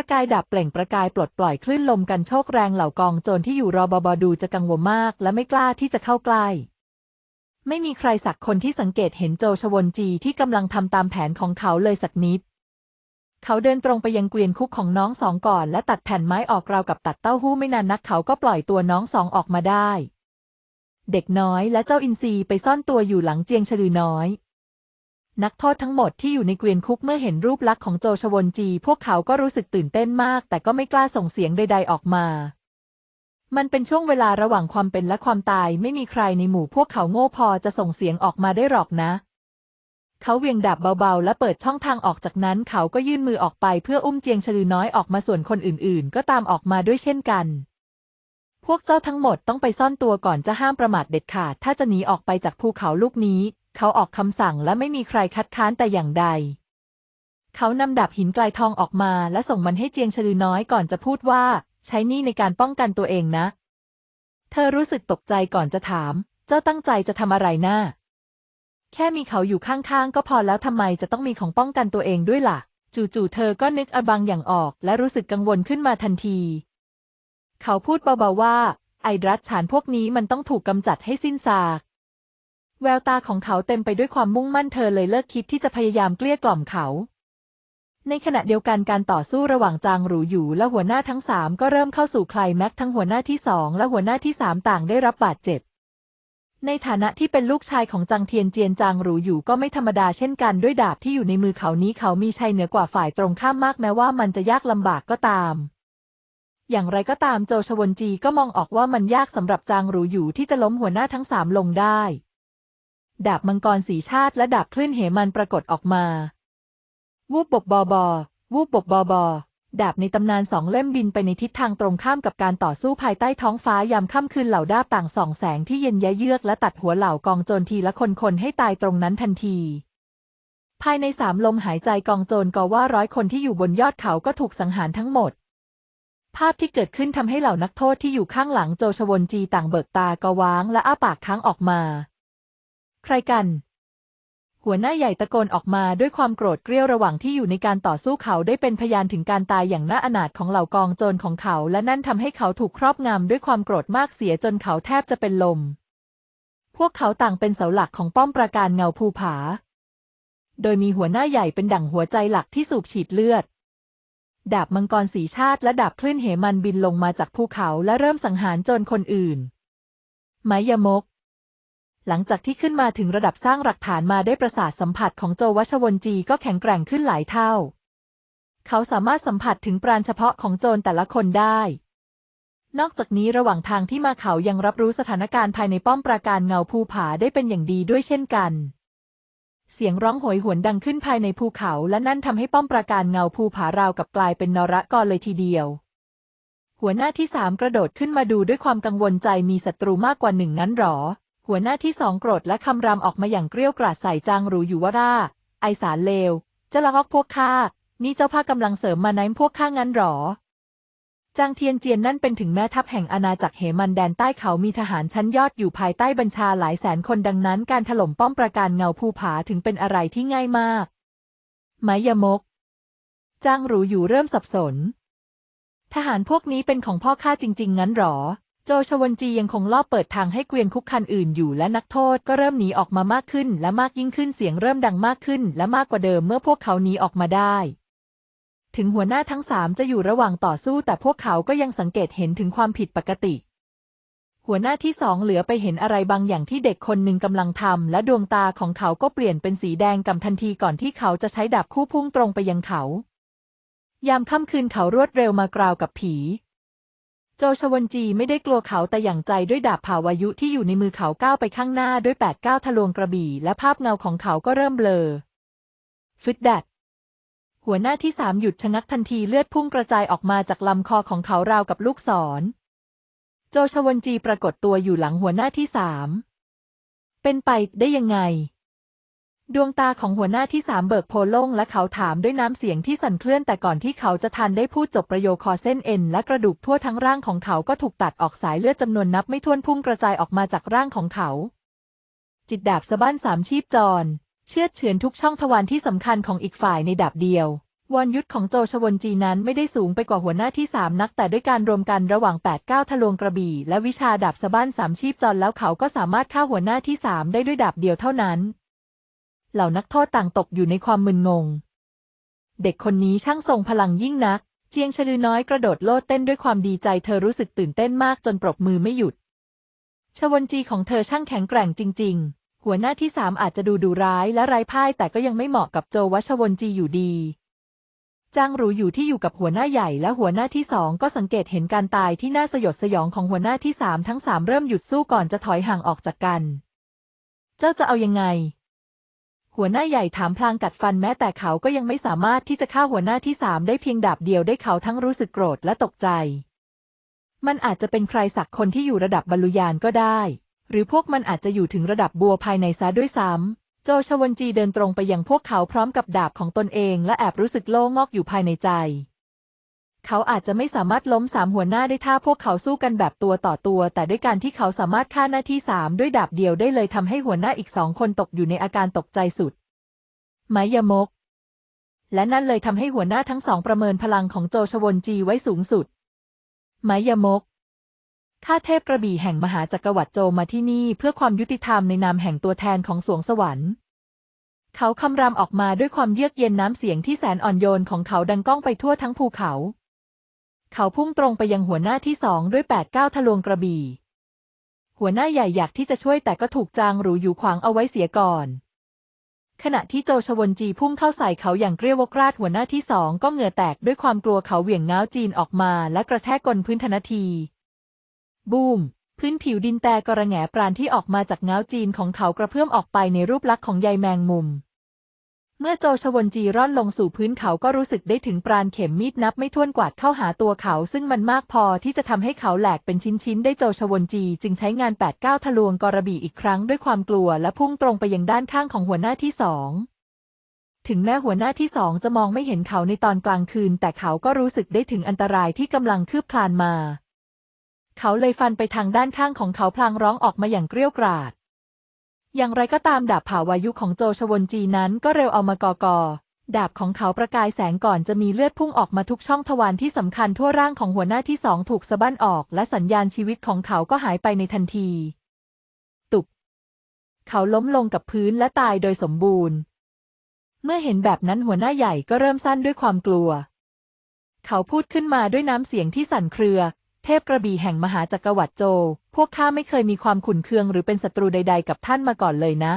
S1: ประกายดับเปล่งประกายปลดปล่อยคลื่นลมกันโชคแรงเหล่ากองโจรที่อยู่รอบอบดูจะกังวลมาก และไม่กล้าที่จะเข้าใกล้ไม่มีใครสักคนที่สังเกตเห็นโจชวนจีที่กำลังทำตามแผนของเขาเลยสักนิด เขาเดินตรงไปยังเกวียนคุกของน้องสองก่อน และตัดแผ่นไม้ออกราวกับตัดเต้าหู้ไม่นานนักเขาก็ปล่อยตัวน้องสองออกมาได้ เด็กน้อยและเจ้าอินทรีไปซ่อนตัวอยู่หลังเจียงฉลือน้อยนักโทษทั้งหมดที่อยู่ในเกวียนคุกเมื่อเห็นรูปลักษณ์ของโจชวนจี พวกเขาก็รู้สึกตื่นเต้นมากแต่ก็ไม่กล้าส่งเสียงใดๆออกมา มันเป็นช่วงเวลาระหว่างความเป็นและความตาย ไม่มีใครในหมู่พวกเขาโง่พอจะส่งเสียงออกมาได้หรอกนะ เขาเวียงดาบเบาๆ และเปิดช่องทางออกจากนั้นเขาก็ยื่นมือออกไปเพื่ออุ้มเจียงฉลือน้อยออกมาส่วนคนอื่นๆก็ตามออกมาด้วยเช่นกัน พวกเจ้าทั้งหมดต้องไปซ่อนตัวก่อนจะห้ามประมาทเด็ดขาดถ้าจะหนีออกไปจากภูเขาลูกนี้เขาออกคำสั่งและไม่มีใครคัดค้านแต่อย่างใด เขานำดาบหินกลายทองออกมา และส่งมันให้เจียงฉลือน้อยก่อนจะพูดว่าใช้นี่ในการป้องกันตัวเองนะ เธอรู้สึกตกใจก่อนจะถาม เจ้าตั้งใจจะทำอะไรนะ่าแค่มีเขาอยู่ข้างๆ ก็พอแล้วทำไมจะต้องมีของป้องกันตัวเองด้วยละ่ะ จู่ๆเธอก็นึกอบางอย่างออก และรู้สึกกังวลขึ้นมาทันที เขาพูดเบาๆว่า ไอรัชฉานพวกนี้มันต้องถูกกำจัดให้สิ้นซากแววตาของเขาเต็มไปด้วยความมุ่งมั่นเธอเลยเลิกคิดที่จะพยายามเกลี้ยกล่อมเขา ในขณะเดียวกันการต่อสู้ระหว่างจางหรูอยู่และหัวหน้าทั้งสามก็เริ่มเข้าสู่คลายแม็กทั้งหัวหน้าที่สองและหัวหน้าที่สามต่างได้รับบาดเจ็บ ในฐานะที่เป็นลูกชายของจังเทียนเจียนจางหรูอยู่ก็ไม่ธรรมดาเช่นกันด้วยดาบที่อยู่ในมือเขานี้เขามีชัยเหนือกว่าฝ่ายตรงข้ามมากแม้ว่ามันจะยากลำบากก็ตาม อย่างไรก็ตามโจชวนจีก็มองออกว่ามันยากสำหรับจางหรูอยู่ที่จะล้มหัวหน้าทั้งสามลงได้ดาบมังกรสีชาติและดาบคลื่นเหมันปรากฏออกมา วูบบบบอบอวูบบบบอบอดาบในตำนานสองเล่มบินไปในทิศทางตรงข้ามกับการต่อสู้ภายใต้ท้องฟ้ายามค่ำคืนเหล่าดาบต่างส่องแสงที่เย็นยะเยือกและตัดหัวเหล่ากองโจรทีละคนคนให้ตายตรงนั้นทันที ภายในสามลมหายใจกองโจรก็ว่าร้อยคนที่อยู่บนยอดเขาก็ถูกสังหารทั้งหมด ภาพที่เกิดขึ้นทำให้เหล่านักโทษที่อยู่ข้างหลังโจชวนจีต่างเบิกตากว้างและอ้าปากค้างออกมาใครกัน หัวหน้าใหญ่ตะโกนออกมาด้วยความโกรธเกรี้ยวระหว่างที่อยู่ในการต่อสู้เขาได้เป็นพยานถึงการตายอย่างน่าอนาถของเหล่ากองโจรของเขาและนั่นทำให้เขาถูกครอบงำด้วยความโกรธมากเสียจนเขาแทบจะเป็นลม พวกเขาต่างเป็นเสาหลักของป้อมปราการเงาภูผา โดยมีหัวหน้าใหญ่เป็นดั่งหัวใจหลักที่สูบฉีดเลือด ดาบมังกรสีชาติและดาบคลื่นเหมันบินลงมาจากภูเขาและเริ่มสังหารโจรคนอื่น ไมยมกหลังจากที่ขึ้นมาถึงระดับสร้างหลักฐานมาได้ประสาทสัมผัสของโจวัชวนจีก็แข็งแกร่งขึ้นหลายเท่า เขาสามารถสัมผัสถึงปราณเฉพาะของโจรแต่ละคนได้ นอกจากนี้ระหว่างทางที่มาเขายังรับรู้สถานการณ์ภายในป้อมปราการเงาภูผาได้เป็นอย่างดีด้วยเช่นกัน เสียงร้องโหยหวนดังขึ้นภายในภูเขาและนั่นทำให้ป้อมปราการเงาภูผาราวกับกลายเป็นนรกรเลยทีเดียว หัวหน้าที่สามกระโดดขึ้นมาดูด้วยความกังวลใจมีศัตรูมากกว่าหนึ่งนั้นหรอหัวหน้าที่สองโกรธและคำรามออกมาอย่างเกรี้ยวกราดใส่จาง หรูอยู่ว่าร่า ไอสารเลว จะละลอกพวกข้า นี่เจ้าภาคกำลังเสริมมาไนพวกข้างั้นหรอ จางเทียนเจียนนั่นเป็นถึงแม่ทัพแห่งอาณาจักรเหมันแดนใต้เขามีทหารชั้นยอดอยู่ภายใต้บัญชาหลายแสนคนดังนั้น การถล่มป้อมประการเงาภูผาถึงเป็นอะไรที่ง่ายมาก ไมยมกจางหรูอยู่เริ่มสับสน ทหารพวกนี้เป็นของพ่อข้าจริงๆ งั้นหรอโจชวนจียังคงลอบเปิดทางให้เกวียนคุกคันอื่นอยู่และนักโทษก็เริ่มหนีออกมามากขึ้นและมากยิ่งขึ้นเสียงเริ่มดังมากขึ้นและมากกว่าเดิมเมื่อพวกเขาหนีออกมาได้ ถึงหัวหน้าทั้งสามจะอยู่ระหว่างต่อสู้แต่พวกเขาก็ยังสังเกตเห็นถึงความผิดปกติ หัวหน้าที่สองเหลือไปเห็นอะไรบางอย่างที่เด็กคนหนึ่งกำลังทำและดวงตาของเขาก็เปลี่ยนเป็นสีแดงกำทันทีก่อนที่เขาจะใช้ดาบคู่พุ่งตรงไปยังเขา ยามค่ำคืนเขารวดเร็วมากราวกับผีโจชวนจีไม่ได้กลัวเขาแต่อย่างใจด้วยดาบผ่าวายุที่อยู่ในมือเขาก้าวไปข้างหน้าด้วยแปดก้าวทะลวงกระบี่ และภาพเงาของเขาก็เริ่มเบลอ ฟึดดัดหัวหน้าที่สามหยุดชะงักทันทีเลือดพุ่งกระจายออกมาจากลำคอของเขาราวกับลูกศร โจชวนจีปรากฏตัวอยู่หลังหัวหน้าที่สามเป็นไปได้ยังไงดวงตาของหัวหน้าที่สามเบิกโพล่งและเขาถามด้วยน้ำเสียงที่สั่นเคลื่อน แต่ก่อนที่เขาจะทันได้พูดจบประโยคคอเส้นเอ็นและกระดูกทั่วทั้งร่างของเขาก็ถูกตัดออกสายเลือดจำนวนนับไม่ถ้วนพุ่งกระจายออกมาจากร่างของเขา จิตดาบสะบั้นสามชีพจร เชือดเฉือนทุกช่องทวารที่สำคัญของอีกฝ่ายในดาบเดียววอนยุทธของโจชวนจีนั้นไม่ได้สูงไปกว่าหัวหน้าที่สามนัก แต่ด้วยการรวมกันระหว่าง8ปดเก้าทะลวงกระบี่ และวิชาดาบสะบั้นสามชีพจรแล้วเขาก็สามารถฆ่าหัวหน้าที่สามได้ด้วยดาบเดียวเท่านั้นเหล่านักโทษต่างตกอยู่ในความมึนงง เด็กคนนี้ช่างทรงพลังยิ่งนัก เจียงชลือน้อยกระโดดโลดเต้นด้วยความดีใจเธอรู้สึกตื่นเต้นมากจนปรบมือไม่หยุด ชวนจีของเธอช่างแข็งแกร่งจริงๆ หัวหน้าที่สามอาจจะดูดูร้ายและไร้พ่ายแต่ก็ยังไม่เหมาะกับโจวชวนจีอยู่ดี จางหรูอยู่ที่อยู่กับหัวหน้าใหญ่ และหัวหน้าที่สองก็สังเกตเห็นการตายที่น่าสยดสยองของหัวหน้าที่สามทั้งสามเริ่มหยุดสู้ก่อนจะถอยห่างออกจากกัน เจ้าจะเอายังไงหัวหน้าใหญ่ถามพลางกัดฟันแม้แต่เขาก็ยังไม่สามารถที่จะฆ่าหัวหน้าที่สามได้เพียงดาบเดียวได้เขาทั้งรู้สึกโกรธและตกใจ มันอาจจะเป็นใครสักคนที่อยู่ระดับบรรลุยานก็ได้ หรือพวกมันอาจจะอยู่ถึงระดับบัวภายในซะด้วยซ้ำโจชวนจีเดินตรงไปยังพวกเขาพร้อมกับดาบของตนเองและแอบรู้สึกโล่งอกอยู่ภายในใจเขาอาจจะไม่สามารถล้มสามหัวหน้าได้ถ้าพวกเขาสู้กันแบบตัวต่อตัว แต่ด้วยการที่เขาสามารถฆ่าหน้าที่สามด้วยดาบเดียวได้เลยทำให้หัวหน้าอีกสองคนตกอยู่ในอาการตกใจสุดไมยมก และนั่นเลยทำให้หัวหน้าทั้งสองประเมินพลังของโจชวนจีไว้สูงสุดไมยมกข้าเทพกระบี่แห่งมหาจักรวรรดิโจมาที่นี่เพื่อความยุติธรรมในนามแห่งตัวแทนของสวงสวรรค์เขาคำรามออกมาด้วยความเยือกเย็นน้ำเสียงที่แสนอ่อนโยนของเขาดังก้องไปทั่วทั้งภูเขาเขาพุ่งตรงไปยังหัวหน้าที่สองด้วยแปดเก้าทะลวงกระบี่ หัวหน้าใหญ่อยากที่จะช่วยแต่ก็ถูกจางหรูอยู่ขวางเอาไว้เสียก่อน ขณะที่โจชวนจีพุ่งเข้าใส่เขาอย่างเกรี้ยวกราด หัวหน้าที่สองก็เหงื่อแตกด้วยความกลัวเขาเหวี่ยงเงาจีนออกมา และกระแทกกลพื้นทันที บูม พื้นผิวดินแตกกระแงะปราณที่ออกมาจากเงาจีนของเขากระเพื่อมออกไปในรูปลักษณ์ของใยแมงมุมมื่อโจชวนจีร่อนลงสู่พื้นเขาก็รู้สึกได้ถึงปราณเข็มมีดนับไม่ถ้วนกวาดเข้าหาตัวเขา ซึ่งมันมากพอที่จะทำให้เขาแหลกเป็นชิ้นๆ ได้โจชวนจีจึงใช้งาน8ปดเก้าทะลวงกระบี่อีกครั้งด้วยความกลัวและพุ่งตรงไปยังด้านข้างของหัวหน้าที่สอง ถึงแม้หัวหน้าที่สองจะมองไม่เห็นเขาในตอนกลางคืน แต่เขาก็รู้สึกได้ถึงอันตรายที่กำลังคืบคลานมา เขาเลยฟันไปทางด้านข้างของเขาพลางร้องออกมาอย่างเกรี้ยวกราดอย่างไรก็ตามดาบผาวายุของโจชวนจีนั้นก็เร็วเอามากอกอดาบของเขาประกายแสงก่อนจะมีเลือดพุ่งออกมาทุกช่องทวารที่สำคัญทั่วร่างของหัวหน้าที่สองถูกสะบั้นออกและสัญญาณชีวิตของเขาก็หายไปในทันที ตุบเขาล้มลงกับพื้นและตายโดยสมบูรณ์ เมื่อเห็นแบบนั้นหัวหน้าใหญ่ก็เริ่มสั้นด้วยความกลัว เขาพูดขึ้นมาด้วยน้ำเสียงที่สั่นเครือเทพกระบี่แห่งมหาจักรวรรดิโจ พวกข้าไม่เคยมีความขุนเคืองหรือเป็นศัตรูใดๆกับท่านมาก่อนเลยนะ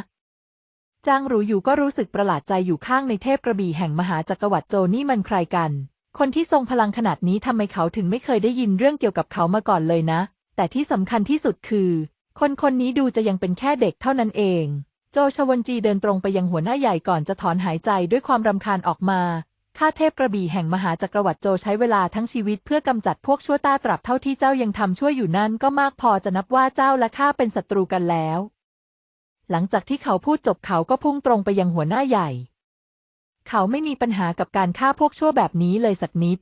S1: จางหรูอยู่ก็รู้สึกประหลาดใจอยู่ข้างในเทพกระบี่แห่งมหาจักรวรรดิโจนี่มันใครกัน คนที่ทรงพลังขนาดนี้ทำไมเขาถึงไม่เคยได้ยินเรื่องเกี่ยวกับเขามาก่อนเลยนะ แต่ที่สำคัญที่สุดคือ คนคนนี้ดูจะยังเป็นแค่เด็กเท่านั้นเอง โจชวนจีเดินตรงไปยังหัวหน้าใหญ่ก่อนจะถอนหายใจด้วยความรำคาญออกมาข้าเทพกระบี่แห่งมหาจักรวรรดิโจใช้เวลาทั้งชีวิตเพื่อกำจัดพวกชั่วตาตรับเท่าที่เจ้ายังทำชั่วอยู่นั่นก็มากพอจะนับว่าเจ้าและข้าเป็นศัตรูกันแล้ว หลังจากที่เขาพูดจบเขาก็พุ่งตรงไปยังหัวหน้าใหญ่ เขาไม่มีปัญหากับการฆ่าพวกชั่วแบบนี้เลยสักนิด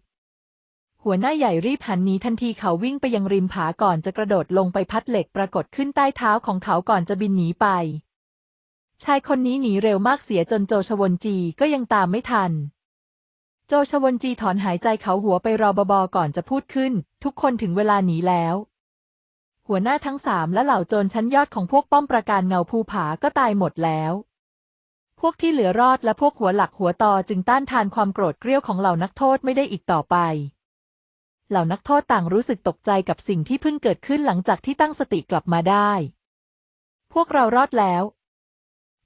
S1: หัวหน้าใหญ่รีบหันหนีทันทีเขาวิ่งไปยังริมผาก่อนจะกระโดดลงไปพัดเหล็กปรากฏขึ้นใต้เท้าของเขาก่อนจะบินหนีไป ชายคนนี้หนีเร็วมากเสียจนโจชวนจีก็ยังตามไม่ทันโจชวนจีถอนหายใจเขาหัวไปรอบบอ ก่อนจะพูดขึ้น ทุกคนถึงเวลาหนีแล้ว หัวหน้าทั้งสามและเหล่าโจรชั้นยอดของพวกป้อมประการเงาภูผาก็ตายหมดแล้ว พวกที่เหลือรอดและพวกหัวหลักหัวต่อจึงต้านทานความโกรธเกรี้ยวของเหล่านักโทษไม่ได้อีกต่อไป เหล่านักโทษต่างรู้สึกตกใจกับสิ่งที่เพิ่งเกิดขึ้นหลังจากที่ตั้งสติกลับมาได้ พวกเรารอดแล้ว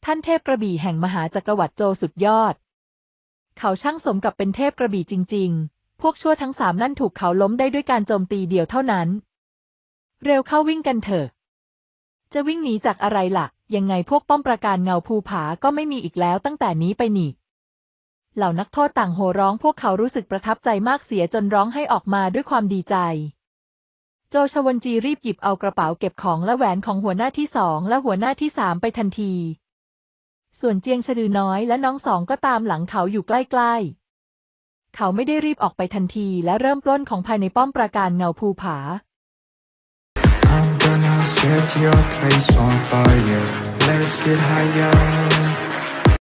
S1: ท่านเทพกระบี่แห่งมหาจักรวรรดิโจสุดยอดเขาช่างสมกับเป็นเทพกระบี่จริง ๆ พวกชั่วทั้งสามนั่นถูกเขาล้มได้ด้วยการโจมตีเดียวเท่านั้น เร็วเข้าวิ่งกันเถอะ จะวิ่งหนีจากอะไรละ่ะ ยังไงพวกป้อมประการเงาภูผาก็ไม่มีอีกแล้วตั้งแต่นี้ไปหนีเหล่านักโทษต่างโห่ร้องพวกเขารู้สึกประทับใจมากเสียจนร้องให้ออกมาด้วยความดีใจ โจชวนจีรีบหยิบเอากระเป๋าเก็บของและแหวนของหัวหน้าที่สองและหัวหน้าที่สามไปทันทีส่วนเจียงชะดือน้อยและน้องสองก็ตามหลังเขาอยู่ใกล้ๆ เขาไม่ได้รีบออกไปทันทีและเริ่มปล้นของภายในป้อมปราการเงาภูผา I'm gonna set your place on fire. Let's get higher.